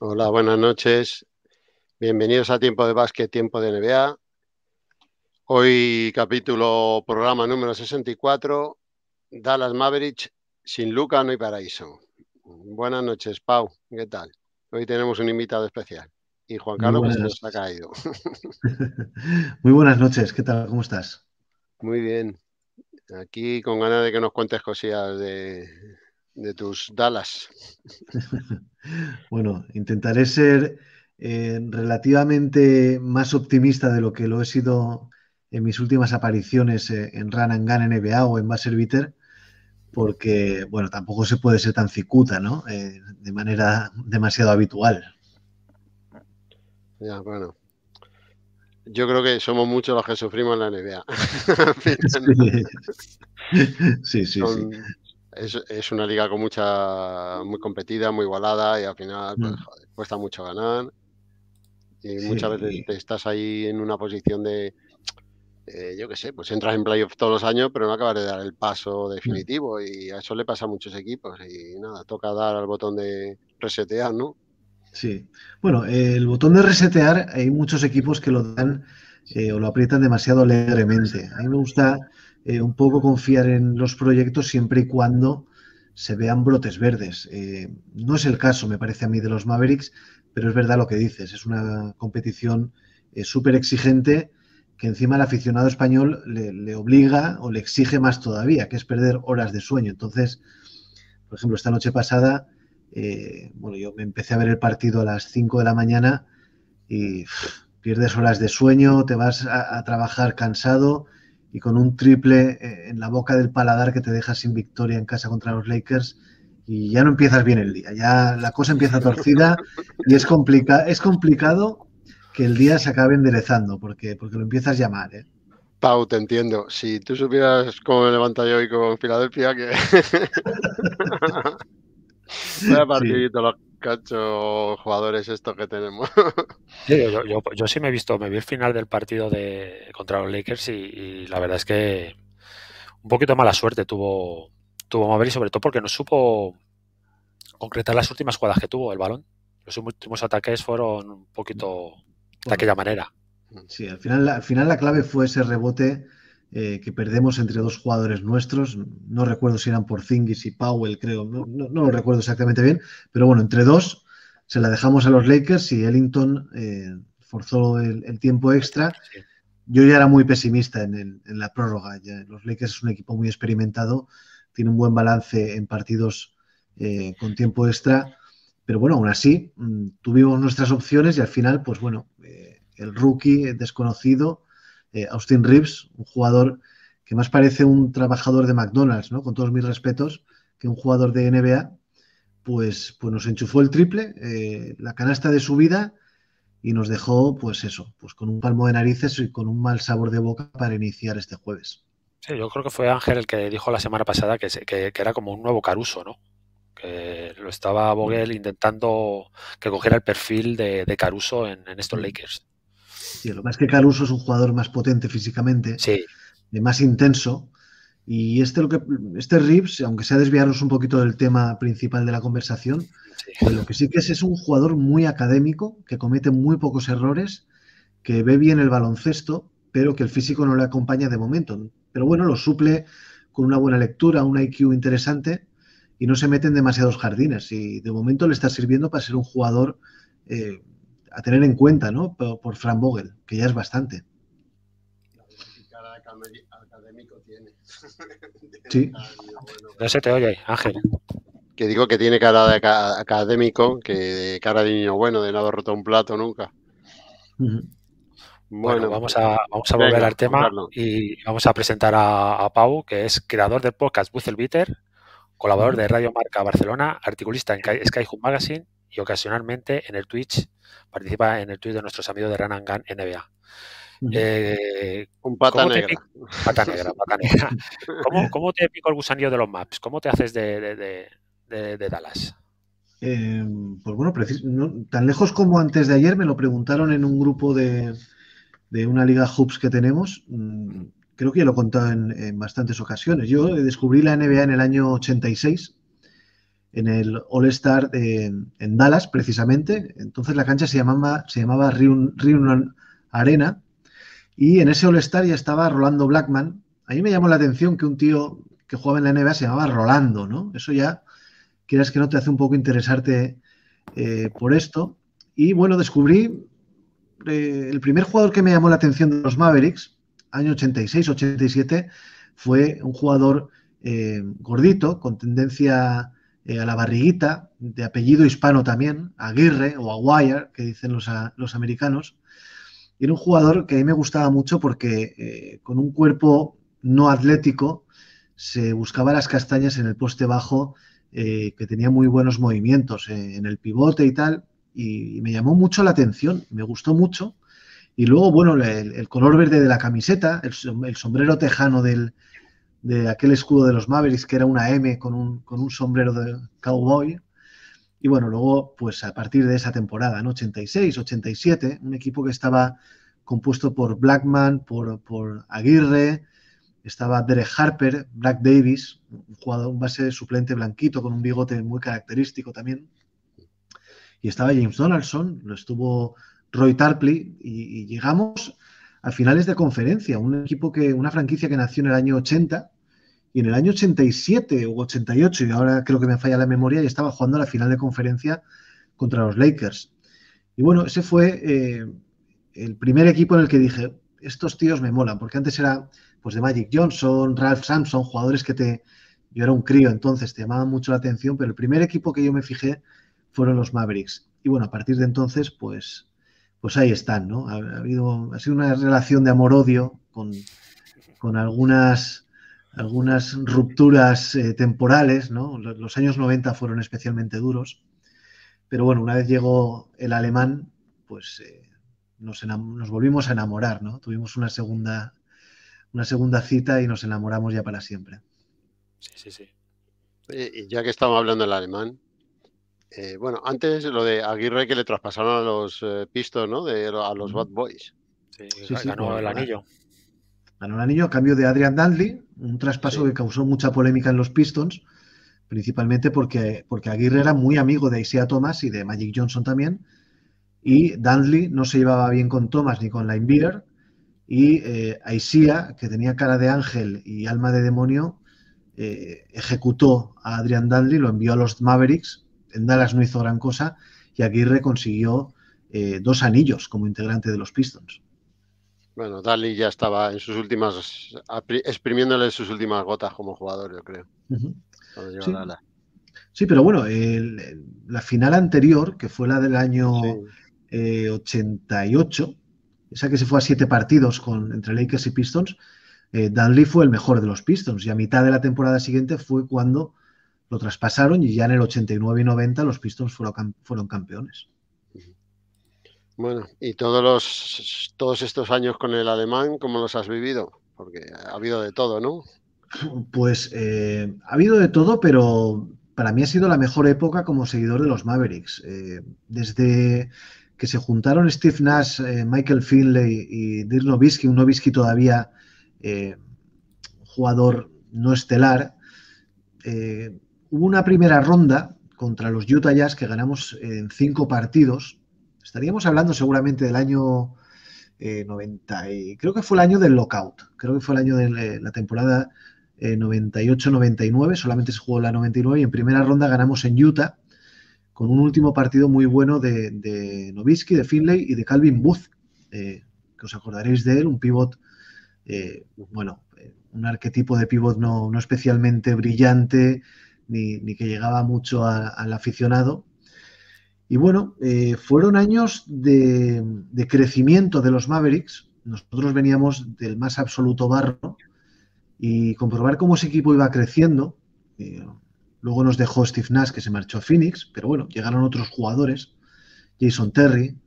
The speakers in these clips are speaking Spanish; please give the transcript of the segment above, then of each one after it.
Hola, buenas noches. Bienvenidos a Tiempo de Básquet, Tiempo de NBA. Hoy capítulo, programa número 64, Dallas Mavericks, sin Luca no hay paraíso. Buenas noches, Pau, ¿qué tal? Hoy tenemos un invitado especial y Juan Carlos nos ha caído. Muy buenas noches, ¿qué tal? ¿Cómo estás? Muy bien. Aquí con ganas de que nos cuentes cosillas de, de tus Dallas. bueno, intentaré ser eh, relativamente más optimista de lo que lo he sido en mis últimas apariciones eh, en Run and Gun NBA o en Basser Bitter, porque, bueno, tampoco se puede ser tan cicuta, ¿no? Eh, de manera demasiado habitual. Ya, bueno. Yo creo que somos muchos los que sufrimos en la NBA. sí, sí, sí es, una liga con mucha, muy competida, muy igualada y al final pues, mm. cuesta mucho ganar. Y muchas veces te estás ahí en una posición de, eh, yo qué sé, pues entras en playoff todos los años, pero no acabas de dar el paso mm. definitivo y a eso le pasa a muchos equipos y nada, toca dar al botón de resetear, ¿no? Sí, bueno, el botón de resetear hay muchos equipos que lo dan eh, o lo aprietan demasiado alegremente. A mí me gusta eh, un poco confiar en los proyectos siempre y cuando se vean brotes verdes. Eh, no es el caso, me parece a mí, de los Mavericks, pero es verdad lo que dices, es una competición eh, súper exigente que encima el aficionado español le, obliga o le exige más todavía, que es perder horas de sueño. Entonces, por ejemplo, esta noche pasada, bueno, yo me empecé a ver el partido a las 5 de la mañana y pierdes horas de sueño, te vas a trabajar cansado con un triple eh, en la boca del paladar que te deja sin victoria en casa contra los Lakers y ya no empiezas bien el día, ya la cosa empieza torcida y es, complica es complicado que el día se acabe enderezando porque, porque lo empiezas ya mal. ¿eh? Pau, te entiendo. Si tú supieras cómo me levanta yo hoy con Filadelfia, que... cacho jugadores esto que tenemos. yo, sí me he visto, me vi el final del partido de contra los Lakers y, la verdad es que un poquito mala suerte tuvo, tuvo Maverick, sobre todo porque no supo concretar las últimas jugadas que tuvo el balón. Los últimos ataques fueron un poquito de aquella manera. Sí, al final, al final la clave fue ese rebote eh, que perdemos entre dos jugadores nuestros. No recuerdo si eran por Zingis y Powell, creo. No, lo recuerdo exactamente bien. Pero bueno, entre dos se la dejamos a los Lakers y Ellington eh, forzó el, tiempo extra. Yo ya era muy pesimista en, la prórroga. Ya, los Lakers es un equipo muy experimentado, tiene un buen balance en partidos eh, con tiempo extra. Pero bueno, aún así, mm, tuvimos nuestras opciones y al final, pues bueno, el rookie desconocido eh, Austin Reeves, un jugador que más parece un trabajador de McDonald's, ¿no? con todos mis respetos, que un jugador de NBA, pues, pues nos enchufó el triple, eh, la canasta de su vida y nos dejó, pues eso, pues con un palmo de narices y con un mal sabor de boca para iniciar este jueves. Sí, yo creo que fue Ángel el que dijo la semana pasada que, que, era como un nuevo Caruso, ¿no? Que lo estaba Vogel mm. intentando que cogiera el perfil de, Caruso en estos mm. Lakers lo más que Caruso es un jugador más potente físicamente, sí. Eh, más intenso. Y este, lo que, este Reeves, aunque sea desviarnos un poquito del tema principal de la conversación, pues lo que sí que es es un jugador muy académico, que comete muy pocos errores, que ve bien el baloncesto, pero que el físico no le acompaña de momento. Pero bueno, lo suple con una buena lectura, un IQ interesante y no se mete en demasiados jardines. Y de momento le está sirviendo para ser un jugador eh, a tener en cuenta, ¿no? Por, Fran Vogel, que ya es bastante. Sí. No se te oye, Ángel. Que digo que tiene cara de académico, que de cara de niño bueno, de nada roto un plato nunca. Bueno, vamos a, volver al tema y vamos a presentar a, Pau, que es creador del podcast Bitter, colaborador de Radio Marca Barcelona, articulista en Skyhook Magazine y ocasionalmente en el Twitch participa en el tuit de nuestros amigos de Ranangan NBA. Eh, un pata negra. negra, ¿Cómo, te pico el gusanillo de los maps? ¿Cómo te haces de, Dallas? Em, pues bueno, tan lejos como antes de ayer me lo preguntaron en un grupo de, una liga hoops que tenemos. Mm, creo que ya lo he contado en, en bastantes ocasiones. Yo descubrí la NBA en el año 86, en el All-Star en, Dallas, precisamente. Entonces la cancha se llamaba, se llamaba Arena. Y en ese All-Star ya estaba Rolando Blackman. A mí me llamó la atención que un tío que jugaba en la NBA se llamaba Rolando, ¿no? Eso ya, quieras que no, te hace un poco interesarte eh, por esto. Y bueno, descubrí eh, el primer jugador que me llamó la atención de los Mavericks, año 86-87, fue un jugador eh, gordito, con tendencia eh, a la barriguita, de apellido hispano también, Aguirre o Aguirre, que dicen los, los americanos. Y era un jugador que a mí me gustaba mucho porque eh, con un cuerpo no atlético se buscaba las castañas en el poste bajo, eh, que tenía muy buenos movimientos en el pivote y tal. Y, me llamó mucho la atención, me gustó mucho. Y luego, bueno, el, color verde de la camiseta, el sombrero tejano del, de aquel escudo de los Mavericks que era una M con un, con un sombrero de cowboy. Y bueno, luego, pues a partir de esa temporada, en 86, 87, un equipo que estaba compuesto por Blackman, por, por Aguirre, estaba Derek Harper, Black Davis, un jugador, un base suplente blanquito con un bigote muy característico también. Y estaba James Donaldson, lo estuvo Roy Tarpley, y llegamos a finales de conferencia. Un equipo que, una franquicia que nació en el año 80 y en el año 87 u 88, y ahora creo que me falla la memoria, y estaba jugando a la final de conferencia contra los Lakers. Y bueno, ese fue eh, el primer equipo en el que dije, estos tíos me molan, porque antes era pues de Magic Johnson, Ralph Sampson, jugadores que te... Yo era un crío entonces, te llamaban mucho la atención, pero el primer equipo que yo me fijé fueron los Mavericks. Y bueno, a partir de entonces, pues pues ahí están, ¿no? Ha, habido, ha sido una relación de amor-odio con, algunas, algunas rupturas eh, temporales, ¿no? Los, años 90 fueron especialmente duros, pero bueno, una vez llegó el alemán, pues eh, nos, nos, volvimos a enamorar, ¿no? Tuvimos una segunda, una segunda cita y nos enamoramos ya para siempre. Sí, sí, sí. Y ya que estamos hablando del alemán, eh, bueno, antes lo de Aguirre que le traspasaron a los eh, Pistons, ¿no? De, a los Bad Boys. Sí, sí, ganó el anillo. Ganó el anillo a cambio de Adrian Dudley, un traspaso que causó mucha polémica en los Pistons, principalmente porque, porque Aguirre era muy amigo de Isaiah Thomas y de Magic Johnson también, y Dudley no se llevaba bien con Thomas ni con Inviter, y eh, Isaiah, que tenía cara de ángel y alma de demonio, eh, ejecutó a Adrian Dudley, lo envió a los Mavericks en Dallas no hizo gran cosa y Aguirre consiguió eh, dos anillos como integrante de los Pistons. Bueno, Dali ya estaba en sus últimas, exprimiéndole sus últimas gotas como jugador, yo creo. sí. pero bueno, la final anterior, que fue la del año 88, eh, esa que se fue a siete partidos con, entre Lakers y Pistons, eh, fue el mejor de los Pistons y a mitad de la temporada siguiente fue cuando lo traspasaron y ya en el 89 y 90 los Pistons fueron, fueron campeones. Bueno, y todos los todos estos años con el alemán, ¿cómo los has vivido? Porque ha habido de todo, ¿no? Pues eh, ha habido de todo, pero para mí ha sido la mejor época como seguidor de los Mavericks. Eh, desde que se juntaron Steve Nash, eh, Michael Finley y Dirk Nowitzki, un Nowitzki todavía jugador no estelar, hubo una primera ronda contra los Utah Jazz que ganamos en cinco partidos. Estaríamos hablando seguramente del año 90 eh, y creo que fue el año del lockout. Creo que fue el año de eh, la temporada 98-99. Eh, Solamente se jugó la 99 y en primera ronda ganamos en Utah con un último partido muy bueno de, de de Finlay y de Calvin Booth, que os acordaréis de él, un pivot, bueno, un arquetipo de pivot no, no especialmente brillante, ni, que llegaba mucho al aficionado. Y bueno, eh, fueron años de, crecimiento de los Mavericks. Nosotros veníamos del más absoluto barro y comprobar cómo ese equipo iba creciendo. Eh, luego nos dejó Steve Nash, que se marchó a Phoenix, pero bueno, llegaron otros jugadores, Jason Terry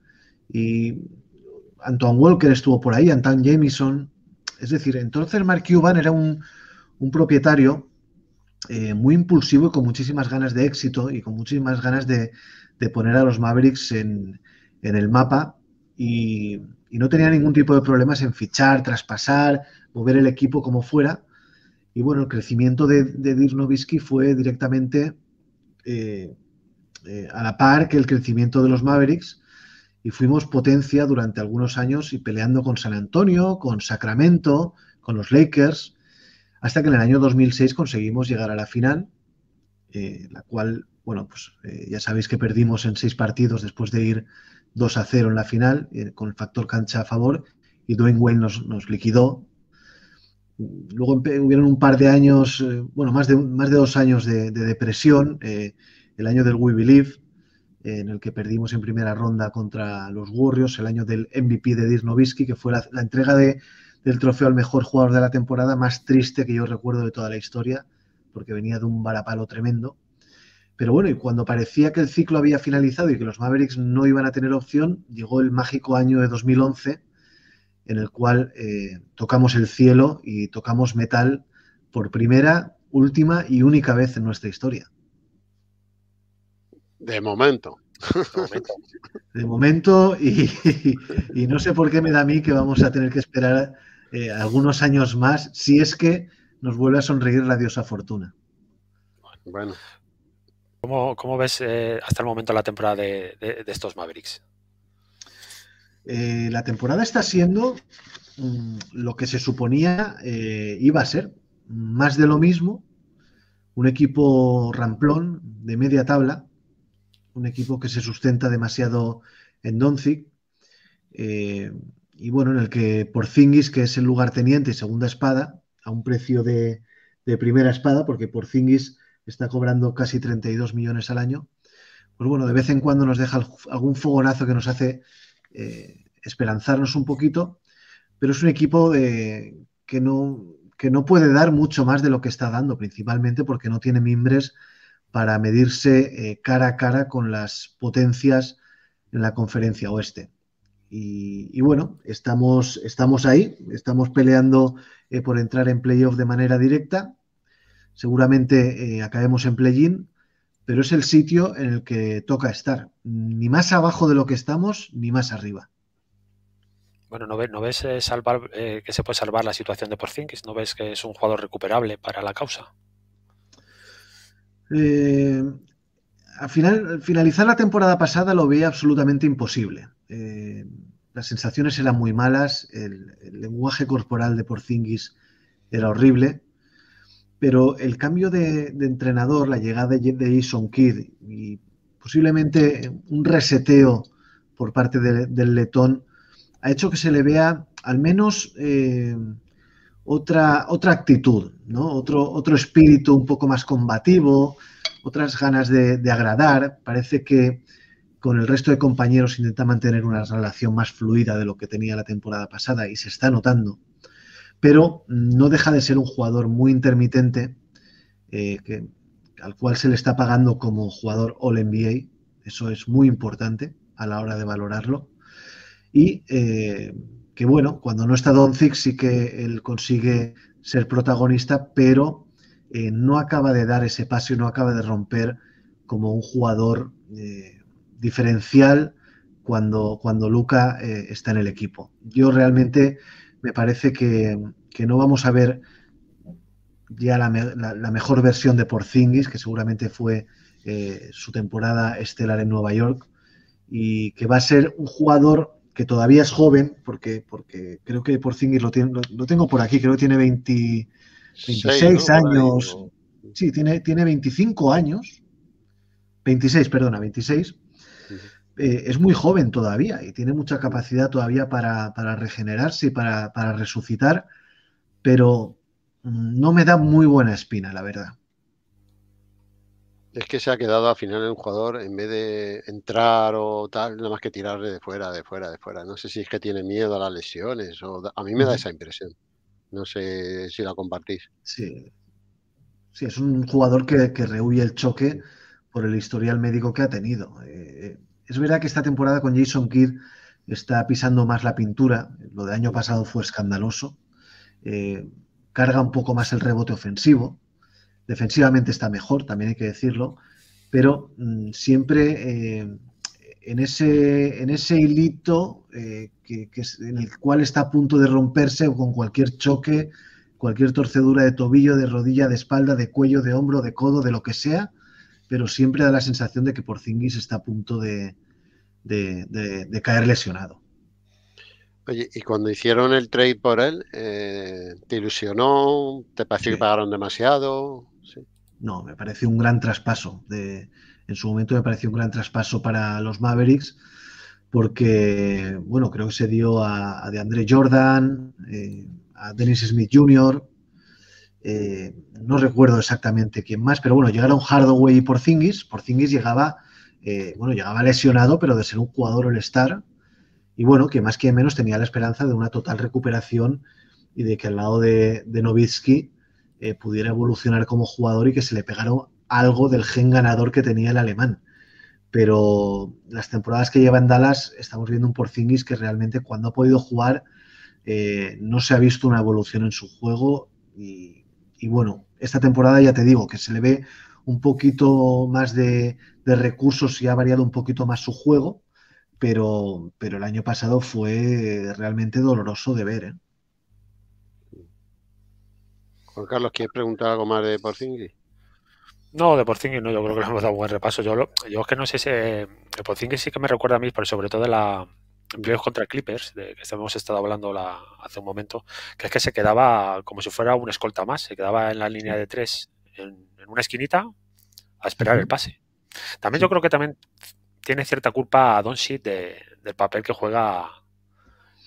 y Antoine Walker estuvo por ahí, Anton Jameson. Es decir, entonces Mark Cuban era un propietario eh, muy impulsivo y con muchísimas ganas de éxito y con muchísimas ganas de, poner a los Mavericks en, el mapa y, no tenía ningún tipo de problemas en fichar, traspasar, mover el equipo como fuera. Y bueno, el crecimiento de, de Dirk Nowitzki fue directamente eh, eh, a la par que el crecimiento de los Mavericks y fuimos potencia durante algunos años y peleando con San Antonio, con Sacramento, con los Lakers hasta que en el año 2006 conseguimos llegar a la final, eh, la cual, bueno, pues eh, ya sabéis que perdimos en seis partidos después de ir 2 a 0 en la final, eh, con el factor cancha a favor, y Dwayne Wayne nos, liquidó. Luego hubieron un par de años, bueno, más de, más de dos años de, depresión, el año del We Believe, en el que perdimos en primera ronda contra los Warriors, el año del MVP de Dirk Nowitzki, que fue la entrega de del trofeo al mejor jugador de la temporada más triste que yo recuerdo de toda la historia, porque venía de un varapalo tremendo. Pero bueno, y cuando parecía que el ciclo había finalizado y que los Mavericks no iban a tener opción, llegó el mágico año de 2011, en el cual eh, tocamos el cielo y tocamos metal por primera, última y única vez en nuestra historia. De momento. De momento, y, no sé por qué me da a mí que vamos a tener que esperar eh, algunos años más, si es que nos vuelve a sonreír la diosa Fortuna. Bueno. ¿Cómo, ves eh, hasta el momento la temporada de, estos Mavericks? Eh, la temporada está siendo mm, lo que se suponía iba a ser, más de lo mismo, un equipo ramplón de media tabla, un equipo que se sustenta demasiado en Doncic, y bueno, en el que Porzingis, que es el lugarteniente y segunda espada, a un precio de, primera espada, porque Porzingis está cobrando casi 32 millones al año, pues bueno, de vez en cuando nos deja algún fogonazo que nos hace eh, esperanzarnos un poquito, pero es un equipo eh, que, no, que no puede dar mucho más de lo que está dando, principalmente porque no tiene mimbres para medirse eh, cara a cara con las potencias en la conferencia oeste. Y, bueno, estamos, estamos ahí, estamos peleando eh, por entrar en playoff de manera directa. Seguramente eh, acabemos en play-in, pero es el sitio en el que toca estar, ni más abajo de lo que estamos, ni más arriba. Bueno, ¿no ves, eh, que se puede salvar la situación de Porzingis? ¿No ves que es un jugador recuperable para la causa? al, final, finalizar la temporada pasada lo veía absolutamente imposible. Eh, las sensaciones eran muy malas, el, lenguaje corporal de Porzingis era horrible, pero el cambio de, entrenador, la llegada de Jason Kidd y posiblemente un reseteo por parte del letón ha hecho que se le vea al menos eh, otra, otra actitud, ¿no? otro, otro espíritu un poco más combativo, otras ganas de, agradar. Parece que con el resto de compañeros intenta mantener una relación más fluida de lo que tenía la temporada pasada y se está notando. Pero no deja de ser un jugador muy intermitente, eh, que, al cual se le está pagando como jugador All NBA. Eso es muy importante a la hora de valorarlo. Y eh, que bueno, cuando no está Doncic sí que él consigue ser protagonista, pero eh, no acaba de dar ese paso y no acaba de romper como un jugador eh, diferencial cuando, cuando Luca eh, está en el equipo. Yo realmente me parece que, no vamos a ver ya la, mejor versión de Porzingis, que seguramente fue su temporada estelar en Nueva York, y que va a ser un jugador que todavía es joven, porque, porque creo que Porzingis lo, tiene, lo tengo por aquí, creo que tiene 20, 26 años. Sí, tiene, tiene 25 años. 26, perdona, 26. Eh, es muy joven todavía y tiene mucha capacidad todavía para, regenerarse y para, resucitar, pero mm, no me da muy buena espina, la verdad. Es que se ha quedado al final un jugador, en vez de entrar o tal, nada más que tirarle de fuera, de fuera, de fuera. No sé si es que tiene miedo a las lesiones o a mí me da esa impresión. No sé si la compartís. Sí. es un jugador que, que el choque por el historial médico que ha tenido. Eh, eh, es verdad que esta temporada con Jason Kidd está pisando más la pintura. Lo del año pasado fue escandaloso. Eh, carga un poco más el rebote ofensivo. Defensivamente está mejor, también hay que decirlo. Pero mm, siempre en ese, en ese hilito eh, que, en el cual está a punto de romperse con cualquier choque, cualquier torcedura de tobillo, de rodilla, de espalda, de cuello, de hombro, de codo, de lo que sea, pero siempre da la sensación de que Porzingis está a punto de, caer lesionado. Oye, y cuando hicieron el trade por él, eh, ¿te ilusionó? ¿Te pareció que pagaron demasiado? No, me pareció un gran traspaso de en su momento me pareció un gran traspaso para los Mavericks, porque, bueno, creo que se dio a, DeAndre Jordan, eh, a Dennis Smith Jr., eh, no recuerdo exactamente quién más, pero bueno, llegaron Hardaway y Porzingis. Porzingis llegaba, eh, bueno, llegaba lesionado, pero de ser un jugador all-star. Y bueno, que más que menos tenía la esperanza de una total recuperación y de que al lado de, de Novitsky pudiera evolucionar como jugador y que se le pegaron algo del gen ganador que tenía el alemán. Pero las temporadas que lleva en Dallas estamos viendo un Porzingis que realmente cuando ha podido jugar eh, no se ha visto una evolución en su juego y, bueno, esta temporada ya te digo que se le ve un poquito más de, recursos y ha variado un poquito más su juego, pero, pero el año pasado fue realmente doloroso de ver. ¿eh? Juan Carlos, ¿quieres preguntar algo más de Porzingis? No, de Porzingis no, yo creo que le hemos dado un buen repaso. Yo, yo es que no sé si. Eh, de Porzingis sí que me recuerda a mí, pero sobre todo de la. empleo contra Clippers, de que hemos estado hablando la, hace un momento, que es que se quedaba como si fuera un escolta más, se quedaba en la línea de tres, en, una esquinita, a esperar el pase. También yo creo que también tiene cierta culpa a Don del papel que juega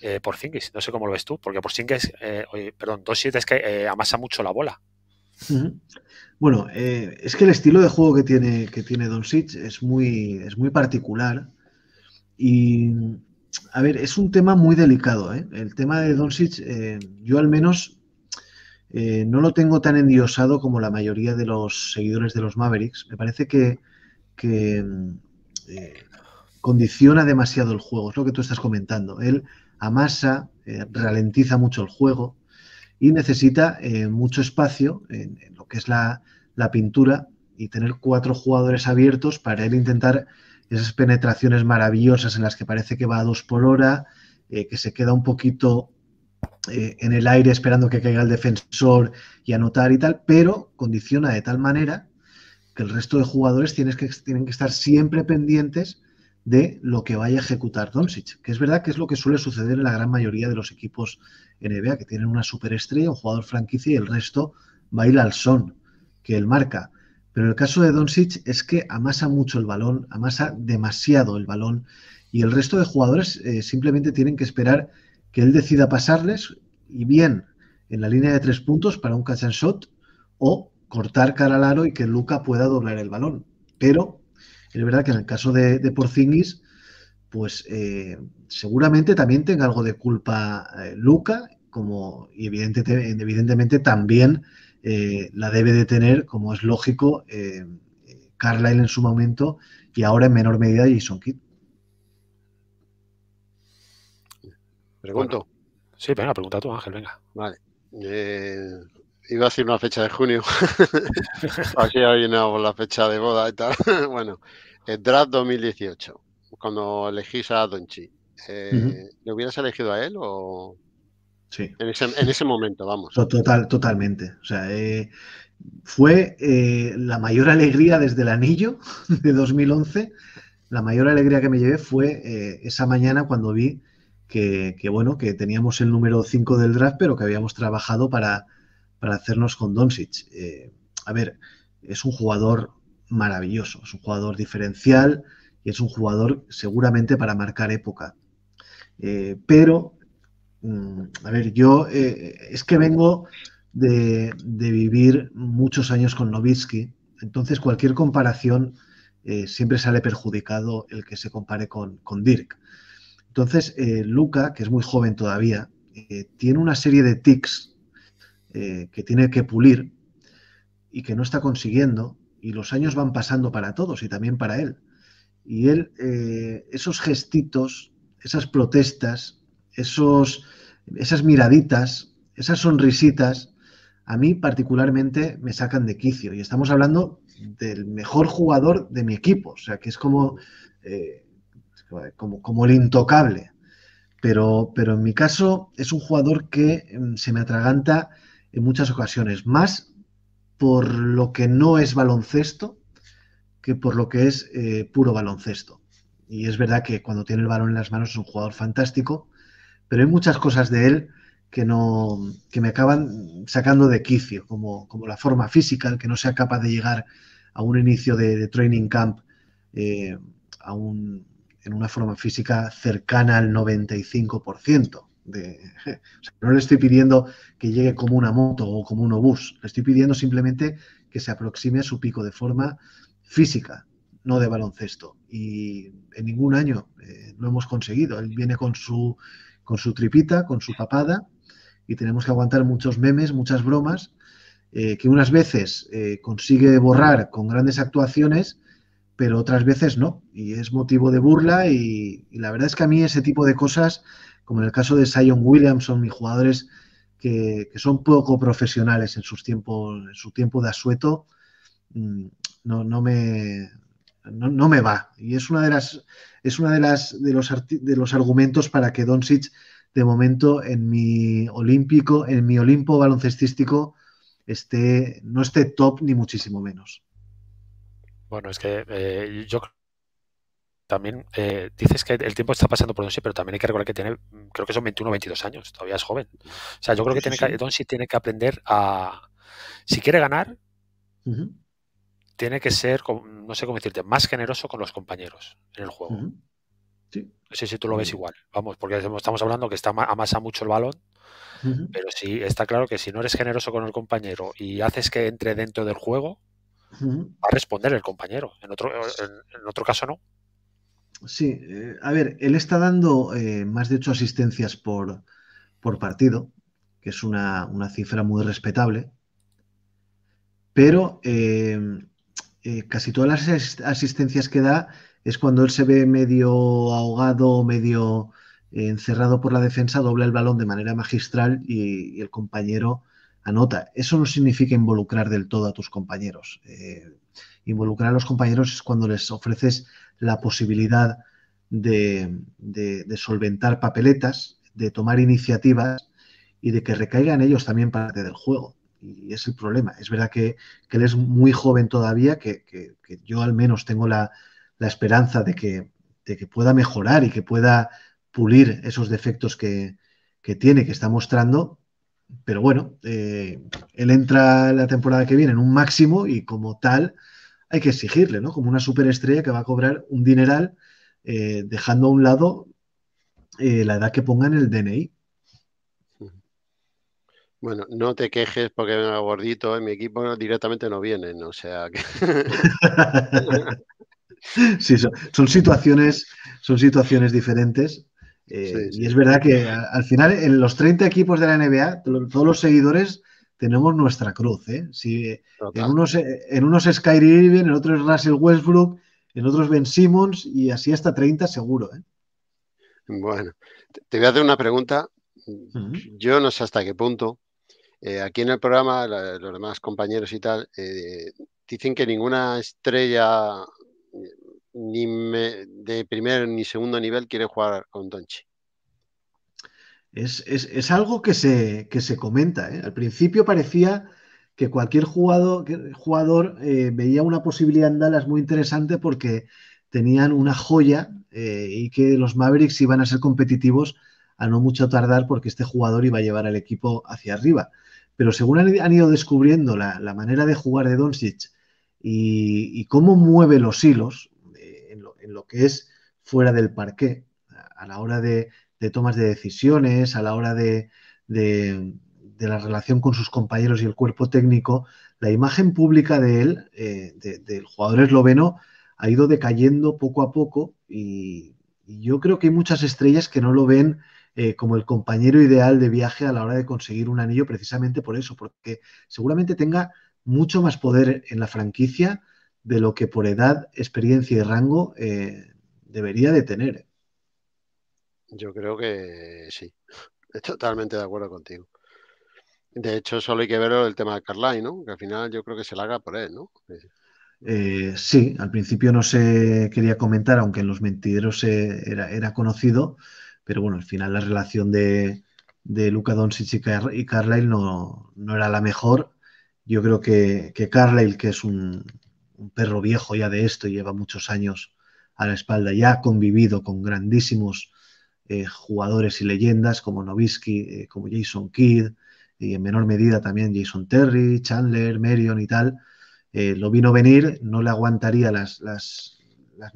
eh, Porzingis. No sé cómo lo ves tú, porque Porzingis, eh, perdón, Don es que eh, amasa mucho la bola. Bueno, eh, es que el estilo de juego que tiene, que tiene Don Sitch es muy, es muy particular. Y, a ver, es un tema muy delicado. ¿eh? El tema de Don eh, yo al menos eh, no lo tengo tan endiosado como la mayoría de los seguidores de los Mavericks. Me parece que, que condiciona demasiado el juego, es lo que tú estás comentando. Él amasa, ralentiza mucho el juego, y necesita eh, mucho espacio en, lo que es la, pintura y tener cuatro jugadores abiertos para él intentar esas penetraciones maravillosas en las que parece que va a dos por hora, eh, que se queda un poquito eh, en el aire esperando que caiga el defensor y anotar y tal, pero condiciona de tal manera que el resto de jugadores tienes que, tienen que estar siempre pendientes de lo que vaya a ejecutar Doncic, que es verdad que es lo que suele suceder en la gran mayoría de los equipos NBA, que tienen una superestrella, un jugador franquicia y el resto baila al son que él marca. Pero el caso de Doncic es que amasa mucho el balón, amasa demasiado el balón y el resto de jugadores eh, simplemente tienen que esperar que él decida pasarles y bien en la línea de tres puntos para un catch and shot o cortar cara al aro y que Luca pueda doblar el balón. Pero es verdad que en el caso de, de Porzingis, pues eh, seguramente también tenga algo de culpa eh, Luca, como y evidentemente, también eh, la debe de tener, como es lógico, Carlyle en su momento y ahora en menor medida Jason Kidd. Pregunto. Sí, venga, pregunta tú, Ángel, venga. Vale. iba a decir una fecha de junio. Así ha venido la fecha de boda y tal. bueno, el eh, draft 2018, cuando elegís a Donchi. Eh, ¿Le hubieras elegido a él o...? Sí. En ese, momento, vamos. Total, totalmente. O sea, eh, fue la mayor alegría desde el anillo de 2011. La mayor alegría que me llevé fue esa mañana cuando vi que, bueno, que teníamos el número 5 del draft, pero que habíamos trabajado para, para hacernos con Doncic. a ver, es un jugador maravilloso, es un jugador diferencial y es un jugador seguramente para marcar época. Eh, pero, mm, a ver, yo eh, es que vengo de, vivir muchos años con Novitsky, entonces cualquier comparación eh, siempre sale perjudicado el que se compare con, con Dirk. Entonces, Luca, que es muy joven todavía, tiene una serie de tics que tiene que pulir y que no está consiguiendo, y los años van pasando para todos y también para él. Y él, eh, esos gestitos, esas protestas, esos, esas miraditas, esas sonrisitas, a mí particularmente me sacan de quicio. Y estamos hablando del mejor jugador de mi equipo, o sea, que es como, eh, como, el intocable. Pero, pero en mi caso es un jugador que mm, se me atraganta en muchas ocasiones, más por lo que no es baloncesto que por lo que es eh, puro baloncesto. Y es verdad que cuando tiene el balón en las manos es un jugador fantástico, pero hay muchas cosas de él que, no, que me acaban sacando de quicio, como, la forma física, el que no sea capaz de llegar a un inicio de, training camp eh, en una forma física cercana al 95%. no le estoy pidiendo que llegue como una moto o como un obús, le estoy pidiendo simplemente que se aproxime a su pico de forma física, no de baloncesto. Y en ningún año eh, lo hemos conseguido. Él viene con su, con su tripita, con su papada, y tenemos que aguantar muchos memes, muchas bromas, eh, que unas veces eh, consigue borrar con grandes actuaciones, pero otras veces no. Y es motivo de burla y, la verdad es que a mí ese tipo de cosas como en el caso de Williams, Williamson mis jugadores que, son poco profesionales en, sus tiempos, en su tiempo de asueto, mm, no, me, va. Y es una de las es una de las de los, de los argumentos para que Doncic de momento en mi olímpico, en mi Olimpo baloncestístico esté no esté top ni muchísimo menos. Bueno, es que eh, yo yo también eh, dices que el tiempo está pasando por Donsi, pero también hay que recordar que tiene, mm, creo que son 21 o 22 años, todavía es joven. O sea, yo creo que, tiene que tiene que aprender a, si quiere ganar, tiene que ser, no sé cómo decirte, más generoso con los compañeros en el juego. sí. No sé si tú lo ves igual, vamos, porque estamos hablando que está amasa mucho el balón, pero sí, está claro que si no eres generoso con el compañero y haces que entre dentro del juego, va a responder el compañero. En otro, en otro caso no. Sí, eh, a ver, él está dando eh, más de ocho asistencias por, por partido, que es una, cifra muy respetable, pero eh, casi todas las asistencias que da es cuando él se ve medio ahogado, medio encerrado por la defensa, dobla el balón de manera magistral y, el compañero anota. Eso no significa involucrar del todo a tus compañeros involucrar a los compañeros es cuando les ofreces la posibilidad de, solventar papeletas, de tomar iniciativas y de que recaigan ellos también parte del juego. Y es el problema. Es verdad que, él es muy joven todavía, que, yo al menos tengo la, esperanza de que, pueda mejorar y que pueda pulir esos defectos que, tiene, que está mostrando. Pero bueno, eh, él entra la temporada que viene en un máximo y como tal, hay que exigirle, ¿no? Como una superestrella que va a cobrar un dineral eh, dejando a un lado eh, la edad que ponga en el DNI. Bueno, no te quejes porque gordito, en eh, mi equipo directamente no vienen, o sea sí, son, situaciones, son situaciones diferentes. Y es verdad que al final en los 30 equipos de la NBA, todos los seguidores tenemos nuestra cruz. ¿eh? Si eh, en unos, en unos es en otros es Russell Westbrook, en otros Ben Simmons y así hasta 30 seguro. ¿eh? Bueno, te voy a hacer una pregunta. Yo no sé hasta qué punto. Eh, aquí en el programa, los demás compañeros y tal, eh, dicen que ninguna estrella de primer ni segundo nivel quiere jugar con Donchi. Es, algo que se, se comenta. ¿eh? Al principio parecía que cualquier jugador, jugador eh, veía una posibilidad en Dallas muy interesante porque tenían una joya eh, y que los Mavericks iban a ser competitivos a no mucho tardar porque este jugador iba a llevar al equipo hacia arriba. Pero según han, ido descubriendo la, manera de jugar de Doncic y, cómo mueve los hilos en, lo, en, lo, que es fuera del parque. a la hora de, de tomas de decisiones, a la hora de, la relación con sus compañeros y el cuerpo técnico, la imagen pública de él, eh, de, del jugador esloveno, ha ido decayendo poco a poco y, yo creo que hay muchas estrellas que no lo ven eh, como el compañero ideal de viaje a la hora de conseguir un anillo precisamente por eso, porque seguramente tenga mucho más poder en la franquicia de lo que por edad, experiencia y rango eh, debería de tener. Yo creo que sí. Estoy totalmente de acuerdo contigo. De hecho, solo hay que ver el tema de Carlyle, ¿no? Que al final yo creo que se la haga por él, ¿no? sí, eh, al principio no se quería comentar, aunque en los mentideros eh, era, era conocido, pero bueno, al final la relación de, de Luca Doncic y, Carlyle no, era la mejor. Yo creo que, que Carlyle, que es un, un, perro viejo ya de esto, lleva muchos años a la espalda, ya ha convivido con grandísimos eh, jugadores y leyendas como Novisky, eh, como Jason Kidd, y en menor medida también Jason Terry, Chandler, Marion y tal, eh, lo vino a venir, no le aguantaría las, las,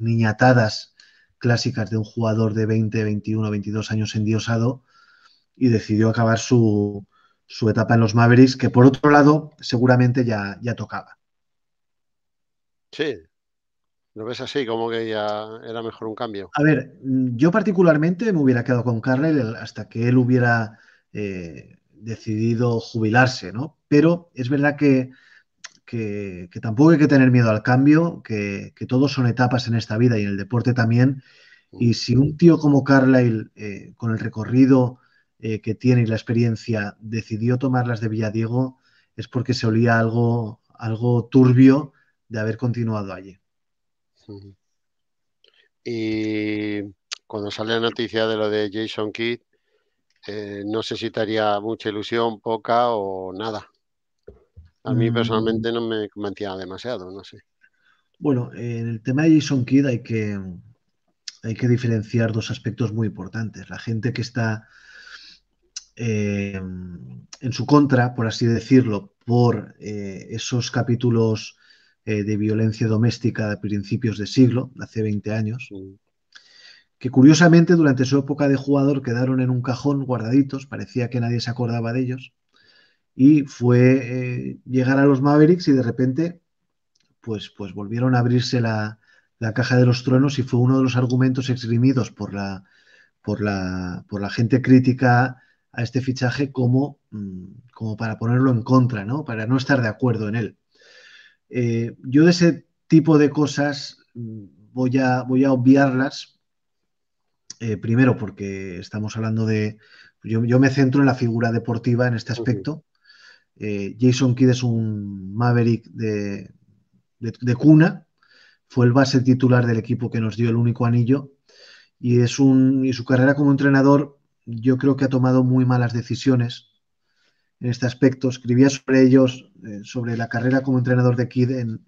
niñatadas clásicas de un jugador de 20, 21, 22 años endiosado y decidió acabar su, etapa en los Mavericks, que por otro lado seguramente ya, ya tocaba. Sí, ¿Lo ves así? Como que ya era mejor un cambio. A ver, yo particularmente me hubiera quedado con Carlyle hasta que él hubiera eh, decidido jubilarse, ¿no? Pero es verdad que, que, tampoco hay que tener miedo al cambio, que, que, son etapas en esta vida y en el deporte también. Y mm. si un tío como Carlyle, eh, con el recorrido eh, que tiene y la experiencia, decidió tomarlas de Villadiego, es porque se olía algo, algo turbio de haber continuado allí. Y cuando sale la noticia de lo de Jason Kidd, eh, no sé si te mucha ilusión, poca o nada. A mí mm. personalmente no me convencía demasiado, no sé. Bueno, en el tema de Jason Kidd hay que, hay que diferenciar dos aspectos muy importantes. La gente que está eh, en su contra, por así decirlo, por eh, esos capítulos eh, de violencia doméstica a principios de siglo, hace 20 años, que curiosamente durante su época de jugador quedaron en un cajón guardaditos, parecía que nadie se acordaba de ellos, y fue eh, llegar a los Mavericks y de repente pues, pues volvieron a abrirse la, caja de los truenos y fue uno de los argumentos exprimidos por la, por por la gente crítica a este fichaje como, mm, como para ponerlo en contra, ¿no? para no estar de acuerdo en él. Eh, yo de ese tipo de cosas mm, voy a, obviarlas, eh, primero porque estamos hablando de... Yo, me centro en la figura deportiva en este aspecto. Eh, Jason Kidd es un Maverick de, de cuna, fue el base titular del equipo que nos dio el único anillo y, es un, y su carrera como entrenador yo creo que ha tomado muy malas decisiones en este aspecto. Escribía sobre ellos, eh, sobre la carrera como entrenador de Kidd en,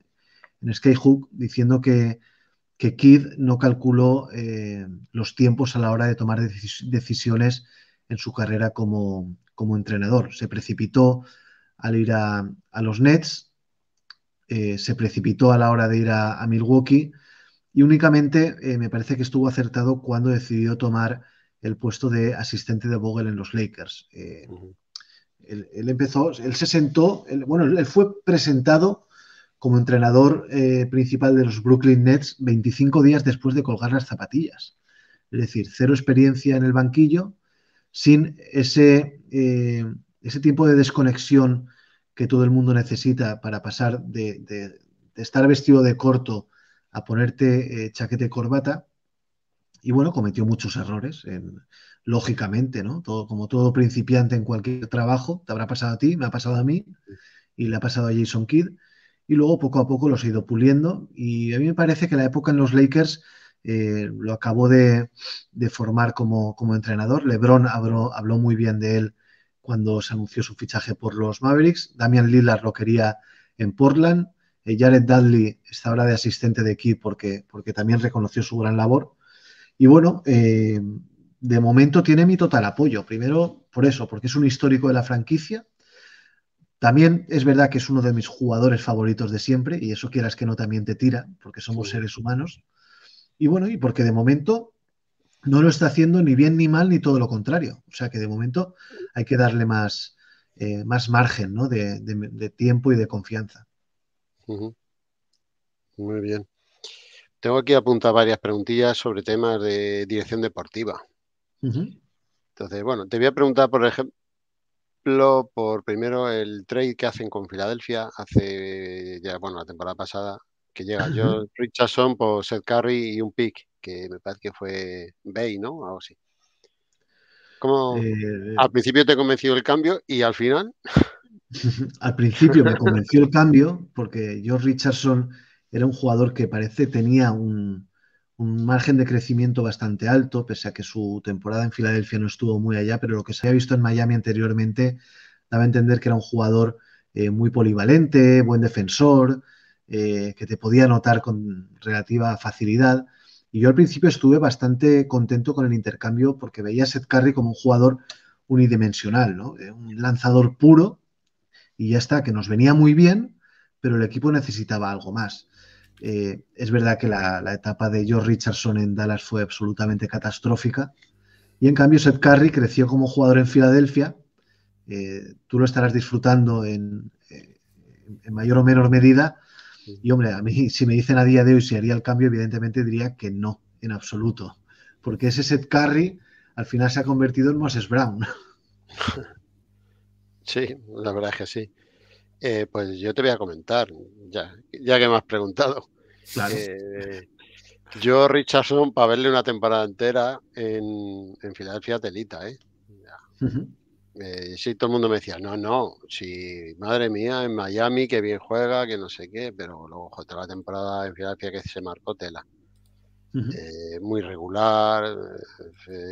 en Skyhook, diciendo que, que Kidd no calculó eh, los tiempos a la hora de tomar decisiones en su carrera como, como entrenador. Se precipitó al ir a, a los Nets, eh, se precipitó a la hora de ir a, Milwaukee y únicamente me parece que estuvo acertado cuando decidió tomar el puesto de asistente de Vogel en los Lakers. Él, empezó, él se sentó, bueno, él fue presentado como entrenador eh, principal de los Brooklyn Nets 25 días después de colgar las zapatillas. Es decir, cero experiencia en el banquillo, sin ese, eh, ese tiempo de desconexión que todo el mundo necesita para pasar de, estar vestido de corto a ponerte eh, chaquete y corbata. Y bueno, cometió muchos errores en, lógicamente, ¿no? Todo, como todo principiante en cualquier trabajo, te habrá pasado a ti, me ha pasado a mí y le ha pasado a Jason Kidd. Y luego poco a poco los he ido puliendo. Y a mí me parece que la época en los Lakers eh, lo acabó de, formar como, como, entrenador. LeBron habló, habló, muy bien de él cuando se anunció su fichaje por los Mavericks. Damian Lillard lo quería en Portland. Eh, Jared Dudley está ahora de asistente de Kidd porque, porque también reconoció su gran labor. Y bueno, eh, de momento tiene mi total apoyo. Primero, por eso, porque es un histórico de la franquicia. También es verdad que es uno de mis jugadores favoritos de siempre, y eso quieras que no también te tira, porque somos seres humanos. Y bueno, y porque de momento no lo está haciendo ni bien ni mal, ni todo lo contrario. O sea que de momento hay que darle más, eh, más margen ¿no? de, tiempo y de confianza. Muy bien. Tengo aquí apuntar varias preguntillas sobre temas de dirección deportiva. Entonces, bueno, te voy a preguntar, por ejemplo, por primero el trade que hacen con Filadelfia hace ya, bueno, la temporada pasada, que llega George Richardson por Seth Curry y un pick, que me parece que fue Bay, ¿no? Algo eh, al principio te convenció el cambio y al final. al principio me convenció el cambio, porque George Richardson era un jugador que parece tenía un, un margen de crecimiento bastante alto, pese a que su temporada en Filadelfia no estuvo muy allá, pero lo que se había visto en Miami anteriormente daba a entender que era un jugador eh, muy polivalente, buen defensor, eh, que te podía anotar con relativa facilidad. Y yo al principio estuve bastante contento con el intercambio porque veía a Seth Curry como un jugador unidimensional, eh, un lanzador puro y ya está, que nos venía muy bien, pero el equipo necesitaba algo más. Eh, es verdad que la, etapa de George Richardson en Dallas fue absolutamente catastrófica. Y en cambio, Seth Curry creció como jugador en Filadelfia. Eh, tú lo estarás disfrutando eh, en, mayor o menor medida. Y hombre, a mí, si me dicen a día de hoy si haría el cambio, evidentemente diría que no, en absoluto. Porque ese Seth Curry al final se ha convertido en Moses Brown. Sí, la verdad es que sí. Eh, pues yo te voy a comentar, ya, ya que me has preguntado. Eh, yo, Richardson, para verle una temporada entera en, Filadelfia, telita, ¿eh? ¿eh? Sí, todo el mundo me decía, no, no, si, madre mía, en Miami, que bien juega, que no sé qué, pero luego, otra la temporada en Filadelfia que se marcó tela. muy regular,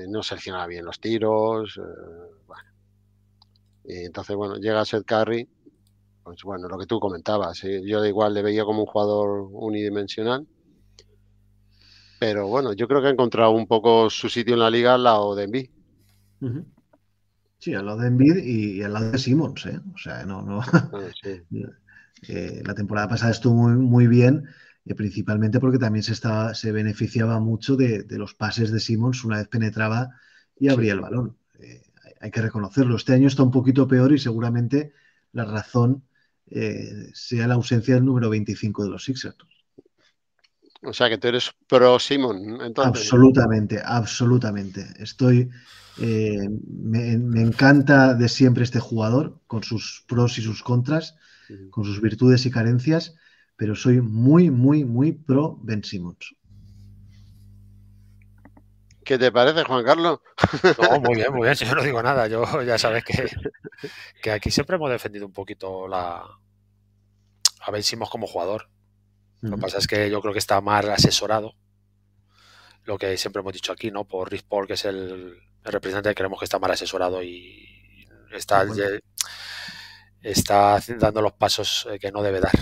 no seleccionaba bien los tiros. Eh, bueno. entonces, bueno, llega Seth Curry... Pues, bueno, lo que tú comentabas, ¿eh? yo yo igual le veía como un jugador unidimensional, pero bueno, yo creo que ha encontrado un poco su sitio en la liga al lado de Envid. Sí, al lado de Envid y, al lado de Simmons, ¿eh? o sea, no, no. Ah, eh, la temporada pasada estuvo muy, bien, principalmente porque también se, estaba, se beneficiaba mucho de, de los pases de Simons una vez penetraba y abría el balón hay que reconocerlo. Este año está un poquito peor y seguramente la razón eh, sea la ausencia del número 25 de los Sixers. O sea que tú eres pro Simon, Absolutamente, absolutamente. Estoy. Eh, me, encanta de siempre este jugador, con sus pros y sus contras, con sus virtudes y carencias, pero soy muy, muy, muy pro Ben Simmons. ¿Qué te parece, Juan Carlos? muy bien, muy bien. yo no digo nada, yo ya sabes que, aquí siempre hemos defendido un poquito la. A Ben Simons como jugador. Lo que pasa es que yo creo que está mal asesorado. Lo que siempre hemos dicho aquí, ¿no? Por Rick Paul, que es el, representante, creemos que está mal asesorado y está, dando los pasos eh, que no debe dar.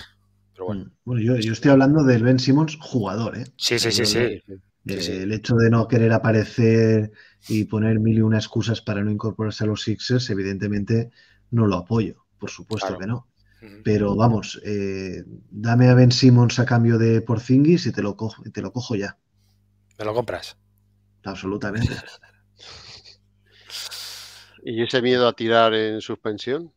bueno. Mm. yo, estoy hablando del Ben Simmons jugador, ¿eh? Sí, sí, sí, sí. Eh, el hecho de no querer aparecer y poner mil y una excusas para no incorporarse a los Sixers, evidentemente no lo apoyo, por supuesto que no. Pero vamos, eh, dame a Ben Simmons a cambio de Porzingis y te lo, cojo, te lo cojo ya. ¿Me lo compras? Absolutamente. ¿Y ese miedo a tirar en suspensión?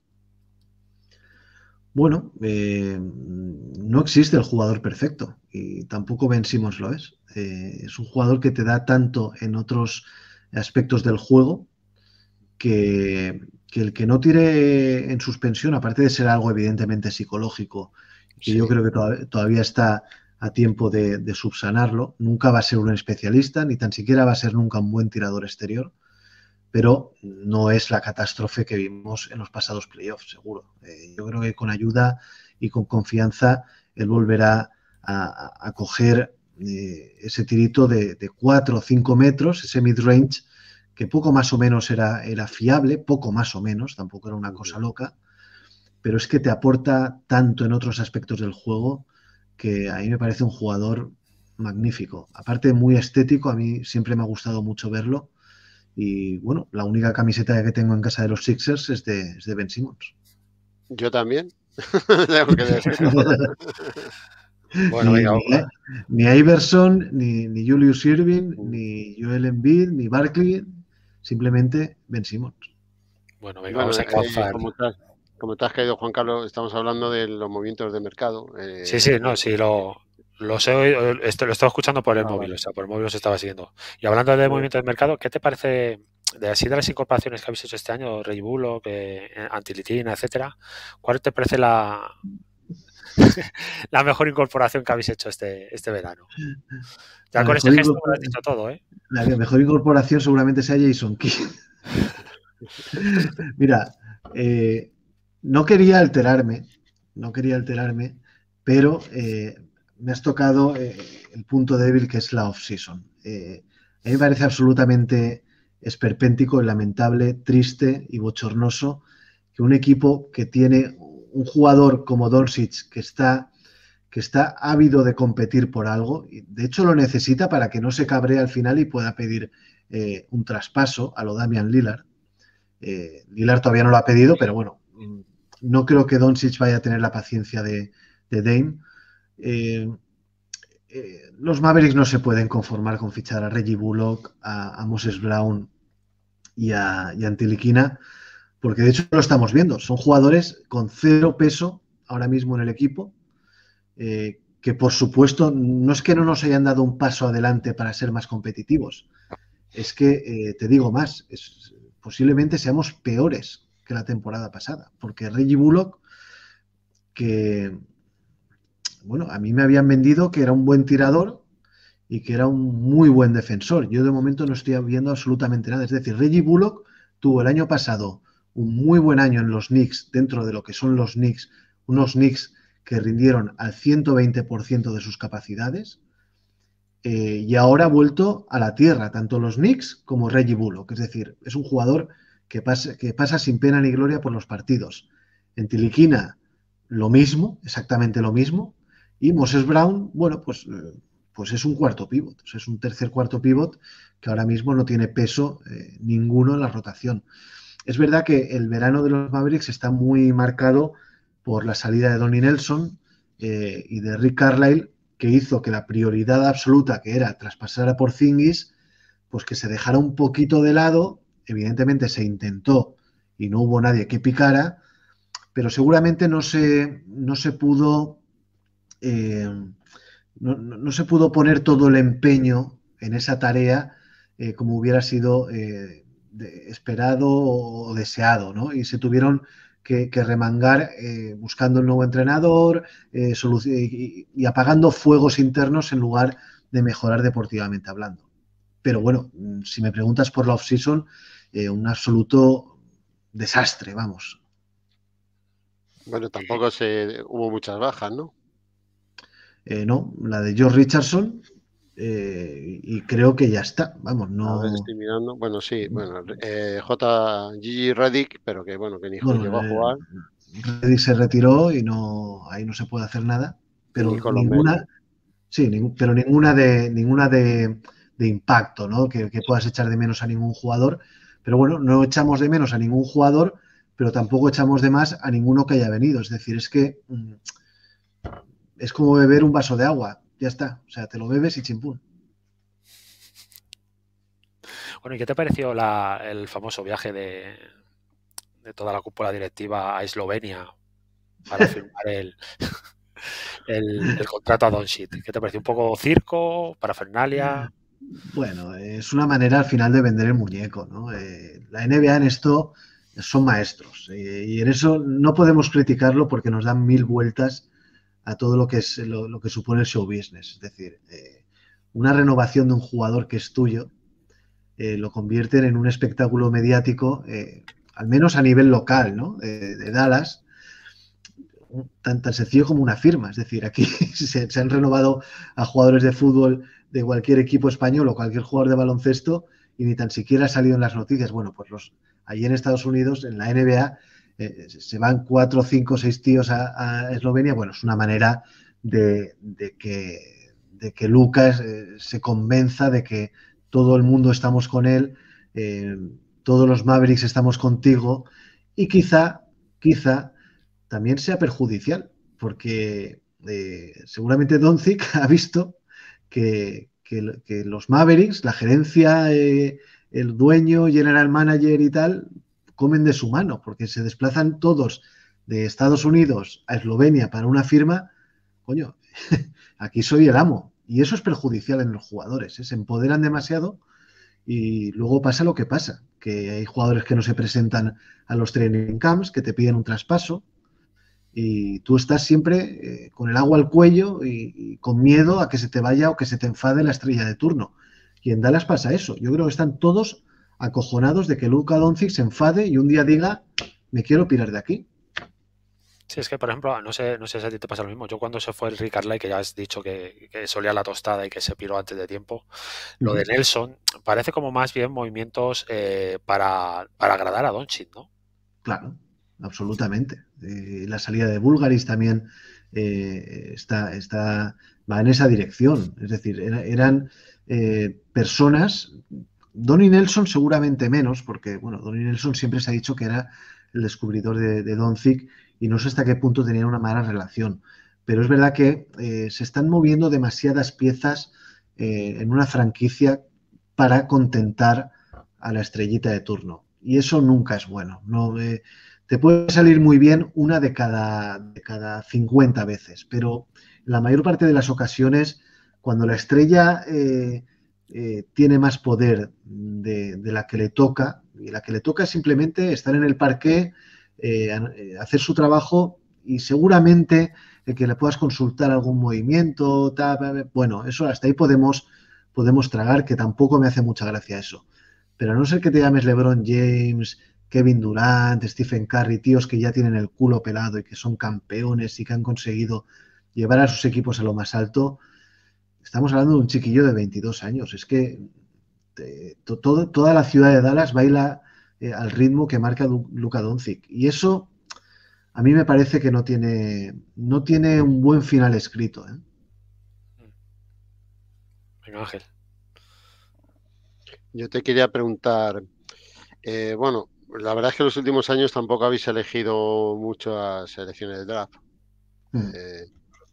Bueno, eh, no existe el jugador perfecto y tampoco Ben Simmons lo es. Eh, es un jugador que te da tanto en otros aspectos del juego que, el que no tire en suspensión, aparte de ser algo evidentemente psicológico, que yo creo que todavía está a tiempo de, subsanarlo, nunca va a ser un especialista, ni tan siquiera va a ser nunca un buen tirador exterior pero no es la catástrofe que vimos en los pasados playoffs, seguro. Eh, yo creo que con ayuda y con confianza él volverá a, coger eh, ese tirito de, cuatro 4 o 5 metros, ese mid-range, que poco más o menos era, era fiable, poco más o menos, tampoco era una cosa loca, pero es que te aporta tanto en otros aspectos del juego que a mí me parece un jugador magnífico. Aparte, muy estético, a mí siempre me ha gustado mucho verlo y bueno, la única camiseta que tengo en casa de los Sixers es de, Ben Simmons. Yo también. bueno, ni, venga, ni, Iverson, ni, ni Julius Irving, mm. ni Joel Embiid, ni Barkley, simplemente Ben Simmons. Bueno, venga, vamos a eh, eh, como, te has, caído, Juan Carlos, estamos hablando de los movimientos de mercado. Eh, sí, sí, no, sí, lo, este, lo he, lo estaba escuchando por el ah, móvil, o sea, por el móvil os estaba siguiendo. Y hablando de movimiento de mercado, ¿qué te parece de así de las incorporaciones que habéis hecho este año, Red Bull, eh, Antilitina, etcétera? ¿Cuál te parece la, la mejor incorporación que habéis hecho este, este verano. Ya la con este gesto lo has dicho todo, ¿eh? La mejor incorporación seguramente sea Jason King. Mira, eh, no quería alterarme, no quería alterarme, pero eh, me has tocado eh, el punto débil que es la off-season. Eh, a mí me parece absolutamente esperpéntico, lamentable, triste y bochornoso que un equipo que tiene un jugador como Doncic que está, que está ávido de competir por algo, y de hecho lo necesita para que no se cabree al final y pueda pedir eh, un traspaso a lo Damian Lillard. Lillard todavía no lo ha pedido, pero bueno, mm, no creo que Doncic vaya a tener la paciencia de, de Dame eh, eh, los Mavericks no se pueden conformar con fichar a Reggie Bullock, a, Moses Brown y a, Antiliquina, porque de hecho lo estamos viendo. Son jugadores con cero peso ahora mismo en el equipo, eh, que por supuesto no es que no nos hayan dado un paso adelante para ser más competitivos, es que te digo más, es, posiblemente seamos peores que la temporada pasada, porque Reggie Bullock, que bueno, a mí me habían vendido que era un buen tirador y que era un muy buen defensor. Yo de momento no estoy viendo absolutamente nada. Es decir, Reggie Bullock tuvo el año pasado un muy buen año en los Knicks, dentro de lo que son los Knicks, unos Knicks que rindieron al 120% de sus capacidades, eh, y ahora ha vuelto a la tierra, tanto los Knicks como Reggie Bullock. Es decir, es un jugador que pasa, que pasa sin pena ni gloria por los partidos. En Tiliquina, lo mismo, exactamente lo mismo. Y Moses Brown, bueno, pues, eh, pues es un cuarto pivot, es un tercer cuarto pivot que ahora mismo no tiene peso eh, ninguno en la rotación. Es verdad que el verano de los Mavericks está muy marcado por la salida de Donnie Nelson eh, y de Rick Carlisle, que hizo que la prioridad absoluta que era traspasar a Porzingis, pues que se dejara un poquito de lado. Evidentemente se intentó y no hubo nadie que picara, pero seguramente no se, no se pudo eh, no, se pudo poner todo el empeño en esa tarea eh, como hubiera sido eh, esperado o deseado, ¿no? Y se tuvieron que, remangar buscando un nuevo entrenador y, apagando fuegos internos en lugar de mejorar deportivamente hablando. Pero bueno, si me preguntas por la off-season, un absoluto desastre, vamos. Bueno, tampoco se, hubo muchas bajas, ¿no? no, la de George Richardson. Eh, y creo que ya está. Vamos, no. Bueno, sí, mm. bueno, eh, J. Reddick, pero que bueno, que ni llegó a eh, jugar. Reddick se retiró y no ahí no se puede hacer nada. Pero ninguna, pero ninguna de ninguna de, impacto, ¿no? Que, puedas echar de menos a ningún jugador. Pero bueno, no echamos de menos a ningún jugador, pero tampoco echamos de más a ninguno que haya venido. Es decir, es que. Mm, es como beber un vaso de agua, ya está. O sea, te lo bebes y chimpún. Bueno, ¿y qué te pareció el famoso viaje de, toda la cúpula directiva a Eslovenia para firmar el, contrato a Donshit? ¿Qué te pareció? ¿Un poco circo, parafernalia? Bueno, es una manera al final de vender el muñeco, ¿no? Eh, la NBA en esto son maestros eh, y en eso no podemos criticarlo porque nos dan mil vueltas a todo lo que, es, lo, que supone el show business. Es decir, eh, una renovación de un jugador que es tuyo eh, lo convierten en un espectáculo mediático, eh, al menos a nivel local, ¿no? de Dallas, tan, sencillo como una firma. Es decir, aquí se, han renovado a jugadores de fútbol de cualquier equipo español o cualquier jugador de baloncesto y ni tan siquiera ha salido en las noticias. Bueno, pues los allí en Estados Unidos, en la NBA, eh, se van cuatro, cinco, seis tíos a, Eslovenia, bueno, es una manera de, que, de que Lucas eh, se convenza de que todo el mundo estamos con él, eh, todos los Mavericks estamos contigo y quizá, quizá también sea perjudicial, porque seguramente Doncic ha visto que, que los Mavericks, la gerencia el dueño, general manager y tal, comen de su mano, porque se desplazan todos de Estados Unidos a Eslovenia para una firma, coño, aquí soy el amo. Y eso es perjudicial en los jugadores, ¿eh? se empoderan demasiado y luego pasa lo que pasa, que hay jugadores que no se presentan a los training camps, que te piden un traspaso y tú estás siempre eh, con el agua al cuello y, y, con miedo a que se te vaya o que se te enfade la estrella de turno. Y en Dallas pasa eso. Yo creo que están todos acojonados de que Luca Doncic se enfade y un día diga, me quiero pirar de aquí. Sí, es que, por ejemplo, no sé, no sé si a ti te pasa lo mismo. Yo cuando se fue el Ricard Lai, que ya has dicho que, solía la tostada y que se piró antes de tiempo, lo de Nelson parece como más bien movimientos eh, para, agradar a Doncic, ¿no? Claro, absolutamente. Eh, la salida de Bulgaris también eh, está, está, va en esa dirección. Es decir, eran personas Donny Nelson seguramente menos, porque bueno, Donnie Nelson siempre se ha dicho que era el descubridor de, Donzig y no sé hasta qué punto tenían una mala relación. Pero es verdad que eh, se están moviendo demasiadas piezas eh, en una franquicia para contentar a la estrellita de turno. Y eso nunca es bueno. No, eh, te puede salir muy bien una de cada, de cada 50 veces, pero la mayor parte de las ocasiones, cuando la estrella eh, tiene más poder de, la que le toca. Y la que le toca es simplemente estar en el parque, eh, eh, hacer su trabajo y seguramente que le puedas consultar algún movimiento, bueno, eso hasta ahí podemos, podemos tragar, que tampoco me hace mucha gracia eso. Pero a no ser que te llames LeBron James, Kevin Durant, Stephen Curry, tíos que ya tienen el culo pelado y que son campeones y que han conseguido llevar a sus equipos a lo más alto, Estamos hablando de un chiquillo de 22 años. Es que toda la ciudad de Dallas baila eh, al ritmo que marca Luca Doncic. Y eso a mí me parece que no tiene, no tiene un buen final escrito. ¿eh? Venga, Ángel. Yo te quería preguntar, eh, bueno, la verdad es que en los últimos años tampoco habéis elegido muchas selecciones de draft. Mm.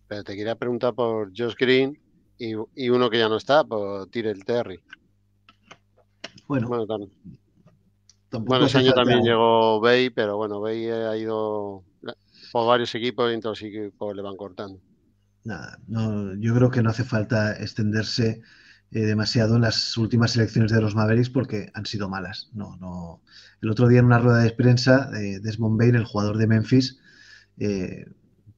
pero te quería preguntar por Josh Green, y, uno que ya no está, pues tire el Terry. Bueno, ese año también llegó Bay, pero bueno, Bay eh, ha ido por varios equipos y entonces los pues, le van cortando. Nada, no, yo creo que no hace falta extenderse eh, demasiado en las últimas elecciones de los Mavericks porque han sido malas. No, no. El otro día en una rueda de prensa, eh, Desmond Bain, el jugador de Memphis, eh,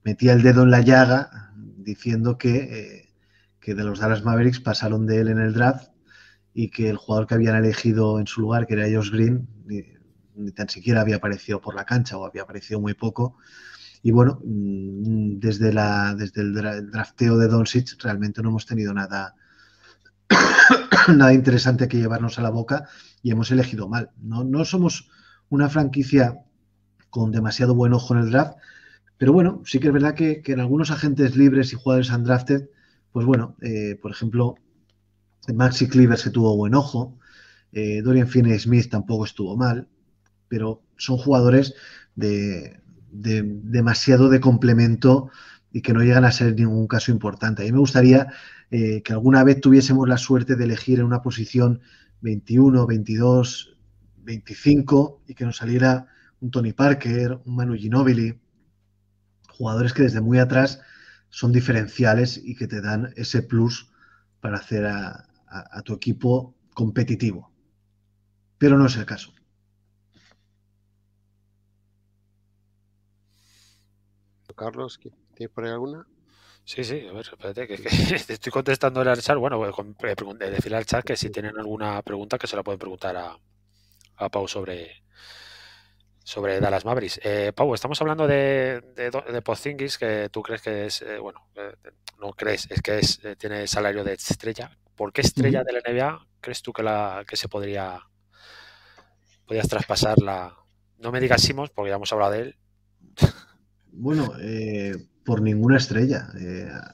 metía el dedo en la llaga diciendo que que de los Dallas Mavericks pasaron de él en el draft y que el jugador que habían elegido en su lugar, que era Josh Green, ni, tan siquiera había aparecido por la cancha o había aparecido muy poco. Y bueno, mm, desde, la, desde el, drafteo de Doncic realmente no hemos tenido nada, nada interesante que llevarnos a la boca y hemos elegido mal. No, somos una franquicia con demasiado buen ojo en el draft, pero bueno, sí que es verdad que, que en algunos agentes libres y jugadores undrafted pues bueno, eh, por ejemplo, Maxi Cleaver se tuvo buen ojo, eh, Dorian Finney-Smith tampoco estuvo mal, pero son jugadores de, demasiado de complemento y que no llegan a ser ningún caso importante. A mí me gustaría eh, que alguna vez tuviésemos la suerte de elegir en una posición 21, 22, 25 y que nos saliera un Tony Parker, un Manu Ginobili, jugadores que desde muy atrás son diferenciales y que te dan ese plus para hacer a, tu equipo competitivo. Pero no es el caso. Carlos, ¿tienes por ahí alguna? Sí, sí, a ver, espérate, que, estoy contestando al chat. Bueno, pues, eh, decirle al chat que si tienen alguna pregunta, que se la pueden preguntar a, a Pau sobre, sobre Dallas Mavericks. Eh, Pau, estamos hablando de, de, Porzingis, que tú crees que es, eh, bueno, eh, no crees, es que es, eh, tiene salario de estrella. ¿Por qué estrella de la NBA crees tú que, la, que se podría podrías traspasar la... No me digas Simons, porque ya hemos hablado de él. Bueno, por ninguna estrella.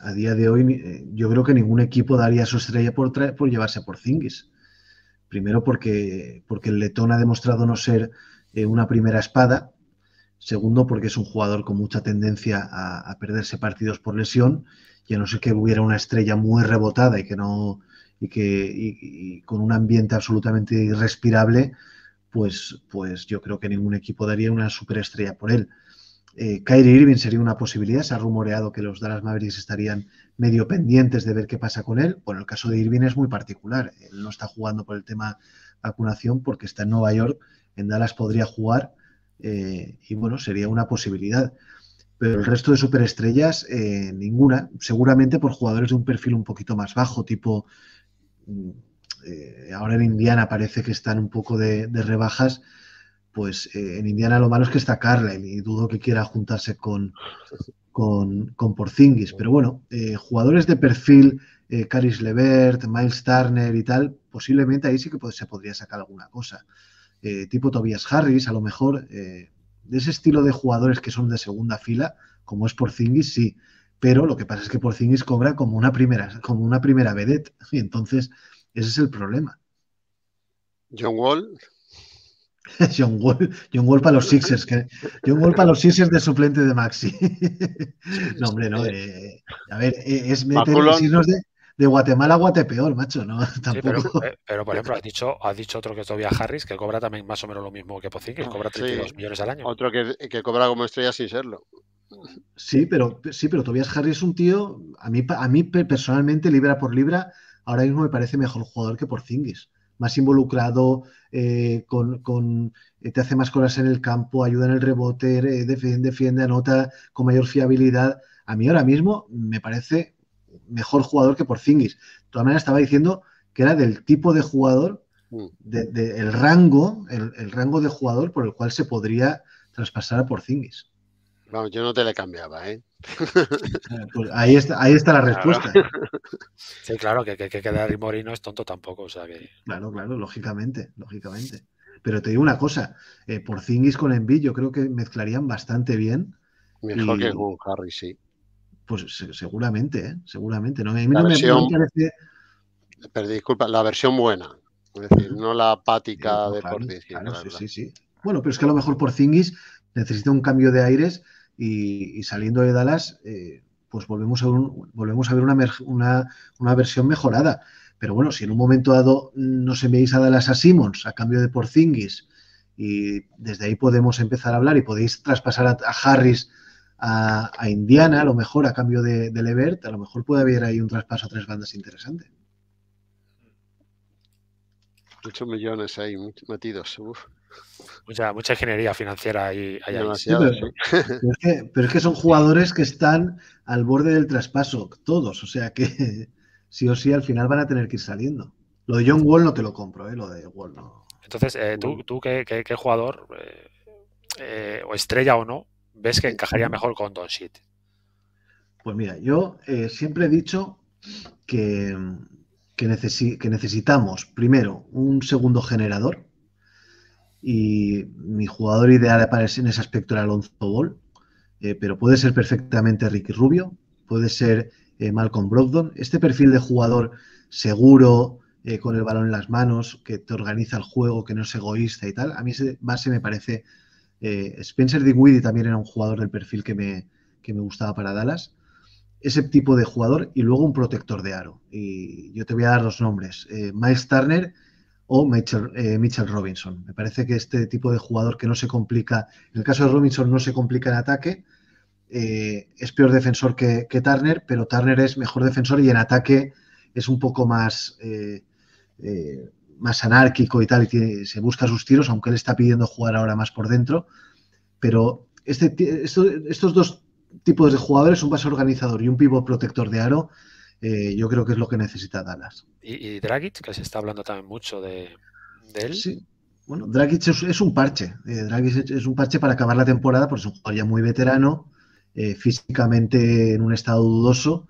a día de hoy yo creo que ningún equipo daría su estrella por, por llevarse a Porzingis. Primero porque, porque el letón ha demostrado no ser eh, una primera espada. Segundo, porque es un jugador con mucha tendencia a, perderse partidos por lesión. Y a no ser que hubiera una estrella muy rebotada y que no. y que con un ambiente absolutamente irrespirable, pues, pues yo creo que ningún equipo daría una superestrella por él. Eh, Kyrie Irving sería una posibilidad. Se ha rumoreado que los Dallas Mavericks estarían medio pendientes de ver qué pasa con él. Bueno, el caso de Irving es muy particular. Él no está jugando por el tema vacunación porque está en Nueva York en Dallas podría jugar eh, y bueno, sería una posibilidad. Pero el resto de superestrellas, eh, ninguna. Seguramente por jugadores de un perfil un poquito más bajo, tipo, mm, eh, ahora en Indiana parece que están un poco de, rebajas, pues en Indiana lo malo es que está Carlyle y dudo que quiera juntarse con, con, Porzingis. Pero bueno, jugadores de perfil, Caris Levert, Miles Turner y tal, posiblemente ahí sí que se podría sacar alguna cosa. Eh, tipo Tobias Harris, a lo mejor, de eh, ese estilo de jugadores que son de segunda fila, como es Porzingis, sí. Pero lo que pasa es que Porzingis cobra como una primera, como una primera vedette, y entonces ese es el problema. John Wall. John Wall, John Wall para los Sixers, que, John Wall para los Sixers de suplente de Maxi. no, hombre, no. Eh, a ver, es meter, de, de Guatemala a Guatepeor, macho, ¿no? Tampoco. Eh, pero, por ejemplo, has dicho, dicho otro que es Tobias Harris, que cobra también más o menos lo mismo que Porzingis, cobra 32 millones al año. Otro que, que cobra como estrella sin serlo. Sí, pero sí, pero Tobias Harris es un tío, a mí, a mí personalmente, libra por libra, ahora mismo me parece mejor jugador que Porzingis. Más involucrado, eh, con, eh, te hace más cosas en el campo, ayuda en el rebote, defiende, defiende, anota con mayor fiabilidad. A mí ahora mismo me parece mejor jugador que por Zingis. De estaba diciendo que era del tipo de jugador, mm. del el rango, el, rango de jugador por el cual se podría traspasar a por yo no te le cambiaba, ¿eh? eh pues ahí está, ahí está la respuesta. ¿eh? Sí, claro, que, que, que Morino es tonto tampoco, o Claro, claro, lógicamente, lógicamente. Pero te digo una cosa, eh, por con Envy yo creo que mezclarían bastante bien. Mejor que Harry, sí. Pues seguramente, seguramente. la versión, Pero disculpa, la versión buena. decir, no la apática de Porzingis. Bueno, pero es que a lo mejor Porzingis necesita un cambio de aires y, saliendo de Dallas, eh, pues volvemos a, un, volvemos a ver una, una, versión mejorada. Pero bueno, si en un momento dado nos enviáis a Dallas a Simmons a cambio de Porzingis y desde ahí podemos empezar a hablar y podéis traspasar a Harris a, Indiana, a lo mejor a cambio de, de Levert, a lo mejor puede haber ahí un traspaso a tres bandas interesante. Muchos millones ahí metidos. Mucha, mucha ingeniería financiera ahí. pero, es que, son jugadores que están al borde del traspaso, todos. O sea que sí o sí al final van a tener que ir saliendo. Lo de John Wall no te lo compro, ¿eh? lo de Wall no. Entonces, eh, tú, tú qué, jugador, eh, eh, o estrella o no, ves que encajaría mejor con Don Shit? Pues mira, yo eh, siempre he dicho que, que, necesitamos primero un segundo generador y mi jugador ideal aparece en ese aspecto era Alonso Ball, eh, pero puede ser perfectamente Ricky Rubio, puede ser eh, Malcolm Brogdon. Este perfil de jugador seguro, con el balón en las manos, que te organiza el juego, que no es egoísta y tal, a mí ese base me parece eh, Spencer Dinwiddie también era un jugador del perfil que me, me gustaba para Dallas. Ese tipo de jugador y luego un protector de aro. Y yo te voy a dar los nombres, eh, Miles Turner o eh, Mitchell, Robinson. Me parece que este tipo de jugador que no se complica, en el caso de Robinson no se complica en ataque, eh, es peor defensor que, Turner, pero Turner es mejor defensor y en ataque es un poco más más anárquico y tal, y se busca sus tiros, aunque él está pidiendo jugar ahora más por dentro. Pero este, estos dos tipos de jugadores, un base organizador y un pivo protector de aro, eh, yo creo que es lo que necesita Dallas. ¿Y, Dragic, que se está hablando también mucho de, él? Sí. Bueno, Dragic es, un parche. Eh, Dragic es un parche para acabar la temporada porque es un jugador ya muy veterano, eh, físicamente en un estado dudoso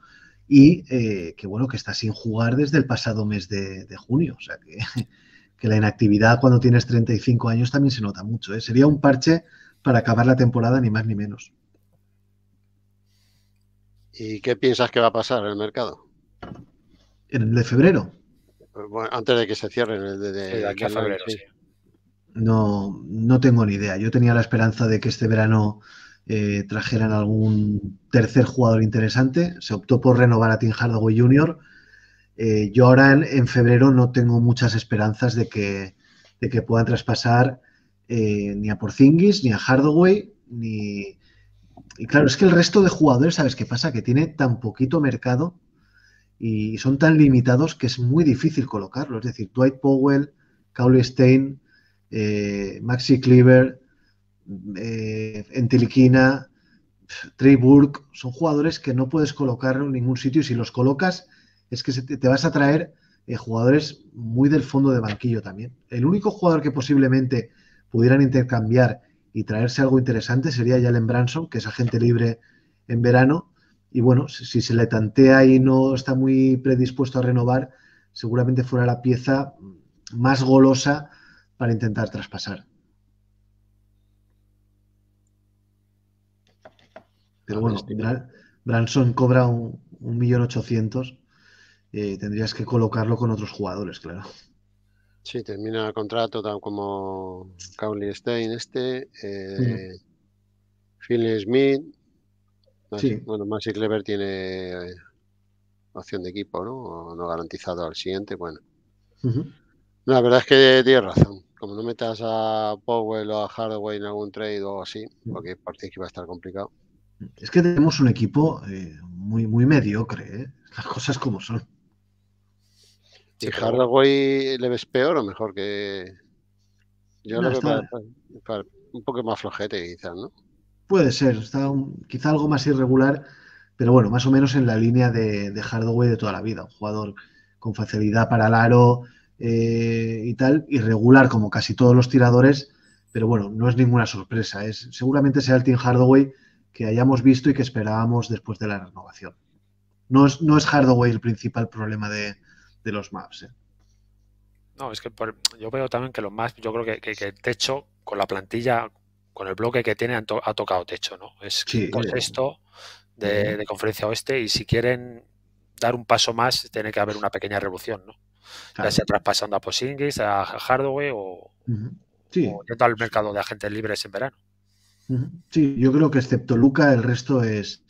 y eh, que bueno, que está sin jugar desde el pasado mes de, junio. O sea que, la inactividad cuando tienes 35 años también se nota mucho. ¿eh? Sería un parche para acabar la temporada, ni más ni menos. ¿Y qué piensas que va a pasar en el mercado? En el de febrero. Pues, antes de que se cierre de, aquí a febrero. No, no tengo ni idea. Yo tenía la esperanza de que este verano eh, trajeran algún tercer jugador interesante. Se optó por renovar a Tim Hardaway Jr. Eh, yo ahora en, febrero no tengo muchas esperanzas de que, que puedan traspasar eh, ni a Porzingis, ni a Hardaway, ni... Y claro, es que el resto de jugadores, ¿sabes qué pasa? Que tiene tan poquito mercado y son tan limitados que es muy difícil colocarlo. Es decir, Dwight Powell, Cowley Stein, Maxi Cleaver, eh, Enteliquina, Triburg, son jugadores que no puedes colocar en ningún sitio y si los colocas es que te, vas a traer eh, jugadores muy del fondo de banquillo también. El único jugador que posiblemente pudieran intercambiar y traerse algo interesante sería Jalen Branson, que es agente libre en verano. Y bueno, si se le tantea y no está muy predispuesto a renovar, seguramente fuera la pieza más golosa para intentar traspasar. Pero bueno, Branson cobra un, millón ochocientos. Eh, tendrías que colocarlo con otros jugadores, claro. Sí, termina el contrato tal como Cowley Stein, este, eh, Phil Smith. Bueno, Maxi Clever tiene eh, opción de equipo, ¿no? no garantizado al siguiente, bueno. la verdad es que tienes razón. Como no metas a Powell o a Hardaway en algún trade o así, porque es que va a estar complicado. Es que tenemos un equipo eh, muy, muy mediocre, ¿eh? las cosas como son. ¿Y Hardaway le ves peor o mejor que.? Yo no, un poco más flojete, quizás, ¿no? Puede ser, está quizá algo más irregular, pero bueno, más o menos en la línea de, Hardaway de toda la vida. Un jugador con facilidad para el aro eh, y tal, irregular como casi todos los tiradores, pero bueno, no es ninguna sorpresa. Es, seguramente sea el Team Hardaway que hayamos visto y que esperábamos después de la renovación. No es, no es hardware el principal problema de, los maps. ¿eh? No, es que yo veo también que los maps, yo creo que, el techo con la plantilla, con el bloque que tiene, ha tocado techo, ¿no? Es un contexto de, conferencia oeste y si quieren dar un paso más, tiene que haber una pequeña revolución, ¿no? Ya sea traspasando a Posingis, a Hardware o, al mercado de agentes libres en verano. Sí, yo creo que excepto Luca, el resto es,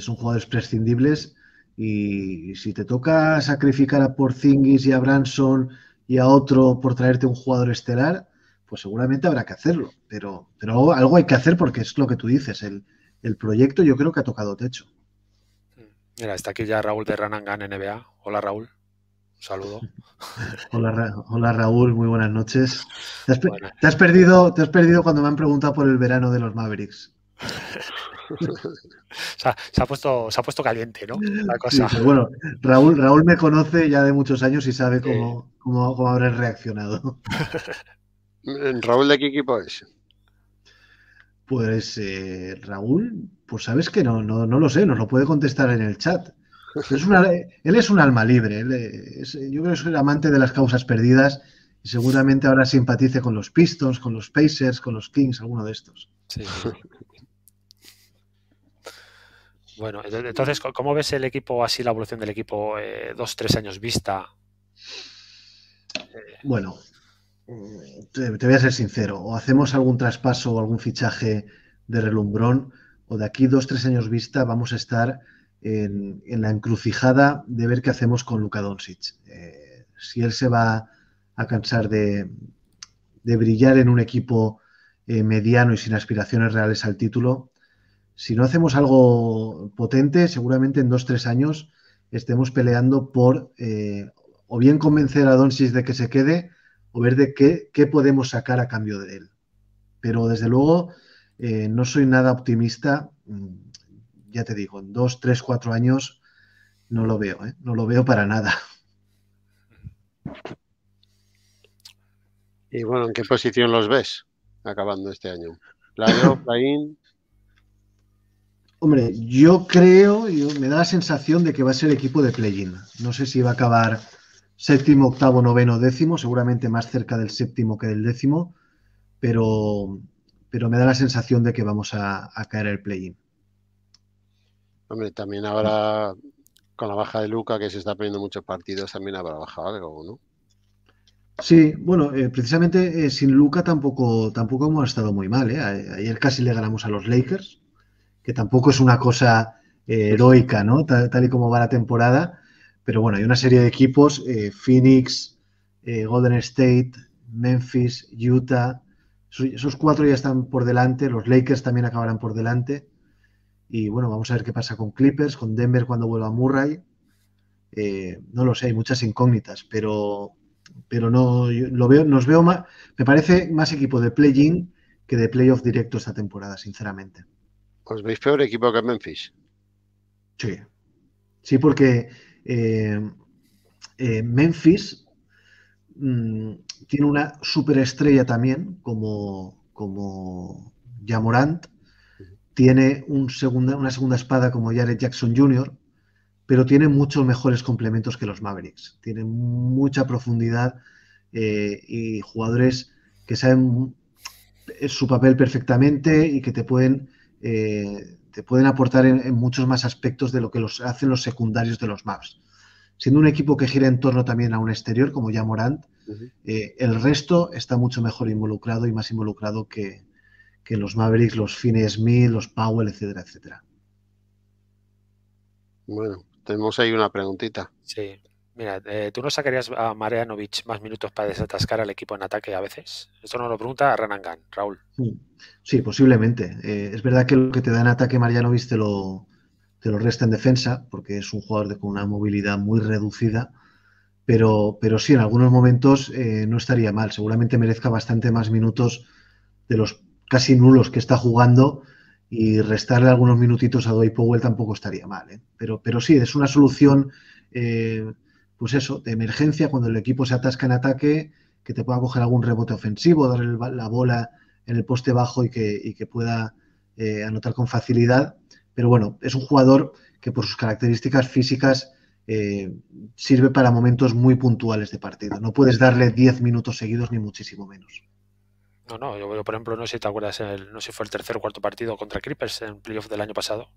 son jugadores prescindibles. Y si te toca sacrificar a Porzingis y a Branson y a otro por traerte un jugador estelar, pues seguramente habrá que hacerlo. Pero, pero algo hay que hacer porque es lo que tú dices. El, el proyecto yo creo que ha tocado techo. Mira, está aquí ya Raúl de Ranangan NBA. Hola Raúl saludo. Hola, Raúl, muy buenas noches. ¿Te has, perdido, te has perdido cuando me han preguntado por el verano de los Mavericks. Se ha, puesto, se ha puesto caliente, ¿no? La cosa. bueno, Raúl, Raúl me conoce ya de muchos años y sabe cómo, habré reaccionado. ¿Raúl de qué equipo es? Pues eh, Raúl, pues sabes que no, no, no, lo sé, nos lo puede contestar en el chat él es un alma libre. yo creo que es amante de las causas perdidas y seguramente ahora simpatice con los Pistons, con los Pacers, con los Kings, alguno de estos. Sí. bueno, entonces, ¿cómo ves el equipo, así la evolución del equipo, eh, dos, tres años vista? Eh, bueno, te, te, voy a ser sincero, o hacemos algún traspaso o algún fichaje de relumbrón, o de aquí dos, tres años vista vamos a estar en, la encrucijada de ver qué hacemos con Luka Doncic. Eh, si él se va a cansar de, brillar en un equipo eh, mediano y sin aspiraciones reales al título, si no hacemos algo potente, seguramente en dos, tres años estemos peleando por eh, o bien convencer a Doncic de que se quede o ver de qué, podemos sacar a cambio de él. Pero desde luego no soy nada optimista mm, ya te digo, en dos, tres, cuatro años no lo veo, ¿eh? no lo veo para nada. Y bueno, ¿en qué posición los ves acabando este año? La play Hombre, yo creo, me da la sensación de que va a ser equipo de play-in. No sé si va a acabar séptimo, octavo, noveno, décimo, seguramente más cerca del séptimo que del décimo, pero, pero me da la sensación de que vamos a, caer el play-in también habrá, con la baja de Luca, que se está perdiendo muchos partidos, también habrá bajado algo, ¿no? Sí, bueno, eh, precisamente eh, sin Luca tampoco, tampoco hemos estado muy mal. ¿eh? Ayer casi le ganamos a los Lakers, que tampoco es una cosa pues heroica, ¿no? Tal, y como va la temporada. Pero bueno, hay una serie de equipos, Phoenix, Golden State, Memphis, Utah. esos cuatro ya están por delante, los Lakers también acabarán por delante. Y bueno, vamos a ver qué pasa con Clippers, con Denver cuando vuelva Murray. Eh, no lo sé, hay muchas incógnitas, pero, pero no, lo veo, nos veo más, me parece más equipo de play-in que de playoff directo esta temporada, sinceramente. ¿Os pues veis peor equipo que Memphis? Sí, sí, porque eh, eh, Memphis mm, tiene una superestrella también, como, como Jamorant, tiene una segunda espada como Jared Jackson Jr., pero tiene muchos mejores complementos que los Mavericks. Tiene mucha profundidad eh, y jugadores que saben su papel perfectamente y que te pueden, eh, te pueden aportar en, muchos más aspectos de lo que los hacen los secundarios de los Mavs. Siendo un equipo que gira en torno también a un exterior, como ya Morant, eh, el resto está mucho mejor involucrado y más involucrado que, que los Mavericks, los Finney Smith, los Powell, etcétera, etcétera. Bueno, tenemos ahí una preguntita. Sí. Mira, eh, ¿tú no sacarías a Marianovich más minutos para desatascar al equipo en ataque a veces? Esto nos lo pregunta Ranangan, Raúl. Sí, posiblemente. Eh, es verdad que lo que te da en ataque Marianovic te lo, te lo resta en defensa, porque es un jugador con una movilidad muy reducida, pero, pero sí, en algunos momentos eh, no estaría mal. Seguramente merezca bastante más minutos de los casi nulos que está jugando y restarle algunos minutitos a Dwight Powell tampoco estaría mal. ¿eh? Pero, pero sí, es una solución, eh, pues eso, de emergencia cuando el equipo se atasca en ataque, que te pueda coger algún rebote ofensivo, darle la bola en el poste bajo y que, y que pueda eh, anotar con facilidad. Pero bueno, es un jugador que por sus características físicas sirve para momentos muy puntuales de partido. No puedes darle 10 minutos seguidos ni muchísimo menos. No, no, yo, veo, por ejemplo no sé si te acuerdas, el, no sé si fue el tercer o cuarto partido contra Creepers en playoff del año pasado.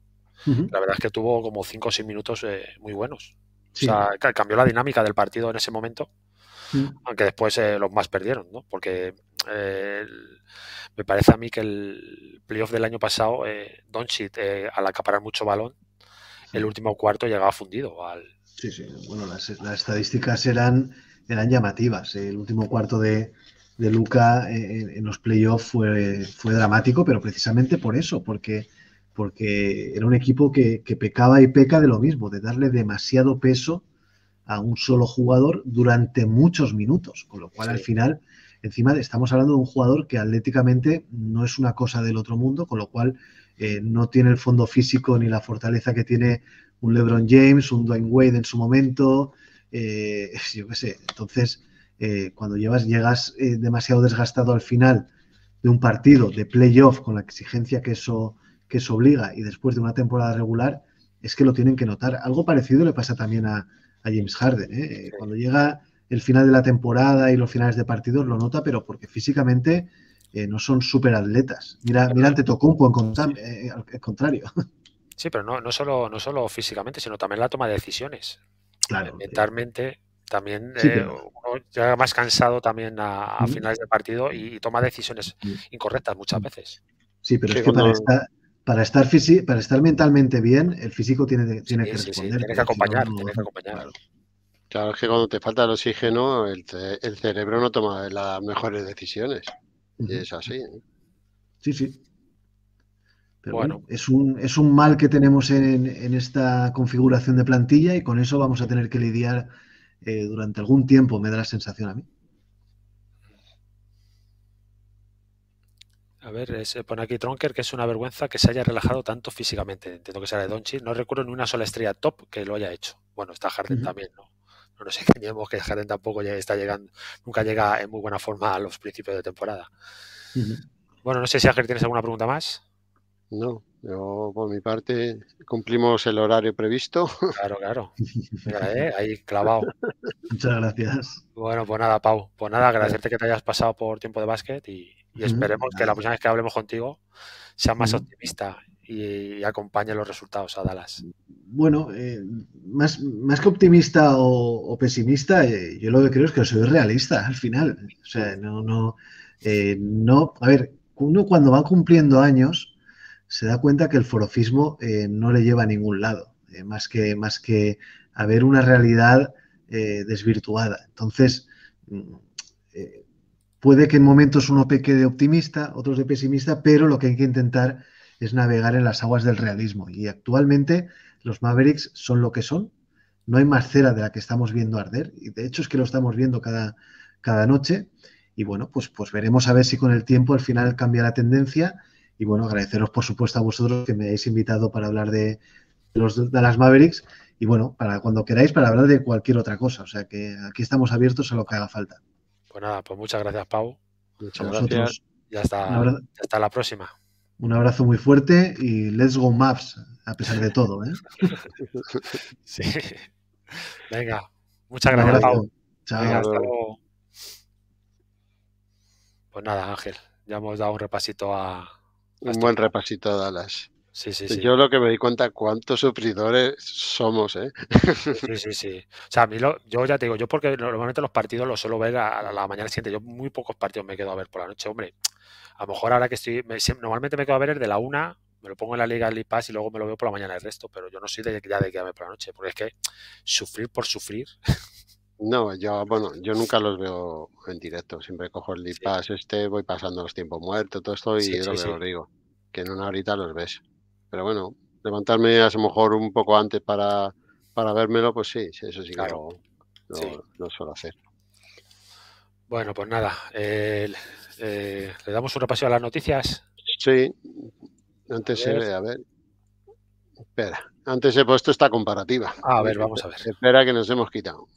La verdad es que tuvo como 5 o 6 minutos eh, muy buenos. O sea, cambió la dinámica del partido en ese momento, mm. aunque después eh, los más perdieron, ¿no? Porque eh, me parece a mí que el playoff del año pasado, eh, Doncic, al acaparar mucho balón, el último cuarto llegaba fundido al... Sí, sí, bueno, las, las estadísticas eran, eran llamativas. El último cuarto de, de Luca en, los playoffs fue, fue dramático, pero precisamente por eso, porque, porque era un equipo que, pecaba y peca de lo mismo, de darle demasiado peso a un solo jugador durante muchos minutos, con lo cual al final, encima estamos hablando de un jugador que atléticamente no es una cosa del otro mundo, con lo cual eh, no tiene el fondo físico ni la fortaleza que tiene un LeBron James, un Dwayne Wade en su momento, eh, yo qué sé, entonces eh, cuando llevas, llegas eh, demasiado desgastado al final de un partido de playoff con la exigencia que eso, que eso obliga y después de una temporada regular, es que lo tienen que notar. Algo parecido le pasa también a, James Harden. ¿eh? Cuando llega el final de la temporada y los finales de partidos lo nota, pero porque físicamente no son superatletas. Mira, mira ante poco al contrario. Sí, pero no, no, solo, no solo físicamente, sino también la toma de decisiones. Claro, mentalmente, también eh, uno llega más cansado también a, finales de partido y, toma decisiones incorrectas muchas veces. Sí, pero es que para, estar, para, estar mentalmente bien, el físico tiene, que responder. tiene que acompañar, tiene que acompañar. Claro. es que cuando te falta el oxígeno, el, cerebro no toma las mejores decisiones. Y es así. ¿eh? Sí, sí. Pero es, un, es un mal que tenemos en, en, esta configuración de plantilla y con eso vamos a tener que lidiar eh, durante algún tiempo, me da la sensación a mí. A ver, eh, se pone aquí Tronker que es una vergüenza que se haya relajado tanto físicamente. Entiendo que será de Donchi. No recuerdo ni una sola estrella top que lo haya hecho. Bueno, está Harden también, ¿no? No nos engañemos que Harden tampoco ya está llegando, nunca llega en muy buena forma a los principios de temporada. Bueno, no sé si Ángel tienes alguna pregunta más. No, yo, por mi parte, cumplimos el horario previsto. Claro, claro. Eh, ahí clavado. Muchas gracias. Bueno, pues nada, Pau. Pues nada, agradecerte que te hayas pasado por tiempo de básquet y, esperemos que la próxima vez que hablemos contigo sea más optimista y, acompañe los resultados a Dallas. Bueno, eh, más, más que optimista o, pesimista, eh, yo lo que creo es que soy realista al final. O sea, no, no, no, a ver, uno cuando va cumpliendo años se da cuenta que el forofismo eh, no le lleva a ningún lado, eh, más, que, más que a ver una realidad eh, desvirtuada. Entonces, mm, puede que en momentos uno peque de optimista, otros de pesimista, pero lo que hay que intentar es navegar en las aguas del realismo. Y actualmente los Mavericks son lo que son. No hay más cera de la que estamos viendo arder. Y de hecho es que lo estamos viendo cada, cada noche. Y bueno, pues, pues veremos a ver si con el tiempo al final cambia la tendencia y bueno, agradeceros por supuesto a vosotros que me hayáis invitado para hablar de, los las Mavericks y bueno, para cuando queráis, para hablar de cualquier otra cosa. O sea que aquí estamos abiertos a lo que haga falta. Pues nada, pues muchas gracias, Pau. Muchas gracias. Y hasta, la próxima. Un abrazo muy fuerte y let's go Maps, a pesar de todo. ¿eh? sí. Venga, muchas gracias, Pau. Chao. Pues nada, Ángel, ya hemos dado un repasito a, un buen repasito a Dallas. Sí, sí, sí. Yo lo que me di cuenta, cuántos sufridores somos, ¿eh? Sí, sí, sí. O sea, yo ya te digo, yo porque normalmente los partidos los suelo ver a, la mañana siguiente. Yo muy pocos partidos me quedo a ver por la noche, hombre. A lo mejor ahora que estoy, normalmente me quedo a ver el de la una, me lo pongo en la Liga League Pass y luego me lo veo por la mañana el resto, pero yo no soy de, ya de quedarme por la noche, porque es que sufrir por sufrir No, yo, bueno, yo nunca los veo en directo. Siempre cojo el League este, voy pasando los tiempos muertos, todo esto, y lo digo. Que en una horita los ves. Pero bueno, levantarme a lo mejor un poco antes para, para vérmelo, pues sí, eso sí claro. que lo, suelo hacer. Bueno, pues nada, eh, eh, ¿le damos una repaso a las noticias? Sí, antes, se ver, eh, a ver. espera, antes he puesto esta comparativa. A ver, vamos a ver. Espera que nos hemos quitado.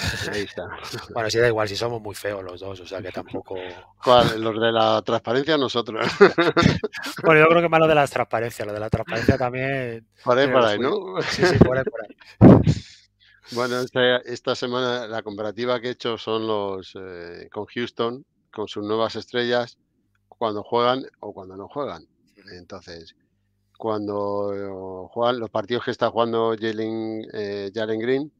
Pues bueno, sí da igual, si somos muy feos los dos, o sea que tampoco. ¿Los de la transparencia nosotros? bueno, yo creo que más lo de la transparencia lo de la transparencia también. Por ahí, por ahí, ¿no? Sí, sí, Bueno, esta, semana la comparativa que he hecho son los eh, con Houston, con sus nuevas estrellas, cuando juegan o cuando no juegan. Entonces, cuando eh, juegan los partidos que está jugando Jalen, eh, Jalen Green,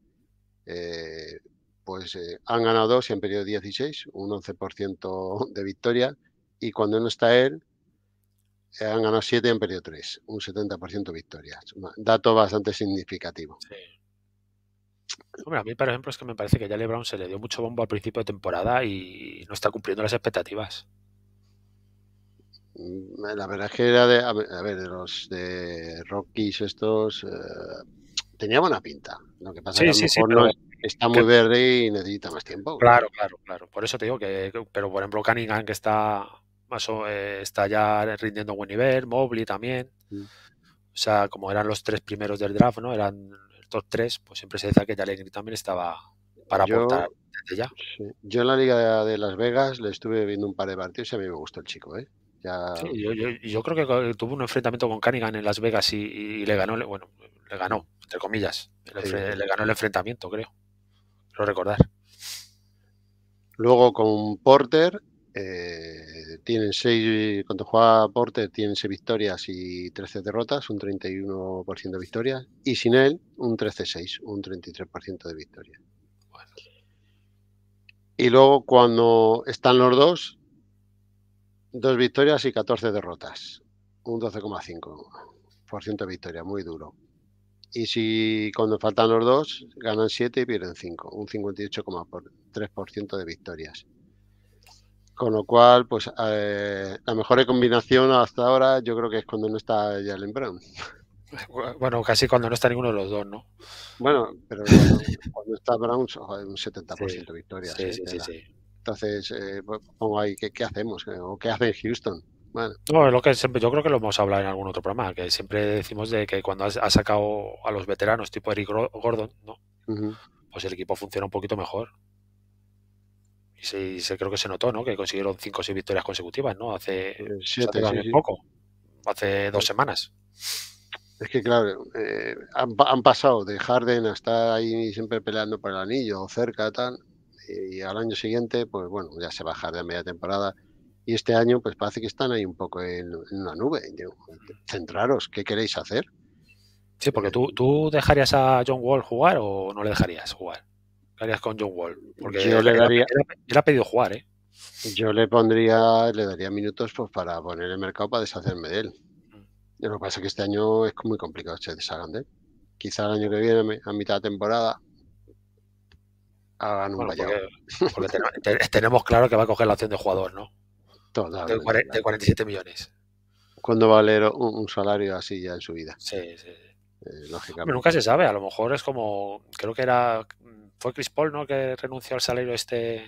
eh, pues eh, han ganado dos y han 16, un 11% de victoria. Y cuando no está él, eh, han ganado 7 en periodo 3, un 70% de victoria. Dato bastante significativo. Hombre, a mí, por ejemplo, es que me parece que ya LeBron se le dio mucho bombo al principio de temporada y no está cumpliendo las expectativas. Mm, eh, la verdad es que era de. A ver, de los de Rockies estos. tenía buena pinta. Lo que pasa está muy verde y necesita más tiempo. Claro, claro, claro. Por eso te digo que, pero por ejemplo, Cunningham que está, eh, está ya rindiendo buen nivel, Mobley también. Mm. O sea, como eran los tres primeros del draft, ¿no? Eran el top tres, pues siempre se decía que Jalen también estaba para aportar desde ya. Yo en la Liga de, Las Vegas le estuve viendo un par de partidos y a mí me gustó el chico, ¿eh? Ya... yo, creo que tuvo un enfrentamiento con Cunningham en Las Vegas y, le ganó, bueno, le ganó, entre comillas, le ganó el enfrentamiento, creo recordar. Luego con Porter eh, tienen seis, cuando juega Porter tienen 6 victorias y 13 derrotas, un 31% de victorias, y sin él un 13-6, un 33% de victoria. Y luego cuando están los dos, dos victorias y 14 derrotas, un 12,5% de victoria, muy duro. Y si cuando faltan los dos, ganan 7 y pierden 5, un 58,3% de victorias. Con lo cual, pues eh, la mejor combinación hasta ahora yo creo que es cuando no está Jalen Brown. Bueno, casi cuando no está ninguno de los dos, ¿no? Bueno, pero cuando, está Brown, son un 70% de victorias. ¿eh? Entonces, eh, pues, pongo ahí, ¿qué, ¿qué, hacemos? ¿O qué hace Houston? lo que siempre, yo creo que lo hemos hablado en algún otro programa, que siempre decimos de que cuando ha sacado a los veteranos tipo Eric Gordon, Pues el equipo funciona un poquito mejor. Y se, creo que se notó, ¿no? Que consiguieron cinco o 6 victorias consecutivas, ¿no? Hace, eh, Siete, poco, hace dos eh, semanas. Es que, claro, eh, han, pasado de Harden a estar ahí siempre peleando por el anillo o cerca, tal. Y, al año siguiente, pues bueno, ya se va de media temporada y este año, pues parece que están ahí un poco en, una la nube. Centraros, ¿qué queréis hacer? Sí, porque eh, tú, tú dejarías a John Wall jugar o no le dejarías jugar. ¿Qué harías con John Wall? Porque yo le daría. Él ha pedido jugar, ¿eh? Yo le pondría, le daría minutos pues, para poner el mercado para deshacerme de él. Mm. Lo que pasa es que este año es muy complicado se deshagan de él. Quizá el año que viene, a mitad de temporada, hagan un bueno, tenemos claro que va a coger la opción de jugador, ¿no? De, 47 millones. ¿Cuándo va a leer un, salario así ya en su vida? Sí, sí. Eh, lógicamente. nunca se sabe, a lo mejor es como, creo que era, fue Chris Paul, ¿no? Que renunció al salario este,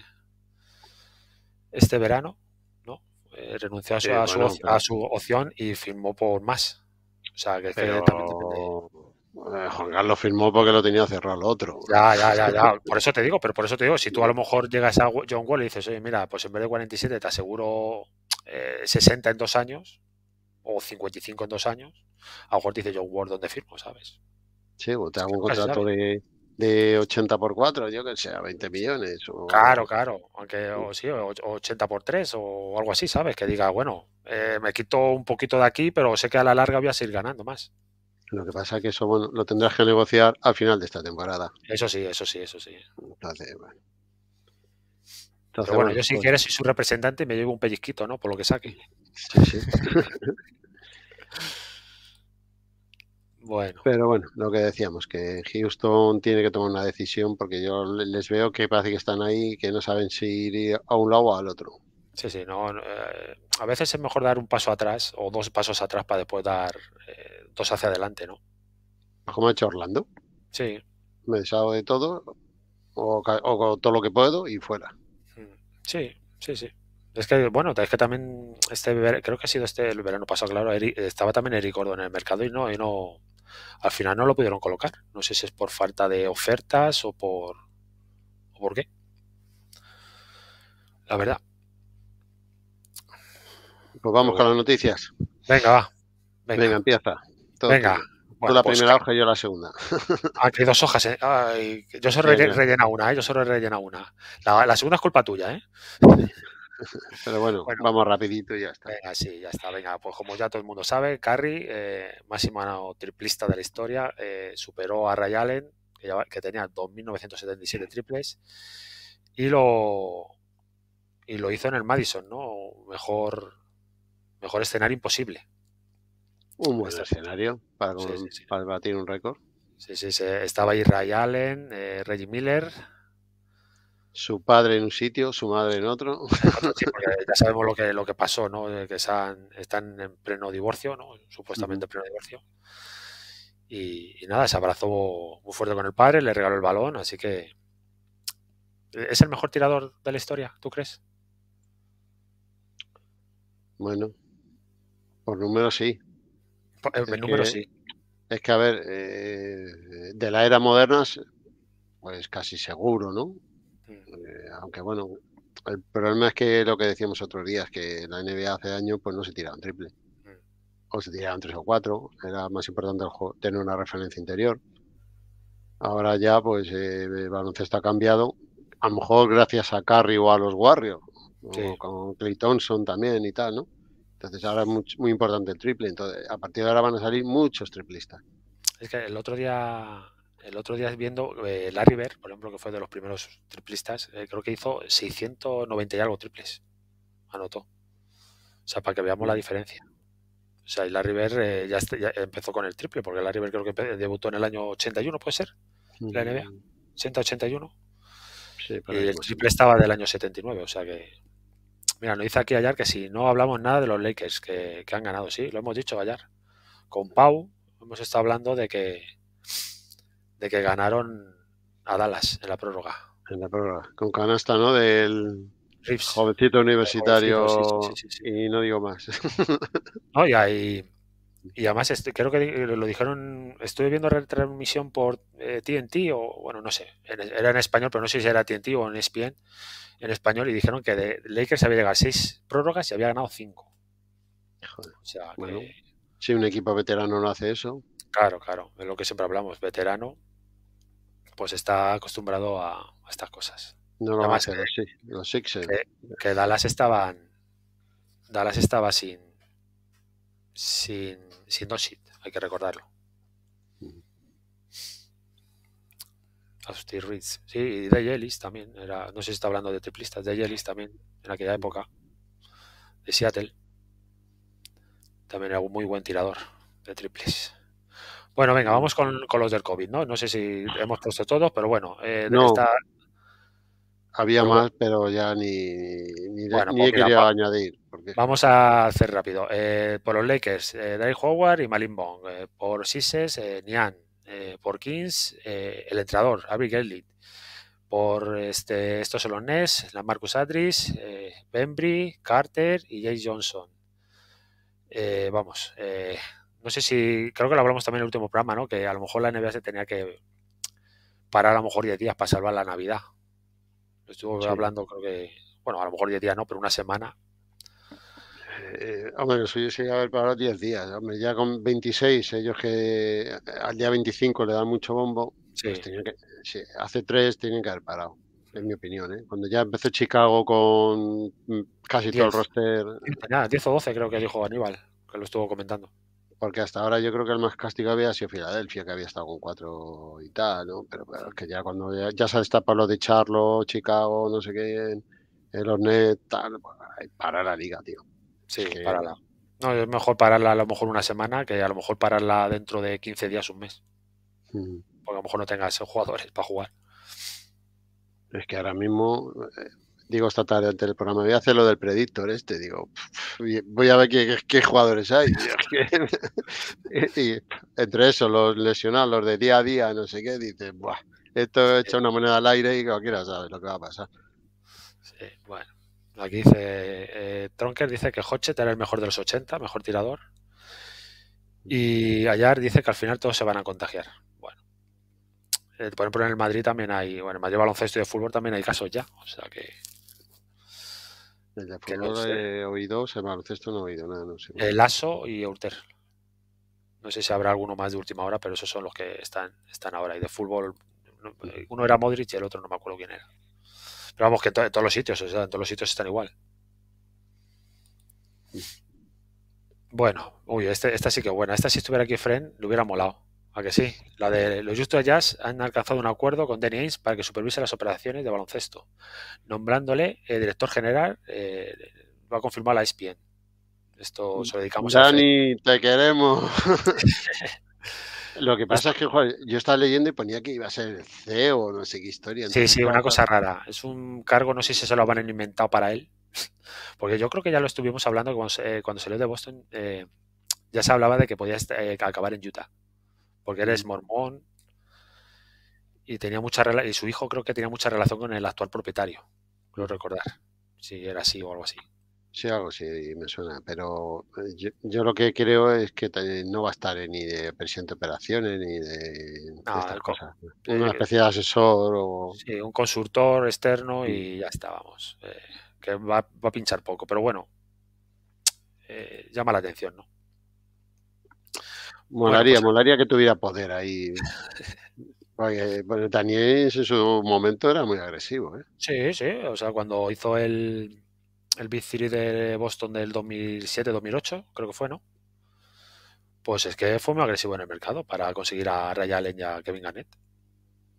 este verano, ¿no? Eh, renunció a su, a, su, opción y firmó por más. O sea, que, pero... Eh, Juan Carlos firmó porque lo tenía cerrado el otro. Ya, ya, ya, ya. Por eso te digo, pero por eso te digo, si tú a lo mejor llegas a John Wall y dices, oye, mira, pues en vez de 47 te aseguro 60 eh, en dos años o 55 en dos años, a lo mejor te dice John Wall dónde firmo, ¿sabes? Sí, o te hago un contrato de, 80 por 4, yo que sea, 20 millones. Claro, claro, aunque o, sí, 80 por 3 o algo así, ¿sabes? Que diga, bueno, eh, me quito un poquito de aquí, pero sé que a la larga voy a seguir ganando más. Lo que pasa es que eso lo tendrás que negociar al final de esta temporada. Eso sí, eso sí, eso sí. Entonces, bueno. bueno, yo si pues quieres soy su representante y me llevo un pellizquito, ¿no? Por lo que saque. Sí, sí. bueno. Pero bueno, lo que decíamos, que Houston tiene que tomar una decisión porque yo les veo que parece que están ahí que no saben si ir a un lado o al otro. Sí, sí, no, eh, a veces es mejor dar un paso atrás o dos pasos atrás para después dar, eh, hacia adelante, ¿no? Como ha hecho Orlando. Sí. Me deshago de todo, o, o, todo lo que puedo y fuera. Mm, sí, sí, sí. Es que, bueno, es que también, este creo que ha sido este el verano pasado, claro, estaba también Eric Gordon en el mercado y no, y no, al final no lo pudieron colocar. No sé si es por falta de ofertas o por, o por qué. La verdad. Pues vamos con las noticias. Venga, va. venga empieza. Venga. Tú, la pues primera hoja y yo la segunda. Aquí dos hojas, ¿eh? yo solo he rellenado una, ¿eh? Yo solo una. La, segunda es culpa tuya, ¿eh? Pero bueno, vamos rapidito y ya está. Venga, sí, ya está. Venga, pues como ya todo el mundo sabe, Carry eh, máximo triplista de la historia, eh, superó a Ray Allen, que, ya, que tenía 2.977 triples, y lo, y lo hizo en el Madison, ¿no? Mejor, mejor escenario imposible. Un buen escenario para, batir un récord. Sí, sí, estaba ahí Ray Allen, eh, Reggie Miller. Su padre en un sitio, su madre en otro. ya sabemos lo que, lo que pasó, ¿no? Que están, en pleno divorcio, ¿no? Supuestamente en pleno divorcio. Y, nada, se abrazó muy fuerte con el padre, le regaló el balón, así que. Eh, ¿Es el mejor tirador de la historia, tú crees? Bueno, por números sí, es número que, sí. Es que, a ver, eh, de la era moderna, pues casi seguro, ¿no? Eh, aunque bueno, el problema es que lo que decíamos otros días, que la NBA hace años pues no se tiraban triple. Mm. O se tiraban tres o cuatro, era más importante el juego, tener una referencia interior. Ahora ya, pues eh, el baloncesto ha cambiado. A lo mejor gracias a Curry o a los Warriors, o con Clay Thompson también y tal, ¿no? Entonces ahora es muy, importante el triple. Entonces, a partir de ahora van a salir muchos triplistas. Es que el otro día, el otro día viendo la eh, Larry por ejemplo, que fue de los primeros triplistas, eh, creo que hizo 690 y algo triples. Anotó. O sea, para que veamos la mm. diferencia. O sea, y Larry River eh, ya, empezó con el triple, porque Larry River creo que debutó en el año 81, ¿puede ser? La NBA. 80-81. Mm. Sí, y el triple estaba del año 79, o sea que Mira, nos dice aquí Ayar que si no hablamos nada de los Lakers que, han ganado, sí, lo hemos dicho Ayar. Con Pau hemos estado hablando de que de que ganaron a Dallas en la prórroga. En la prórroga, con canasta, ¿no? Del jovencito universitario y no digo más. Oiga, y hay y además este, creo que eh, lo dijeron, estuve viendo retransmisión por TNT eh, o bueno, no sé, era en español, pero no sé si era TNT o en ESPN en español y dijeron que de Lakers había llegado a seis prórrogas y había ganado cinco. o sea, si un equipo veterano no hace eso. Claro, claro, es lo que siempre hablamos, veterano pues está acostumbrado a, estas cosas. No lo además, que, los, los Que, Dallas estaban Dallas estaba sin sin, sin no hay que recordarlo. Mm. Austin Reeds. Sí, y de Ellis también. Era, no sé si está hablando de triplistas. de Ellis también, en aquella época. De Seattle. También era un muy buen tirador de triples. Bueno, venga, vamos con, los del COVID, ¿no? No sé si hemos puesto todos, pero bueno. Eh, no, Había más, pero ya ni, ni, pues añadir. Vamos a hacer rápido. Eh, por los Lakers, eh, Howard y Malin Bong. Eh, por Sises, eh, Nian. por Kings, el entrenador, Avery Gellit. Por este, estos son los Nets, la Marcus Adris, Bembry, Carter y Jay Johnson. vamos, no sé si, creo que lo hablamos también en el último programa, ¿no? Que a lo mejor la NBA se tenía que parar a lo mejor 10 días para salvar la Navidad. Lo estuvo hablando, creo que, bueno, a lo mejor 10 días no, pero una semana eh, hombre, lo suyo sería haber parado 10 días. Hombre, ya con 26, ellos que al día 25 le dan mucho bombo, sí. Pues hace 3 tienen que haber parado, en mi opinión. ¿eh? Cuando ya empezó Chicago con mm, casi todo el roster. Nada, 10 o 12 creo que dijo Aníbal, que lo estuvo comentando. Porque hasta ahora yo creo que el más castigo había sido Filadelfia, que había estado con 4 y tal, ¿no? Pero, es que ya cuando ya, se se destapado lo de Charlo, Chicago, no sé qué, el Nets, tal, pues, para la liga, tío. Sí, No, es mejor pararla a lo mejor una semana que a lo mejor pararla dentro de 15 días, un mes. Mm. Porque a lo mejor no tengas jugadores para jugar. Es que ahora mismo, eh, digo esta tarde ante el programa, voy a hacer lo del predictor este, digo, voy a ver qué, jugadores hay. y, entre eso, los lesionados, los de día a día, no sé qué, dices, buah, esto echa una moneda al aire y cualquiera sabe lo que va a pasar. Sí, bueno. Aquí dice, eh, Tronker dice que Hotchet era el mejor de los 80, mejor tirador. Y Ayar dice que al final todos se van a contagiar. Bueno. Eh, por ejemplo, en el Madrid también hay, bueno, en Madrid baloncesto y de fútbol también hay casos ya. O sea que... El no he oído, el baloncesto no he oído nada. El eh, aso y Eurter. No sé si habrá alguno más de última hora, pero esos son los que están, están ahora. Y de fútbol, uno era Modric y el otro no me acuerdo quién era. Pero vamos, que en todos los sitios, o sea, en todos los sitios están igual. Bueno, uy, este, esta sí que es buena. Esta si estuviera aquí Fren, le hubiera molado. ¿A que sí? La de los Justo Jazz han alcanzado un acuerdo con Danny Ains para que supervise las operaciones de baloncesto, nombrándole eh, director general, eh, va a confirmar la ESPN. Esto mm. se lo dedicamos a Dani, te queremos. Lo que pasa es que yo estaba leyendo y ponía que iba a ser el CEO, no sé qué historia. Sí, sí, una cosa rara. Es un cargo, no sé si se lo a inventado para él. Porque yo creo que ya lo estuvimos hablando cuando, se eh, salió de Boston. Eh, ya se hablaba de que podía eh, acabar en Utah. Porque eres mm. mormón y tenía mucha y su hijo creo que tenía mucha relación con el actual propietario. lo recordar. Si era así o algo así. Sí, algo sí, me suena, pero eh, yo, lo que creo es que no va a estar ni de presidente de operaciones ni de, estas cosas. Una especie de asesor o... sí, un consultor externo y ya está, vamos. Eh, que va, a pinchar poco, pero bueno, eh, llama la atención, ¿no? Molaría, pues molaría que tuviera poder ahí. Porque, Daniel en su momento era muy agresivo, sí, sí, o sea, cuando hizo el, el Big de Boston del 2007-2008, creo que fue, ¿no? Pues es que fue muy agresivo en el mercado para conseguir a Ray Allen y a Kevin Garnett.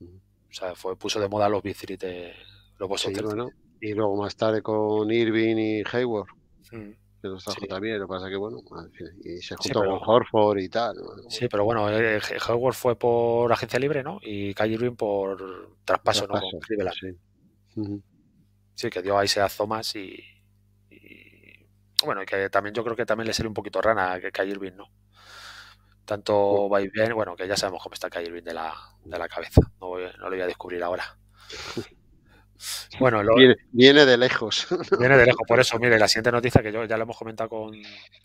O sea, fue, puso de moda los Big de los Boston Y luego más tarde con Irving y Hayward. Mm. que los trajo también, lo que pasa que bueno, y se juntó con Horford y tal. Sí, pero bueno, eh, eh, Hayward fue por agencia libre, ¿no? Y Kyrie Irving por traspaso, ¿no? Sí. que dio a Isaiah Thomas y, bueno, que también yo creo que también le sale un poquito rana que Kai Irving, ¿no? Tanto oh. va y bien, bueno, que ya sabemos cómo está Kai Irving de la, de la cabeza, no, voy, no, lo voy a descubrir ahora. Bueno, viene, de lejos. Viene de lejos, por eso, mire, la siguiente noticia que yo ya lo hemos comentado con,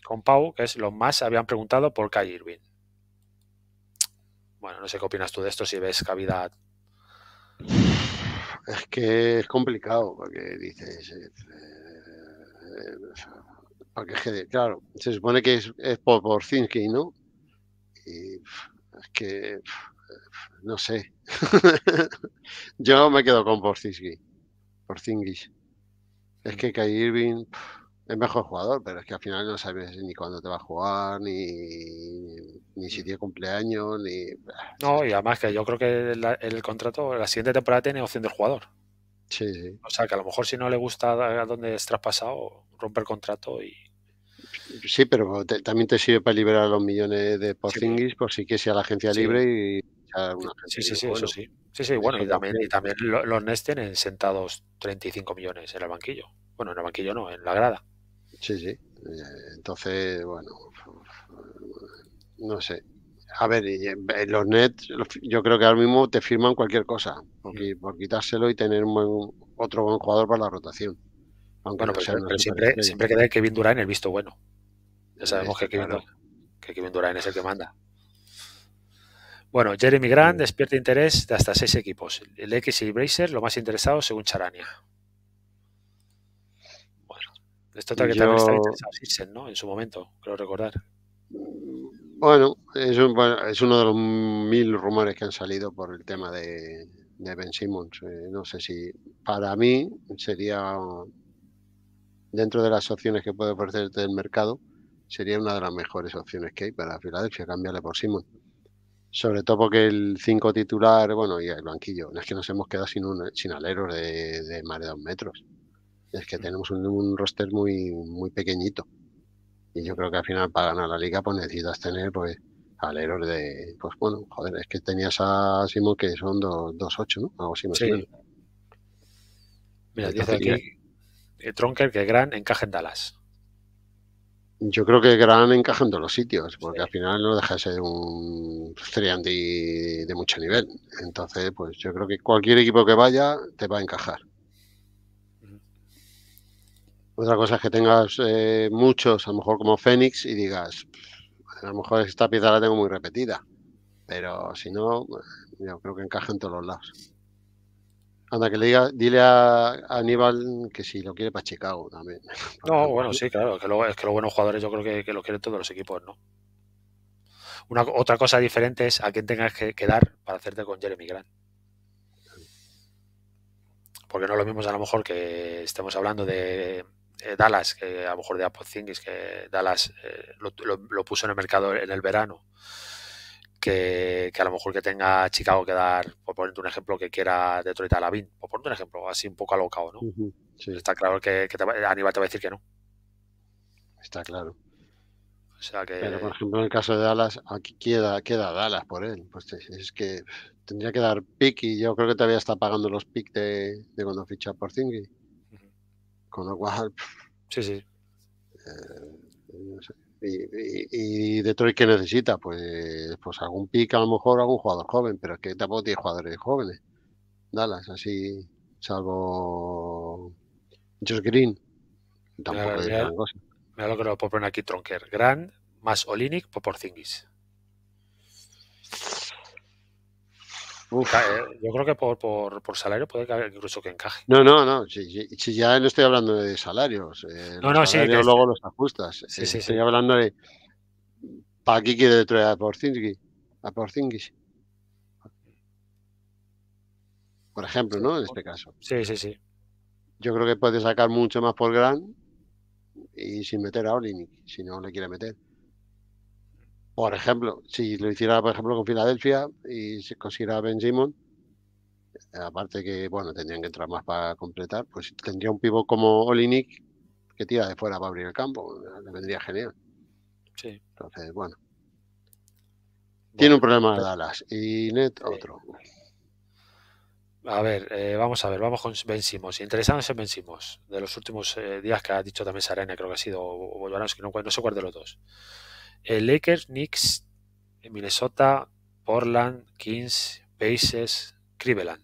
con Pau, que es los más habían preguntado por Kai Irving. Bueno, no sé qué opinas tú de esto, si ves cavidad es que es complicado porque dices eh, eh, eh, es claro, se supone que es, por Zinsky, ¿no? Y es que, no sé. Yo me quedo con Por Porzingis. Es que mm. Kai Irving es mejor jugador, pero es que al final no sabes ni cuándo te va a jugar, ni, ni si mm. tiene cumpleaños, ni... No, y además que yo creo que el contrato, la siguiente temporada tiene opción del jugador. Sí, O sea, que a lo mejor si no le gusta a dónde es traspasado, el contrato y, Sí, pero también te sirve para liberar los millones de Pozingis por si quieres ir a la agencia libre y Sí, sí, sí, eso sí. Sí, sí, bueno, y también, los Nets tienen sentados 35 millones en el banquillo. Bueno, en el banquillo no, en la grada. Sí, sí. Eh, entonces, bueno, no sé. A ver, los Nets, yo creo que ahora mismo te firman cualquier cosa por, mm. quitárselo y tener otro buen jugador para la rotación. bueno, pero, siempre, siempre queda el Kevin Durant el visto bueno. Ya sabemos este, que, Kevin que Kevin es el que manda. Bueno, Jeremy Grant despierta interés de hasta seis equipos. El X y Bracer, lo más interesado según Charania. Bueno, esto también, está interesado ¿no? En su momento, creo recordar. Bueno, es, uno de los mil rumores que han salido por el tema de, Ben Simmons. Eh, no sé si para mí sería dentro de las opciones que puede ofrecer el mercado sería una de las mejores opciones que hay para Filadelfia, cambiarle por Simon. Sobre todo porque el 5 titular, bueno, y el banquillo, es que nos hemos quedado sin, un, sin aleros de, más de dos metros. Es que tenemos un, roster muy, muy pequeñito. Y yo creo que al final para ganar la liga pues necesitas tener pues aleros de, pues bueno, joder, es que tenías a Simon que son 2-8, ¿no? Algo así sí. Mira, dice aquí, el eh, Tronker que Gran encaje en Dallas. Yo creo que Gran encaja en todos los sitios, porque al final no deja de ser un 3 de mucho nivel. Entonces, pues yo creo que cualquier equipo que vaya te va a encajar. Otra cosa es que tengas eh, muchos, a lo mejor como Fénix, y digas, a lo mejor esta pieza la tengo muy repetida. Pero si no, yo creo que encaja en todos los lados. Anda, que le diga, dile a, Aníbal que si lo quiere para Chicago también. No, bueno, sí, claro, que luego, es que los buenos jugadores yo creo que, que lo quieren todos los equipos, ¿no? Una, otra cosa diferente es a quién tengas que, quedar para hacerte con Jeremy Grant. Porque no es lo mismo a lo mejor que estemos hablando de eh, Dallas, que a lo mejor de Things que Dallas eh, lo, lo, puso en el mercado en el verano que, a lo mejor que tenga Chicago que dar, por ponerte un ejemplo, que quiera Detroit a o por ponerte un ejemplo, así un poco alocado, ¿no? Está claro que, te Aníbal te va a decir que no. Está claro. O sea que... Pero, por ejemplo, en el caso de Dallas, aquí queda, queda Dallas por él. Pues es que tendría que dar pick y yo creo que todavía está pagando los pick de, de cuando ficha por Zingy. Con lo cual. Sí, sí. Eh, y, y, Detroit que necesita, pues, pues algún pick, a lo mejor algún jugador joven, pero es que tampoco tiene jugadores jóvenes. Dallas, así, salvo Josh Green. Tampoco mira, mira, mira lo que aquí Tronker. Grand más Olinic pues por Porzingis. Eh, yo creo que por, por, por, salario puede que incluso que encaje. No, no, no. Si, ya no estoy hablando de salarios. Eh, no, luego los ajustas. Sí, eh, sí, estoy hablando de. ¿Para qué quiere traer a Porzingis? A Por ejemplo, ¿no? En este caso. Sí, sí, sí. Yo creo que puede sacar mucho más por Gran y sin meter a Olin, si no le quiere meter. Por ejemplo, si lo hiciera, por ejemplo, con Filadelfia y se consiguiera Ben aparte que, bueno, tendrían que entrar más para completar, pues tendría un pivot como Olinik que tira de fuera para abrir el campo, le vendría genial. Sí. Entonces, bueno. Tiene un problema de pues Dallas y Net otro. A ver, eh, vamos a ver, vamos con Vencimos. Interesante Vencimos. De los últimos eh, días que ha dicho también Sarena, creo que ha sido, o, o, no, no, se los dos. Lakers, Knicks, Minnesota, Portland, Kings, Pacers, Criveland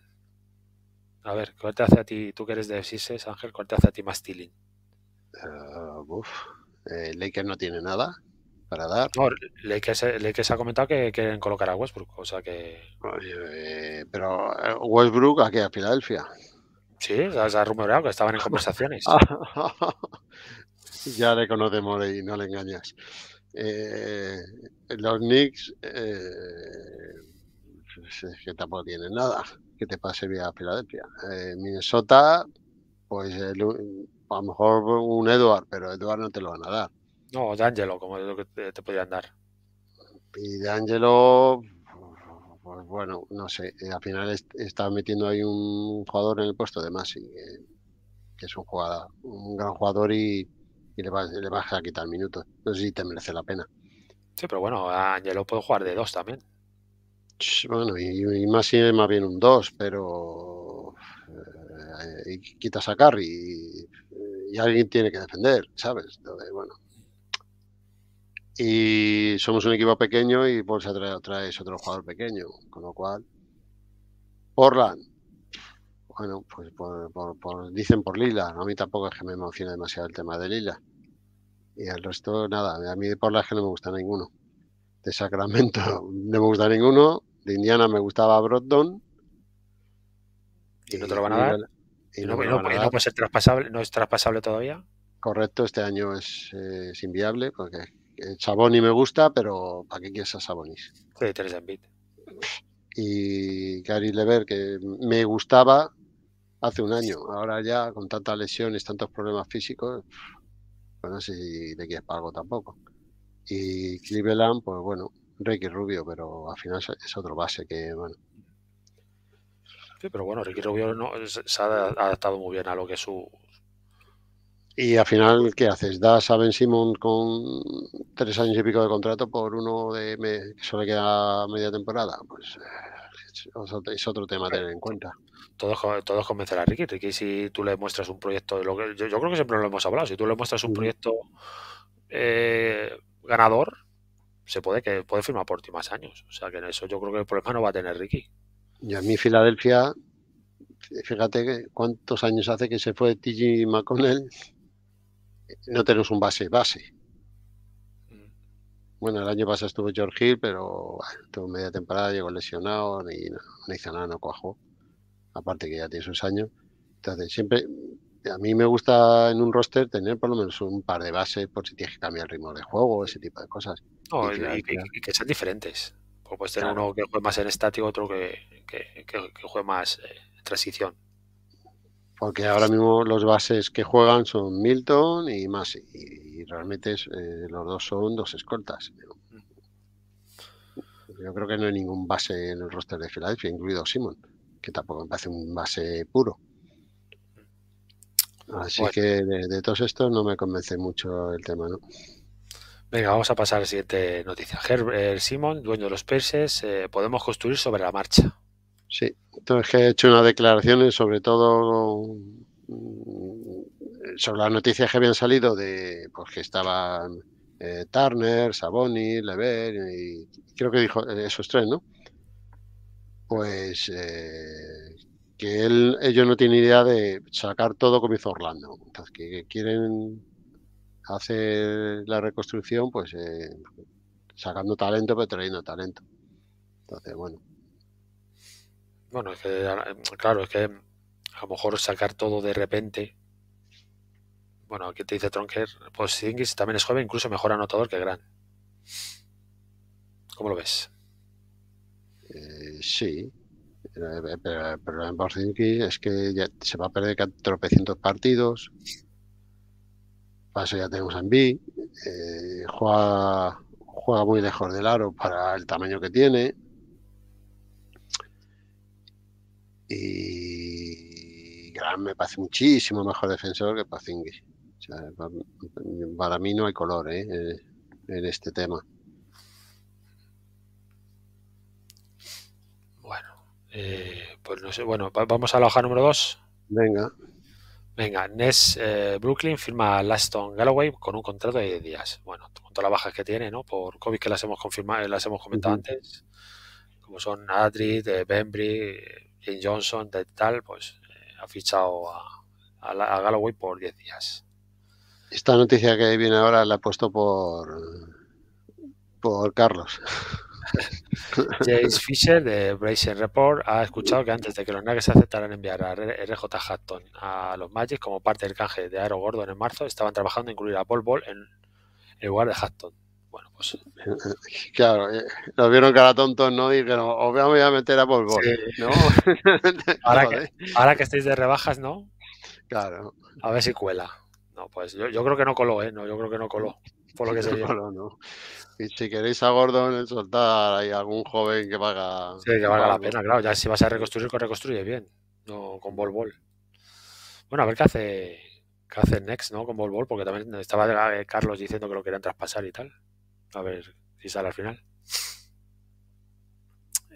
A ver, ¿cuál te hace a ti? Tú que eres de Sises, Ángel, ¿cuál te hace a ti más Tilling? Ah, uh, eh, Lakers no tiene nada para dar. No, Lakers, eh, Lakers ha comentado que quieren colocar a Westbrook, o sea que. Eh, pero Westbrook aquí a Filadelfia. Sí, se ha rumoreado que estaban en conversaciones. ya le conocemos y no le engañas. Eh, los Knicks, eh, que tampoco tienen nada que te pase bien a Filadelfia. Eh, Minnesota, pues a lo mejor un Edward, pero Edward no te lo van a dar. No, D'Angelo, como lo que te, podían dar. Y D'Angelo, pues bueno, no sé. Al final está metiendo ahí un jugador en el puesto de Masi, que es un, jugador, un gran jugador y y le vas, le a quitar minutos. No sé si te merece la pena. Sí, pero bueno, lo puedo jugar de dos también. Bueno, y, más si más bien un dos, pero eh, y quitas a Carry y, alguien tiene que defender, ¿sabes? bueno. Y somos un equipo pequeño y por trae, traes otro jugador pequeño, con lo cual. Portland, bueno, pues dicen por Lila, a mí tampoco es que me emocione demasiado el tema de Lila. Y el resto, nada, a mí de la que no me gusta ninguno. De Sacramento no me gusta ninguno, de Indiana me gustaba Broddon. ¿Y no te lo van a dar? Y no, traspasable, no es traspasable todavía. Correcto, este año es, inviable porque Saboni me gusta, pero ¿para qué quieres a Sabonis? de Teresa Y Gary Lever, que me gustaba, hace un año. Ahora ya con tantas lesiones, tantos problemas físicos, pues no sé si le quieres pago tampoco. Y Cleveland, pues bueno, Ricky Rubio, pero al final es otro base que, bueno. Sí, pero bueno, Ricky Rubio no, se ha adaptado muy bien a lo que es su... Y al final, ¿qué haces? ¿Das a Ben Simon con tres años y pico de contrato por uno de que solo queda media temporada? Pues eh, es, otro tema a tener en cuenta. Todos, todos convencer a Ricky. Ricky, si tú le muestras un proyecto, lo que, yo, creo que siempre lo hemos hablado, si tú le muestras un proyecto eh, ganador, se puede que puede firmar por ti más años. O sea que en eso yo creo que el problema no va a tener Ricky. Y a mí Filadelfia, fíjate cuántos años hace que se fue TG McConnell, no tenemos un base, base. Bueno, el año pasado estuvo George Hill, pero bueno, tuvo media temporada, llegó lesionado y no, hizo nada, no coajó. Aparte que ya tiene sus años. Entonces, siempre a mí me gusta en un roster tener por lo menos un par de bases por si tienes que cambiar el ritmo de juego, ese tipo de cosas. y, que, sean diferentes. pues tener uno que juegue más en estático, otro que, que, que juegue más eh, en transición. Porque ahora mismo los bases que juegan son Milton y Masi. Y, realmente eh, los dos son dos escoltas. Yo creo que no hay ningún base en el roster de Philadelphia, incluido Simon, que tampoco me parece un base puro. Así que de, todos estos no me convence mucho el tema, ¿no? Venga, vamos a pasar a la siguiente noticia. Eh, Simon, dueño de los Perses, eh, podemos construir sobre la marcha. Sí, entonces que he hecho unas declaraciones sobre todo mm, sobre las noticias que habían salido de pues que estaban eh, Turner, Saboni, Lever y creo que dijo eh, esos tres, ¿no? Pues eh, que ellos no tienen idea de sacar todo como hizo Orlando. Entonces, que, quieren hacer la reconstrucción, pues sacando talento, pero trayendo talento. Entonces, bueno, bueno, claro, es que a lo mejor sacar todo de repente. Bueno, aquí te dice Tronker, pues también es joven, incluso mejor anotador que Gran. ¿Cómo lo ves? Eh, sí, eh, eh, pero el problema en es que ya se va a perder tropecientos partidos. Paso ya tenemos en B. juega, juega muy lejos del aro para el tamaño que tiene. Y me parece muchísimo mejor defensor que Pazinguis. para mí no hay color ¿eh? Eh, en este tema. Bueno, eh, pues no sé. Bueno, vamos a la hoja número 2. Venga. Venga, Ness Brooklyn firma Laston Galloway con un contrato de 10 días. Bueno, con todas las bajas que tiene, ¿no? Por COVID que las hemos confirmado, las hemos comentado antes, como son Adri, Bembry, Jane Johnson, de tal, pues eh, ha fichado a, a, Galloway por 10 días. Esta noticia que viene ahora la ha puesto por, por Carlos. James Fisher de Brazen Report ha escuchado que antes de que los Nuggets aceptaran enviar a RJ Hatton a los Magic como parte del canje de Aero Gordon en marzo, estaban trabajando en incluir a Paul Ball en, en lugar de Hatton bueno, pues claro, eh, nos vieron cara tontos, ¿no? Y que no, os voy a meter a Volvo, ahora, que, estáis de rebajas, ¿no? Claro. A ver si cuela. No, pues yo, creo que no coló, ¿eh? No, yo creo que no coló. Por lo que se no, no. Y si queréis a Gordon, soltar ahí algún joven que paga que valga la pena, claro. Ya si vas a reconstruir, que pues reconstruye bien. No con Vol Bueno, a ver qué hace, qué hace Next, ¿no? Con volvo porque también estaba eh, Carlos diciendo que lo querían traspasar y tal. A ver si sale al final.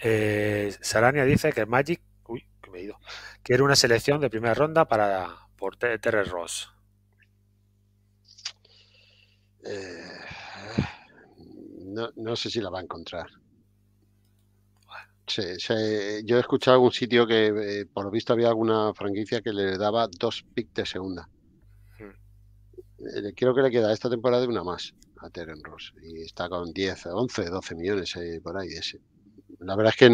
Eh, Sarania dice que Magic, uy, que me he ido, quiere una selección de primera ronda para por Terry Ross. Eh, no, sé si la va a encontrar. yo he escuchado algún sitio que eh, por lo visto había alguna franquicia que le daba dos picks de segunda. Quiero mm. eh, creo que le queda esta temporada una más a terrenos y está con 10, 11, 12 millones por ahí ese. La verdad es que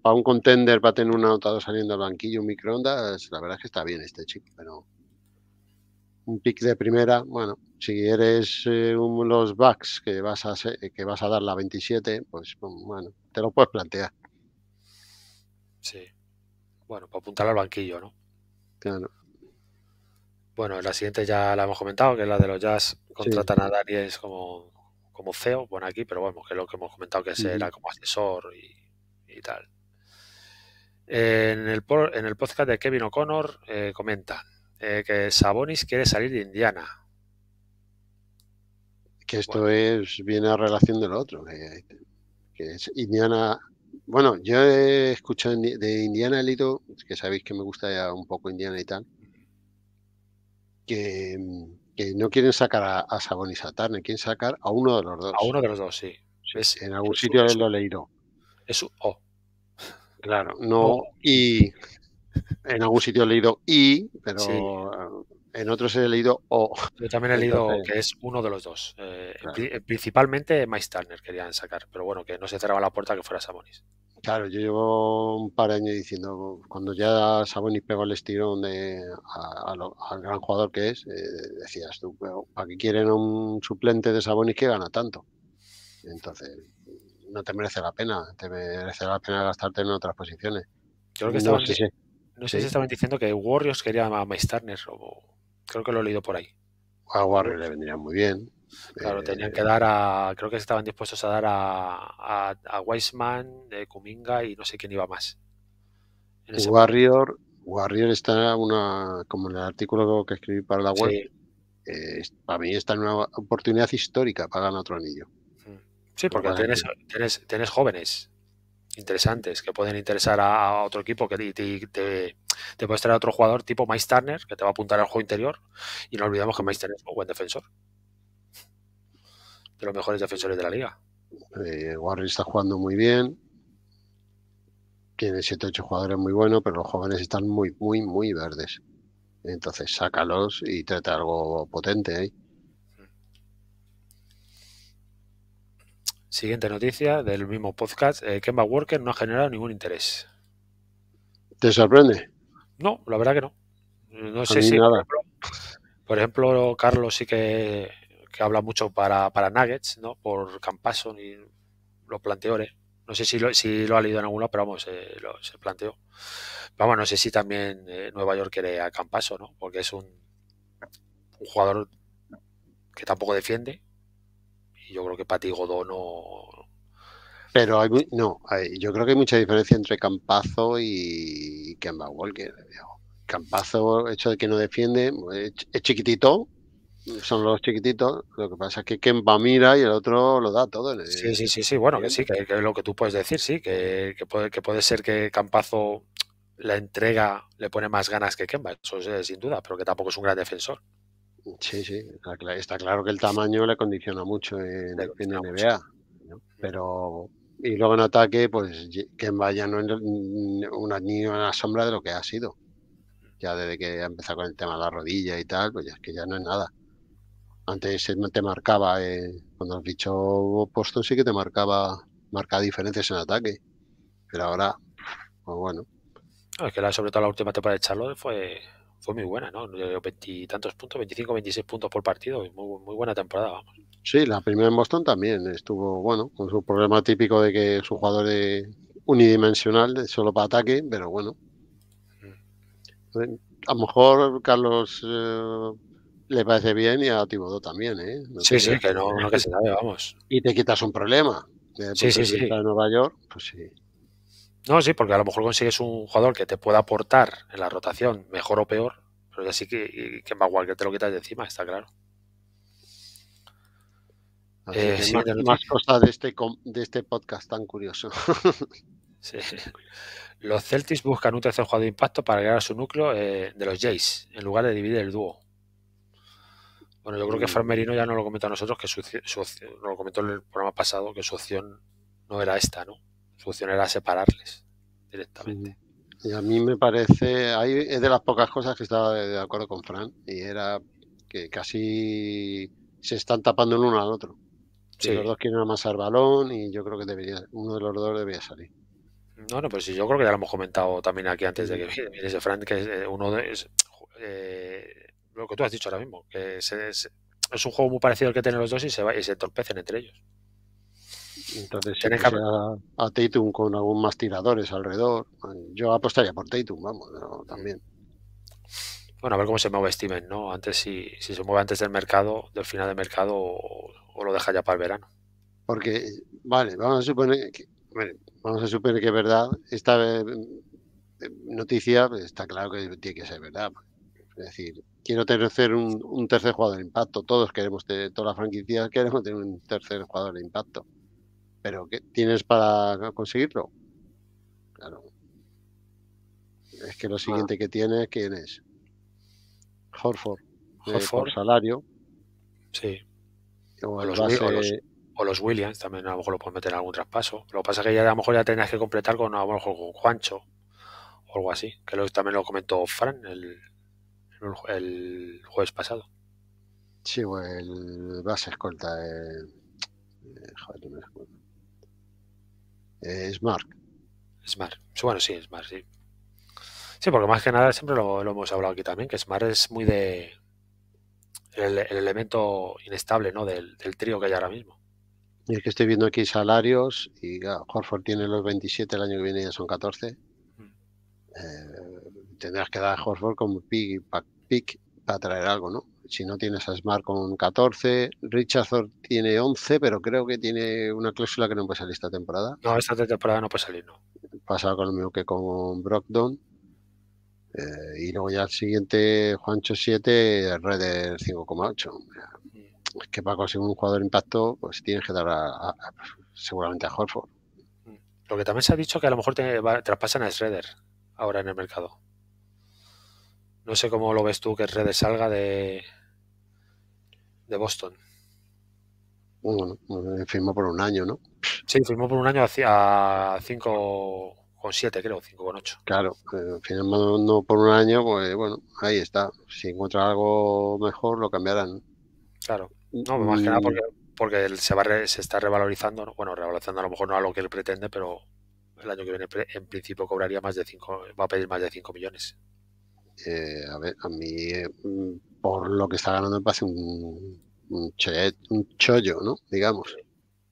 para un contender, para tener un anotado saliendo al banquillo, un microondas, la verdad es que está bien este chico, pero un pick de primera, bueno, si eres eh, uno los bugs que vas a ser, que vas a dar la 27, pues, pues bueno, te lo puedes plantear. Sí. Bueno, para apuntar al banquillo, ¿no? Claro. Bueno, la siguiente ya la hemos comentado, que es la de los Jazz. Contratan a Daniel como, como CEO, bueno, aquí, pero bueno, que es lo que hemos comentado, que será como asesor y, tal. En el, en el podcast de Kevin O'Connor eh, comenta eh, que Sabonis quiere salir de Indiana. Que esto es viene a relación de lo otro. Que, es Indiana bueno, yo he escuchado de Indiana Lito, que sabéis que me gusta ya un poco Indiana y tal, que, no quieren sacar a, a Sabón y quieren sacar a uno de los dos. A uno de los dos, sí. es, en algún sitio lo lo leído. Es un O. Oh. Claro, no. Oh. Y en algún sitio he leído I, pero en otros he leído O. Yo también he leído que es uno de los dos. Eh, eh, principalmente Mike querían sacar, pero bueno, que no se cerraba la puerta que fuera Sabonis. Claro, yo llevo un par de años diciendo, cuando ya Sabonis pegó el estilo de, al gran jugador que es, eh, decías tú, ¿para qué quieren un suplente de Sabonis que gana tanto? Entonces, no te merece la pena, te merece la pena gastarte en otras posiciones. Yo creo que no, estaban, no sé si estaban diciendo que Warriors quería a Maistarner o Creo que lo he leído por ahí. A Warrior le vendría muy bien. Claro, eh, tenían que dar a. Creo que estaban dispuestos a dar a, a, de eh, Kuminga y no sé quién iba más. Warrior, está Warrior está una. Como en el artículo que escribí para la web, eh, para mí está en una oportunidad histórica para ganar otro anillo. Mm. Sí, porque tienes, tienes, jóvenes interesantes que pueden interesar a, otro equipo que te, te puede traer otro jugador tipo Mike que te va a apuntar al juego interior. Y no olvidamos que Mike es un buen defensor. De los mejores defensores de la liga. Eh, Warren está jugando muy bien. Tiene 7-8 jugadores muy buenos, pero los jóvenes están muy, muy, muy verdes. Entonces, sácalos y trata algo potente ahí. Siguiente noticia del mismo podcast. Eh, Kemba Walker no ha generado ningún interés. ¿Te sorprende? No, la verdad que no. No sé si, Por, ejemplo, Carlos sí que, habla mucho para, para, Nuggets, ¿no? Por Campaso y los planteores. ¿eh? No sé si lo, si lo ha leído en alguno pero vamos, eh, se planteó. Vamos, no sé si también eh, Nueva York quiere a Campaso, ¿no? Porque es un, un jugador que tampoco defiende. Y yo creo que Pati Godó no, pero no, yo creo que hay mucha diferencia entre Campazo y Kemba Walker. Campazo, hecho de que no defiende, es chiquitito, son los chiquititos. Lo que pasa es que Kemba mira y el otro lo da todo. Sí, sí, sí, sí. Bueno, que sí, que, es lo que tú puedes decir, sí, que, puede, que puede ser que Campazo la entrega le pone más ganas que Kemba, eso es, sin duda, pero que tampoco es un gran defensor. Sí, sí, está claro, que el tamaño le condiciona mucho en, el NBA. Pero y luego en ataque, pues que vaya no una, en la sombra de lo que ha sido. Ya desde que ha empezado con el tema de la rodilla y tal, pues ya es que ya no es nada. Antes te marcaba, eh, cuando has dicho Boston sí que te marcaba, marca diferencias en ataque. Pero ahora, pues bueno. Es que la, sobre todo la última temporada de Charlotte fue fue muy buena, ¿no? Veintitantos puntos, 25, 26 puntos por partido, muy, muy buena temporada, vamos. Sí, la primera en Boston también estuvo, bueno, con su problema típico de que su jugador es unidimensional, solo para ataque, pero bueno. Eh, a lo mejor Carlos eh, le parece bien y a Tibodó también, ¿eh? sí, sí, que no, no que se sabe, vamos. Y te quitas un problema. Eh, sí, sí, De Nueva York, pues sí. No, sí, porque a lo mejor consigues un jugador que te pueda aportar en la rotación, mejor o peor, pero ya sí que, que más que te lo quitas de encima, está claro. Eh, más, de este, de este podcast tan curioso. sí. Los Celtics buscan un tercer jugador de impacto para a su núcleo eh, de los Jays, en lugar de dividir el dúo. Bueno, yo creo que mm. Farmerino ya no lo comentó a nosotros, que su, su, lo comentó en el programa pasado, que su opción no era esta, ¿no? solución era separarles directamente. Y a mí me parece, es de las pocas cosas que estaba de, acuerdo con Fran, y era que casi se están tapando el uno al otro. si Los dos quieren amasar balón y yo creo que debería, uno de los dos debería salir. No, no, pero sí, yo creo que ya lo hemos comentado también aquí antes de que ese Fran, que es eh, uno de. Eh, lo que tú has dicho ahora mismo, que es, es, un juego muy parecido al que tienen los dos y se, va, y se entorpecen entre ellos. Entonces, a, a con algún más tiradores alrededor, yo apostaría por Tatum, vamos, mm. también. Bueno, a ver cómo se mueve Steven, ¿no? Antes, si, se mueve antes del mercado, del final de mercado, o, lo deja ya para el verano. Porque, vale, vamos a suponer que, vamos a suponer que es verdad. Esta eh, noticia pues, está claro que tiene que ser verdad. Es decir, quiero tener un, tercer jugador de impacto. Todos queremos, tener, todas las franquicias queremos tener un tercer jugador de impacto pero ¿qué tienes para conseguirlo? Claro. Es que lo siguiente que tiene ¿quién es? Horford. Eh, Horford. salario. Sí. O, los, Williams también a lo mejor lo puedes meter en algún traspaso. Lo que pasa es que ya a lo mejor ya tenías que completar con con Juancho o algo así, que también lo comentó Fran el, el, jueves pasado. Sí, el base escolta. Eh, eh, joder, no me Smart. Smart. Bueno, sí, Smart, sí. Sí, porque más que nada siempre lo, hemos hablado aquí también, que Smart es muy de. El, elemento inestable ¿no? del, trío que hay ahora mismo. Y es que estoy viendo aquí salarios y Horford tiene los 27, el año que viene ya son 14. Mm. Eh, tendrás que dar a Horford como pick, para traer algo, ¿no? si no tienes a Smart con 14, Richardson tiene 11, pero creo que tiene una cláusula que no puede salir esta temporada. No, esta temporada no puede salir, no. Pasa con lo mismo que con Brockdown. Eh, y luego ya el siguiente, Juancho 7, Redder 5,8. Es que para conseguir un jugador impacto, pues tienes que dar seguramente a Horford. Mm. Lo que también se ha dicho que a lo mejor traspasan a redder ahora en el mercado. No sé cómo lo ves tú que Redes salga de, de Boston. Bueno, eh, firmó por un año, ¿no? Sí, firmó por un año a 5,7, creo, 5,8. Claro, eh, firmando por un año, pues bueno, ahí está. Si encuentra algo mejor, lo cambiarán. Claro, mm, no, más que nada mm. porque, porque se, va se está revalorizando, bueno, revalorizando a lo mejor no a lo que él pretende, pero el año que viene en principio cobraría más de 5, va a pedir más de 5 millones. Eh, a ver, a mí, mm, por lo que está ganando, el pase un, un, chollo, ¿no? Digamos.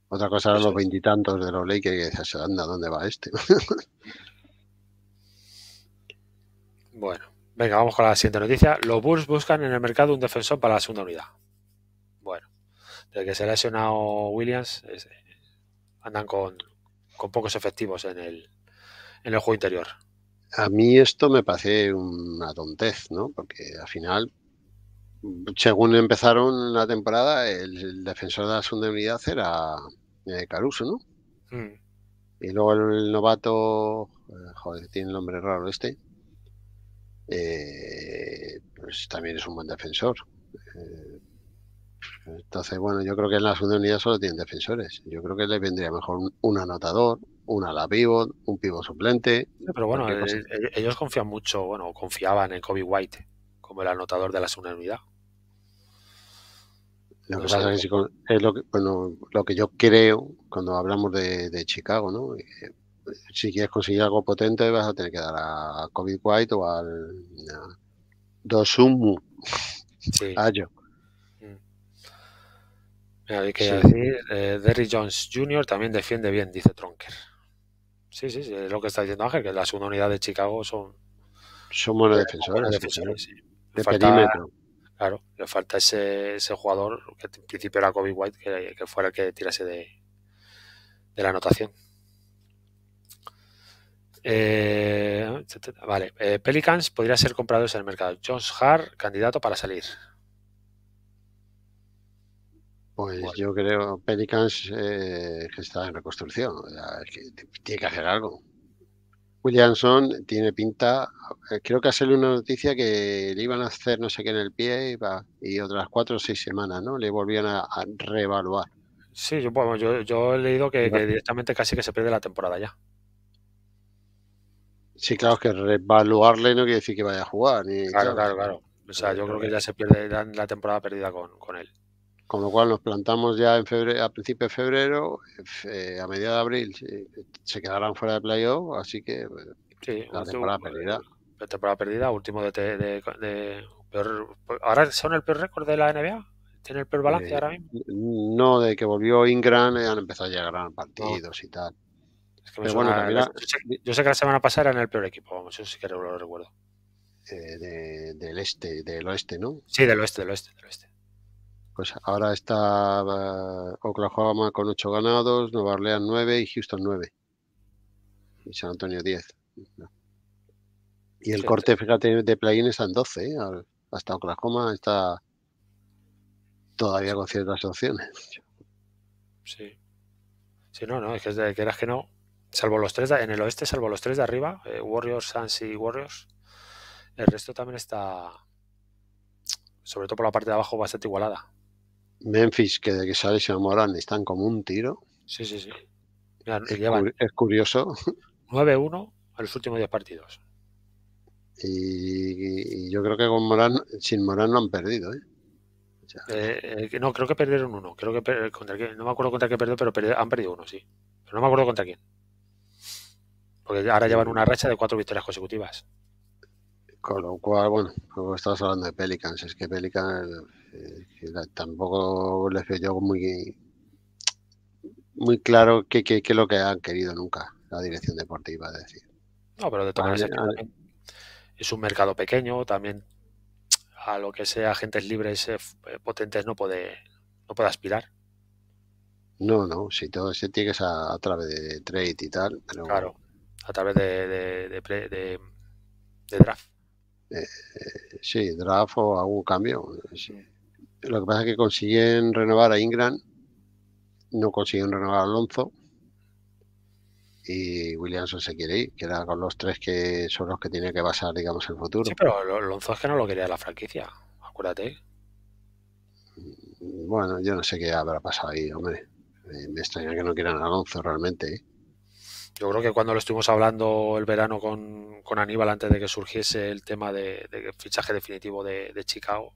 Otra cosa eran pues los veintitantos de los Lakers que se anda, ¿dónde va este? bueno, venga, vamos con la siguiente noticia. Los Bulls buscan en el mercado un defensor para la segunda unidad. Bueno, desde que se ha lesionado Williams, andan con, con pocos efectivos en el, en el juego interior a mí esto me parece una tontez, ¿no? Porque al final, según empezaron la temporada, el, defensor de la segunda unidad era eh, Caruso, ¿no? Hmm. Y luego el, novato, eh, joder, tiene el nombre raro este, eh, pues también es un buen defensor. entonces, bueno, yo creo que en la segunda unidad solo tienen defensores. Yo creo que le vendría mejor un anotador, un la pivot, un pivot suplente. Pero bueno, pues, e-, ellos, confían mucho, bueno, confiaban en Kobe White como el anotador de la segunda unidad. Lo que, pasa es, lo, que, bueno, lo que yo creo cuando hablamos de, Chicago, eh, Si quieres conseguir algo potente vas a tener que dar a Kobe White o al Dosumu. Ayo. Mm. que decir, eh, Derry Jones Jr. también defiende bien, dice Tronker. Sí, sí, es lo que está diciendo Ángel, que la segunda unidad de Chicago son. Son buenos eh, defensores. De perímetro. Claro, le falta ese, jugador que en principio era Kobe White, que, fuera el que tirase de, la anotación. Eh, vale, eh, Pelicans podría ser comprados en el mercado. Jones Hart, candidato para salir. Pues yo creo Pelicans eh, que está en reconstrucción. tiene que hacer algo. Williamson tiene pinta. Eh, creo que salido una noticia que le iban a hacer no sé qué en el pie y, otras cuatro o seis semanas, ¿no? Le volvían a, reevaluar. Sí, yo, yo, he leído que, directamente casi que se pierde la temporada ya. Sí, claro, que reevaluarle no quiere decir que vaya a jugar. claro, claro, claro, O sea, yo creo que ya se pierde la, temporada perdida con él. Con lo cual nos plantamos ya en a principios de febrero, eh, eh, a mediados de abril se quedarán fuera de playoff, así que eh, sí, la temporada perdida. La temporada perdida, último de, peor, ahora son el peor récord de la NBA. ¿Tiene el peor balance ahora mismo? No, de que volvió Ingram han empezado a llegar a partidos y tal. yo, sé, que la semana pasada eran el peor equipo, vamos, eso sí que lo recuerdo. del este, del oeste, ¿no? Sí, del oeste, del oeste, del oeste pues ahora está eh, Oklahoma con 8 ganados, Nueva Orleans 9 y Houston 9. Y San Antonio 10. Y el corte, fíjate, de play-in está 12. ¿eh? Hasta Oklahoma está todavía con ciertas opciones. Sí. Sí, no, no, es que de que eras que no, salvo los tres en el oeste, salvo los tres de arriba, eh, Warriors, Suns y Warriors, el resto también está, sobre todo por la parte de abajo, bastante igualada. Memphis, que de que sale se Morán están como un tiro. Sí, sí, sí. es, curioso. 9-1 a los últimos 10 partidos. Y, yo creo que con Morán, sin Morán no han perdido. ¿eh? eh, eh no, creo que perdieron uno. Creo que no me acuerdo contra quién perdió, pero han perdido uno, sí. Pero no me acuerdo contra quién. Porque ahora llevan una racha de cuatro victorias consecutivas. Con lo cual, bueno, pues estamos hablando de Pelicans, es que Pelicans tampoco les veo yo muy, muy claro qué es lo que han querido nunca la dirección deportiva, es decir. No, pero de es un mercado pequeño, también a lo que sea agentes libres eh, eh, potentes no puede, no puede aspirar. No, no, si todo se tiene que ser a, través de trade y tal, Claro, a través de, de, draft. si, eh, sí, draft o algún cambio. Mm. Lo que pasa es que consiguen renovar a Ingram, no consiguen renovar a Alonso y Williamson se quiere ir, Queda con los tres que son los que tiene que pasar, digamos, el futuro. Sí, pero Alonso es que no lo quería la franquicia, acuérdate. Mm, bueno, yo no sé qué habrá pasado ahí, hombre. Me extraña que no quieran a Alonso realmente. ¿eh? Yo creo que cuando lo estuvimos hablando el verano con, Aníbal, antes de que surgiese el tema de, fichaje definitivo de Chicago,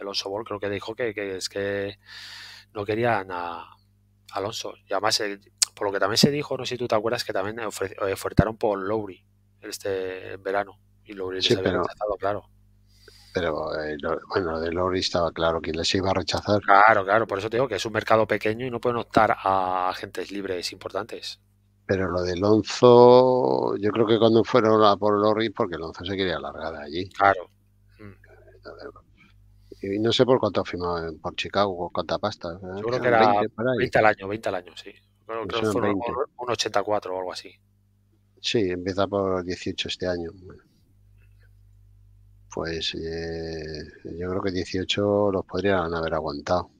Alonso Ball creo que dijo que, es que no querían a, Alonso. Y además, eh, por lo que también se dijo, no sé si tú te acuerdas, que también eh, ofertaron por Lowry este verano. Y Lowry sí, había rechazado, claro. Pero eh, bueno lo bueno, de Lowry estaba claro que les iba a rechazar. Claro, claro, por eso te digo que es un mercado pequeño y no pueden optar a agentes libres importantes. Pero lo de Alonso, yo creo que cuando fueron a por Lowry, porque Alonso se quería alargar allí. Claro. Mm. Y no sé por cuánto firmó por Chicago, cuánta pasta. ¿eh? Yo creo que era 20, al año, 20 al año, sí. Creo, que pues un 84 o algo así. Sí, empieza por 18 este año. Pues eh, yo creo que 18 los podrían haber aguantado.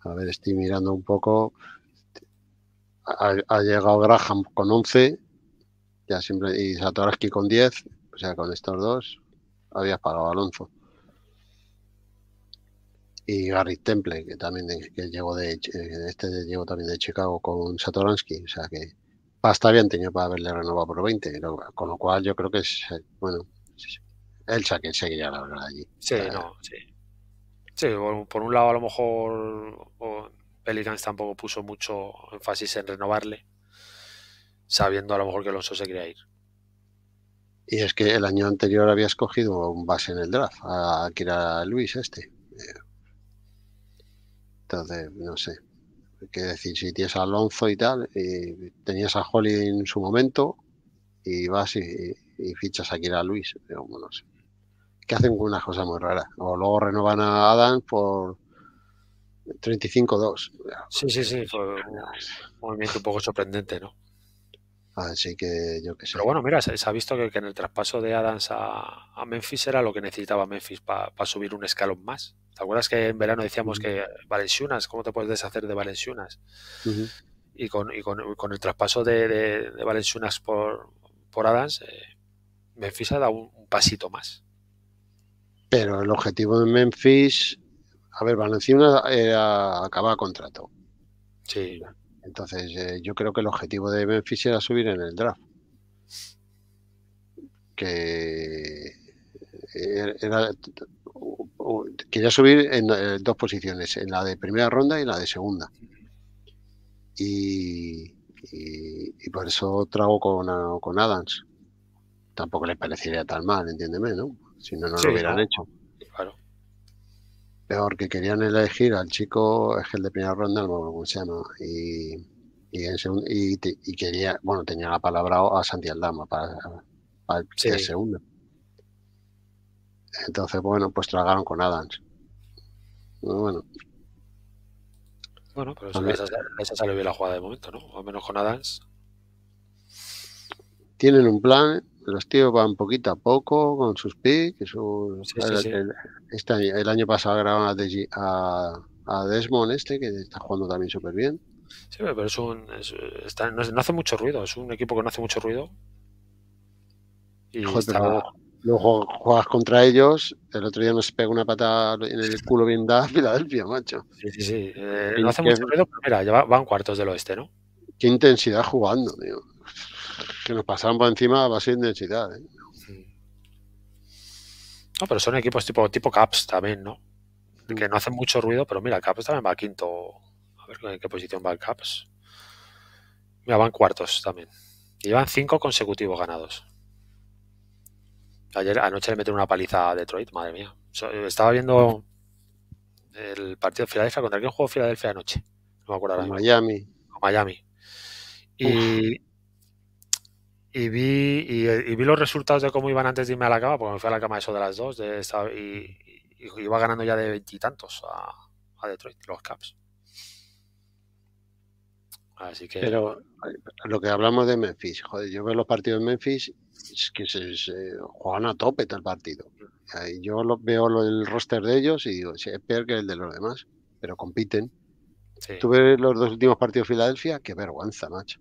A ver, estoy mirando un poco. Ha, llegado Graham con 11 ya siempre, y Satoraski con 10. O sea, con estos dos habías pagado Alonso y Gary Temple, que también llegó eh, de este llegó también de Chicago con Satoransky, o sea que pasta bien tenido para haberle renovado por 20, con lo cual yo creo que es eh, bueno, él saque seguiría la verdad allí. Sí, no, sí. Sí, por un lado a lo mejor el Pelicans tampoco puso mucho énfasis en renovarle, sabiendo a lo mejor que Alonso se quería ir. Y es que el año anterior había escogido un base en el draft, a, que era Luis este. Eh, entonces, no sé. qué decir, si tienes a Alonso y tal, y tenías a Holly en su momento y vas y, fichas aquí a Luis, no sé. Que hacen unas cosas muy raras. O luego renovan a Adam por 35-2. Sí, sí, sí, pues, fue un movimiento un poco sorprendente, ¿no? Así que yo qué sé. Pero bueno, mira, se, ha visto que, en el traspaso de Adams a, Memphis era lo que necesitaba Memphis para subir un escalón más. ¿Te acuerdas que en verano decíamos que Valenciunas, ¿cómo te puedes deshacer de Valenciunas? Y, con, el traspaso de, de, Valenciunas por, por Adams, eh, Memphis ha dado un, pasito más. Pero el objetivo de Memphis, a ver, Valenciunas era acabar contrato. Sí. Entonces, eh, yo creo que el objetivo de Memphis era subir en el draft. Que eh, quería subir en, eh, dos posiciones, en la de primera ronda y la de segunda. Y, por eso trago con, Adams. Tampoco le parecería tan mal, entiéndeme, ¿no? Si no, no lo hubieran hecho peor, que querían elegir al chico, es el de primera ronda, no nuevo cómo y, quería, bueno, tenía la palabra a Santi Aldama para, para sí. Entonces, bueno, pues tragaron con Adams. Bueno. Bueno, pero esa, esa salió bien la jugada de momento, ¿no? Al menos con Adams. Tienen un plan, los tíos van poquito a poco con sus picks. Este el, año, pasado grabaron a, Desmond, este, que está jugando también súper bien. Sí, pero no, hace mucho ruido, es un equipo que no hace mucho ruido. Y luego, juegas contra ellos. El otro día nos pega una pata en el culo bien da Filadelfia, macho. Sí, sí, sí. Eh, no hace mucho ruido, pero ya van cuartos del oeste, ¿no? Qué intensidad jugando, tío que nos pasamos por encima a base de ¿eh? No, pero son equipos tipo, tipo Caps también, ¿no? Mm. Que no hacen mucho ruido, pero mira, Caps también va quinto. A ver en qué posición va el Caps. Mira, van cuartos también. Llevan cinco consecutivos ganados. Ayer anoche le metieron una paliza a Detroit, madre mía. Estaba viendo el partido de Filadelfia. ¿Contra quién jugó Filadelfia anoche? No me acuerdo ahora. Miami. Miami. Y, y vi, y, vi los resultados de cómo iban antes de irme a la cama, porque me fui a la cama eso de las dos, y, iba ganando ya de veintitantos a, Detroit, los Caps. Así que. Pero lo que hablamos de Memphis, joder, yo veo los partidos de Memphis es que se, juegan a tope todo el partido. Yo lo, veo el roster de ellos y digo, es peor que el de los demás, pero compiten. Tuve los dos últimos partidos de Filadelfia, qué vergüenza, macho.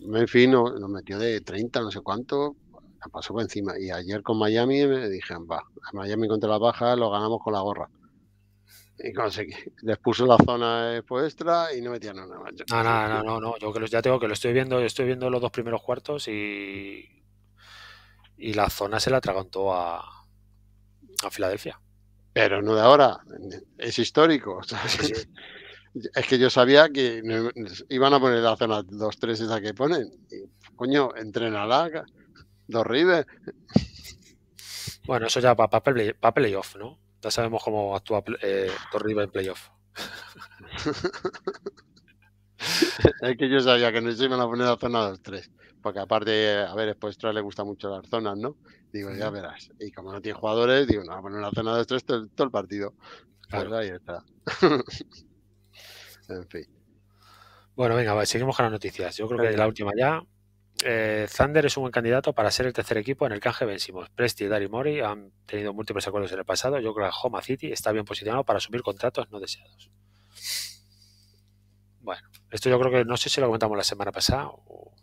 En fin, nos, metió de 30, no sé cuánto, la pasó por encima. Y ayer con Miami me dijeron, va, Miami contra la baja lo ganamos con la gorra. Y conseguí. Les puso la zona extra y no metían nada No, no, no, no, yo que los, ya tengo que lo estoy viendo, estoy viendo los dos primeros cuartos y, y la zona se la atragantó a, a Filadelfia. Pero no de ahora, es histórico. Es que yo sabía que iban a poner la zona 2-3 esa que ponen. Y, coño, entrenala, dos River. Bueno, eso ya para playoff, ¿no? Ya sabemos cómo actúa eh, dos en playoff. es que yo sabía que no se iban a poner la zona 2-3. Porque aparte, a ver, Spoestra le gusta mucho las zonas, ¿no? Digo, ya verás. Y como no tiene jugadores, digo, no, a poner la zona 2-3 todo, el partido. Pues claro. ahí está. fin. Bueno, venga, seguimos con las noticias. Yo creo que la última ya. Eh, Thunder es un buen candidato para ser el tercer equipo en el canje Benzimos, Presti y Dari Mori han tenido múltiples acuerdos en el pasado. Yo creo que Homa City está bien posicionado para asumir contratos no deseados. Bueno, esto yo creo que no sé si lo comentamos la semana pasada o,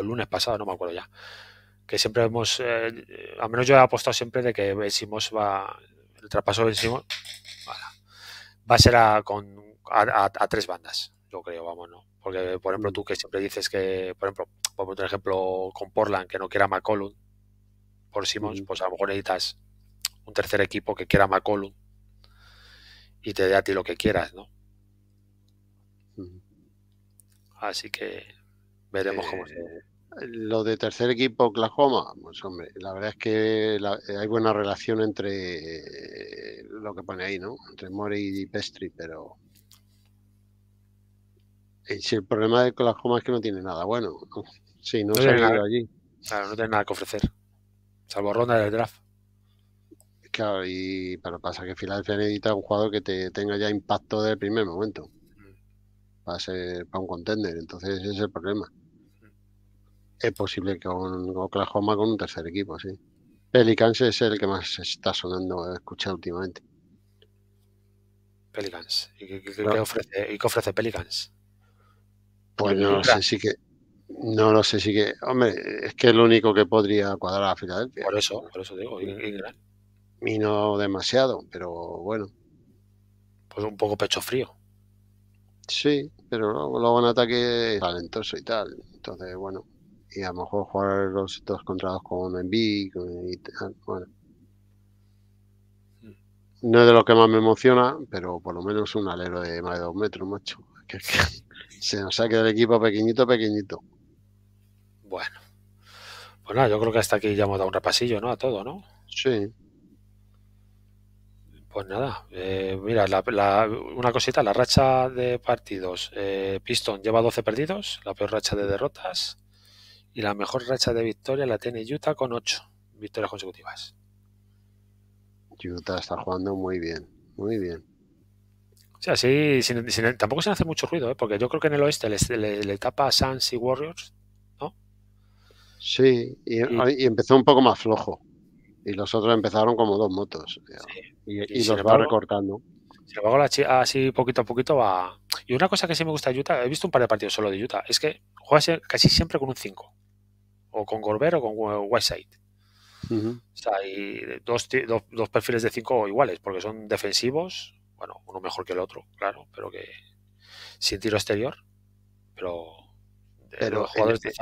el lunes pasado, no me acuerdo ya. Que siempre hemos, eh, al menos yo he apostado siempre de que vencimos va, el traspaso vencimos va a ser a, con a, tres bandas, yo creo, vamos, ¿no? Porque, por ejemplo, tú que siempre dices que, por ejemplo, por ejemplo, con Portland, que no quiera McCollum por Simons, pues a lo mejor necesitas un tercer equipo que quiera McCollum y te dé a ti lo que quieras, ¿no? Así que veremos cómo se. Eh, lo de tercer equipo Oklahoma, pues hombre, la verdad es que eh, hay buena relación entre eh, lo que pone ahí, ¿no? Entre Morey y Pestri, pero eh, si el problema de Oklahoma es que no tiene nada bueno. si no, se ha allí. no tiene nada que ofrecer. Salvo ronda del draft. Claro, y, pero pasa que Philadelphia necesita un jugador que te tenga ya impacto del primer momento. Para, mm. ser, para un contender. Entonces ese es el problema. Mm. Es posible que con Oklahoma con un tercer equipo, sí. Pelicans es el que más está sonando, escuchar últimamente. Pelicans. ¿Y ofrece, ¿y qué ofrece Pelicans? Pues no lo sé, sí que. No lo sé, sí que. Hombre, es que es lo único que podría cuadrar a Filadelfia. Por eso, por eso digo, Y no demasiado, pero bueno. Pues un poco pecho frío. Sí, pero luego, luego en ataque talentoso y tal. Entonces, bueno. Y a lo mejor jugar los dos contratos con Envy y tal. Bueno. Mm. No es de lo que más me emociona, pero por lo menos un alero de más de dos metros, macho. Que, que se nos ha quedado el equipo pequeñito, pequeñito. Bueno, pues nada, yo creo que hasta aquí ya hemos dado un repasillo, ¿no? A todo, ¿no? Sí. Pues nada, eh, mira, una cosita, la racha de partidos. Eh, Piston lleva 12 perdidos, la peor racha de derrotas. Y la mejor racha de victoria la tiene Utah con 8 victorias consecutivas. Utah está jugando muy bien, muy bien sea, sí, tampoco se hace mucho ruido, ¿eh? porque yo creo que en el oeste le, tapa a Suns y Warriors, ¿no? Sí, y, empezó un poco más flojo. Y los otros empezaron como dos motos. Y, los va recortando. Sin embargo, así poquito a poquito va. Y una cosa que sí me gusta de Utah, he visto un par de partidos solo de Utah, es que juega casi siempre con un 5. O con Gorber o con Whiteside. O sea, hay dos, dos, perfiles de cinco iguales, porque son defensivos, bueno, uno mejor que el otro, claro, pero que sin tiro exterior, pero, pero este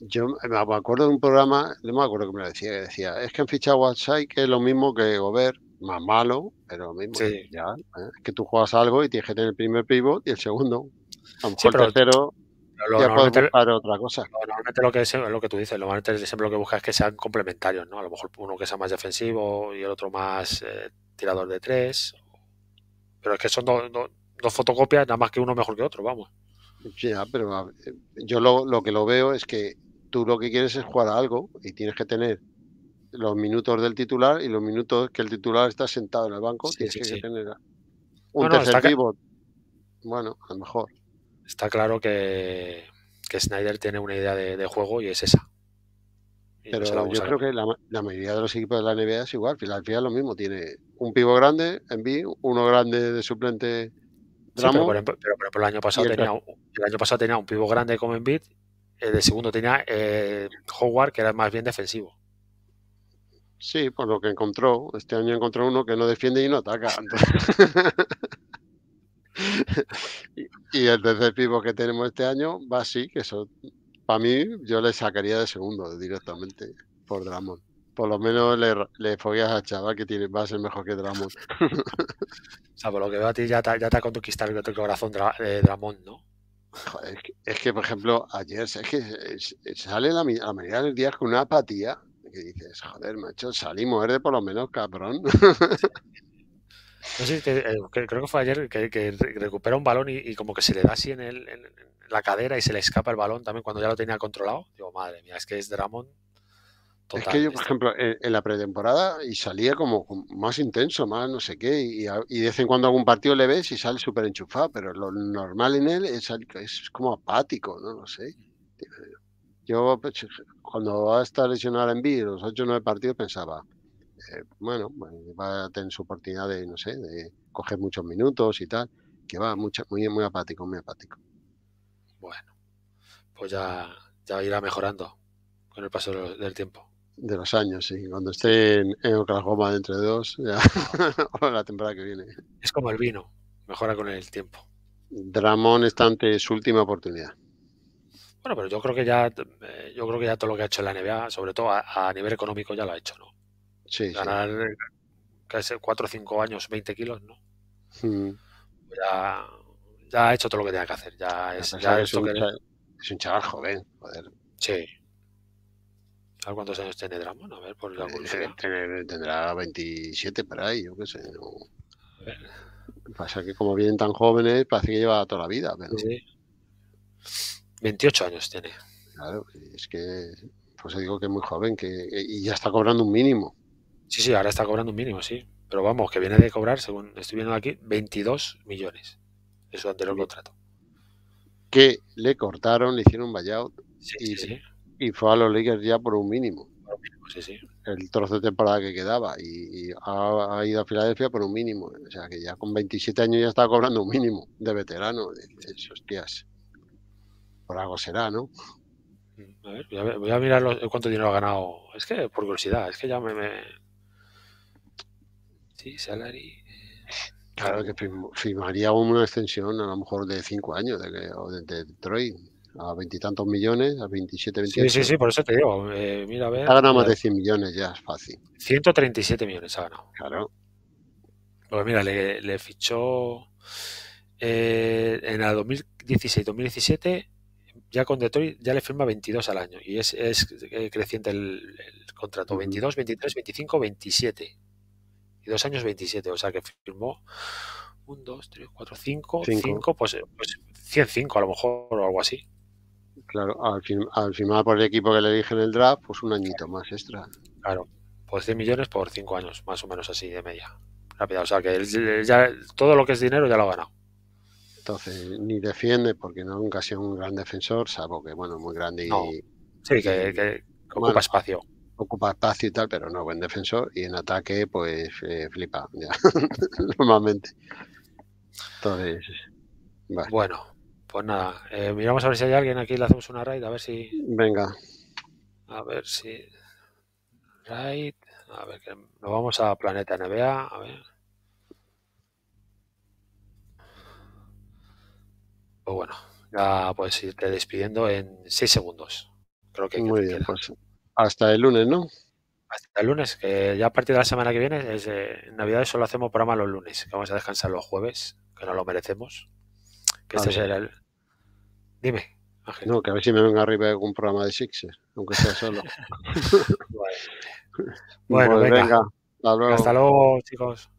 Yo me acuerdo de un programa, no me acuerdo que me lo decía, que decía, es que han fichado a WhatsApp que es lo mismo que Gobert, más malo, pero lo mismo. ¿eh? Es que tú juegas algo y tienes que tener el primer pivot y el segundo. A lo mejor el tercero ya puedes para otra cosa. Normalmente lo que, es, lo que tú dices, lo que buscas es que sean complementarios, ¿no? A lo mejor uno que sea más defensivo y el otro más eh, tirador de tres pero es que son dos, fotocopias, nada más que uno mejor que otro, vamos. Ya, pero ah, yo lo, que lo veo es que tú lo que quieres es jugar a algo y tienes que tener los minutos del titular y los minutos que el titular está sentado en el banco. tienes que tener un tercer pivot. Bueno, a lo mejor. Está claro que, Snyder tiene una idea de juego y es esa. Pero yo creo que la, mayoría de los equipos de la NBA es igual. Al final lo mismo. Tiene un pivo grande en B, uno grande de suplente. Dramo, pero, el año pasado tenía año pasado tenía un pivo grande como en B. el segundo tenía eh, Howard que era más bien defensivo. Sí, por lo que encontró. Este año encontró uno que no defiende y no ataca. y, y el tercer pivo que tenemos este año va así, que eso para mí, yo le sacaría de segundo directamente por Dramón. Por lo menos le, le fogueas a chaval que tiene, va a ser mejor que Dramón. o sea, por lo que veo a ti ya te, ya te ha conquistado el otro corazón Dramón, ¿no? es, que, es que, por ejemplo, ayer es que sale la, la mayoría los días con una apatía que dices, joder, macho, salí muerde por lo menos, cabrón. No sé, eh, eh, creo que fue ayer que, recupera un balón y, como que se le da así en, el, en, la cadera y se le escapa el balón también cuando ya lo tenía controlado. Digo, madre mía, es que es Dramon. es que yo, por ejemplo, en, la pretemporada y salía como más intenso, más no sé qué, y, de vez en cuando algún partido le ves y sale súper enchufado, pero lo normal en él es, es como apático, no lo sé. Mm. Yo pues, cuando va a estar lesionado en B, los 8 o partidos pensaba, eh, bueno, eh, va a tener su oportunidad de, no sé, de coger muchos minutos y tal, que va muy, muy apático, muy apático. Bueno, pues ya, ya irá mejorando con el paso del tiempo. De los años, sí. Cuando esté en, en Oklahoma dentro dos, ya, o la temporada que viene. Es como el vino, mejora con el tiempo. Dramón está ante su última oportunidad. Bueno, pero yo creo que ya, eh, yo creo que ya todo lo que ha hecho en la NBA, sobre todo a nivel económico, ya lo ha hecho, ¿no? Ganar sí. casi 4 o 5 años, 20 kilos, ¿no? Hmm. Ya, ha hecho todo lo que tenía que hacer. Ya es, ya un, es un chaval joven, joder. Sí. ¿A cuántos años tiene A ver, por la eh, curiosidad. Eh, tendrá 27 para ahí, yo qué sé. Pasa que como vienen tan jóvenes, parece que lleva toda la vida. Pero... Sí. 28 años tiene. Claro, es que, pues digo que es muy joven que, y ya está cobrando un mínimo. Sí, sí, ahora está cobrando un mínimo, sí. Pero vamos, que viene de cobrar, según estoy viendo aquí, 22 millones eso su lo contrato. Que le cortaron, le hicieron un buyout y, fue a los Lakers ya por un mínimo. el trozo de temporada que quedaba y, ha, ido a Filadelfia por un mínimo. O sea que ya con 27 años ya está cobrando un mínimo de veterano. hostias, por algo será, ¿no? Mm, a ver, voy a, mirar cuánto dinero ha ganado. Es que por curiosidad, es que ya me sí, eh. Claro, que firmaría una extensión a lo mejor de 5 años de, de, Detroit a veintitantos millones, a 27, 28. Sí, sí, sí, por eso te digo. Eh, ha ganado más de 100 millones ya, es fácil. 137 millones ha ganado. Claro. Pues mira, le, fichó eh, en el 2016-2017, ya con Detroit, ya le firma 22 al año. Y es, creciente el, contrato. 22, 23, 25, 27 y dos años 27, o sea que firmó un, dos, tres, cuatro, cinco, cinco, pues, 105 eh, pues, a lo mejor o algo así. Claro, al, firmar por el equipo que le dije en el draft, pues un añito más extra. Claro, pues 100 millones por cinco años, más o menos así de media. Rápida, o sea que ya, todo lo que es dinero ya lo ha ganado. Entonces, ni defiende, porque nunca ha sido un gran defensor, salvo que, bueno, muy grande y... Sí, que ocupa espacio ocupa espacio y tal, pero no, buen defensor. Y en ataque, pues eh, flipa, normalmente. Entonces, bueno, pues nada, eh, miramos a ver si hay alguien aquí, le hacemos una raid, a ver si. Venga. A ver si. Raid, a ver, que nos vamos a Planeta NBA, a ver. Pues bueno, ya puedes irte despidiendo en 6 segundos. Creo que. Muy bien, pues, hasta el lunes, ¿no? Hasta el lunes, que ya a partir de la semana que viene, es, eh, en Navidad solo hacemos programa los lunes, que vamos a descansar los jueves, que no lo merecemos. Que ah, este será el. Dime. No, que a ver si me venga arriba algún programa de Sixer. aunque sea solo. bueno, pues venga. Hasta luego, chicos.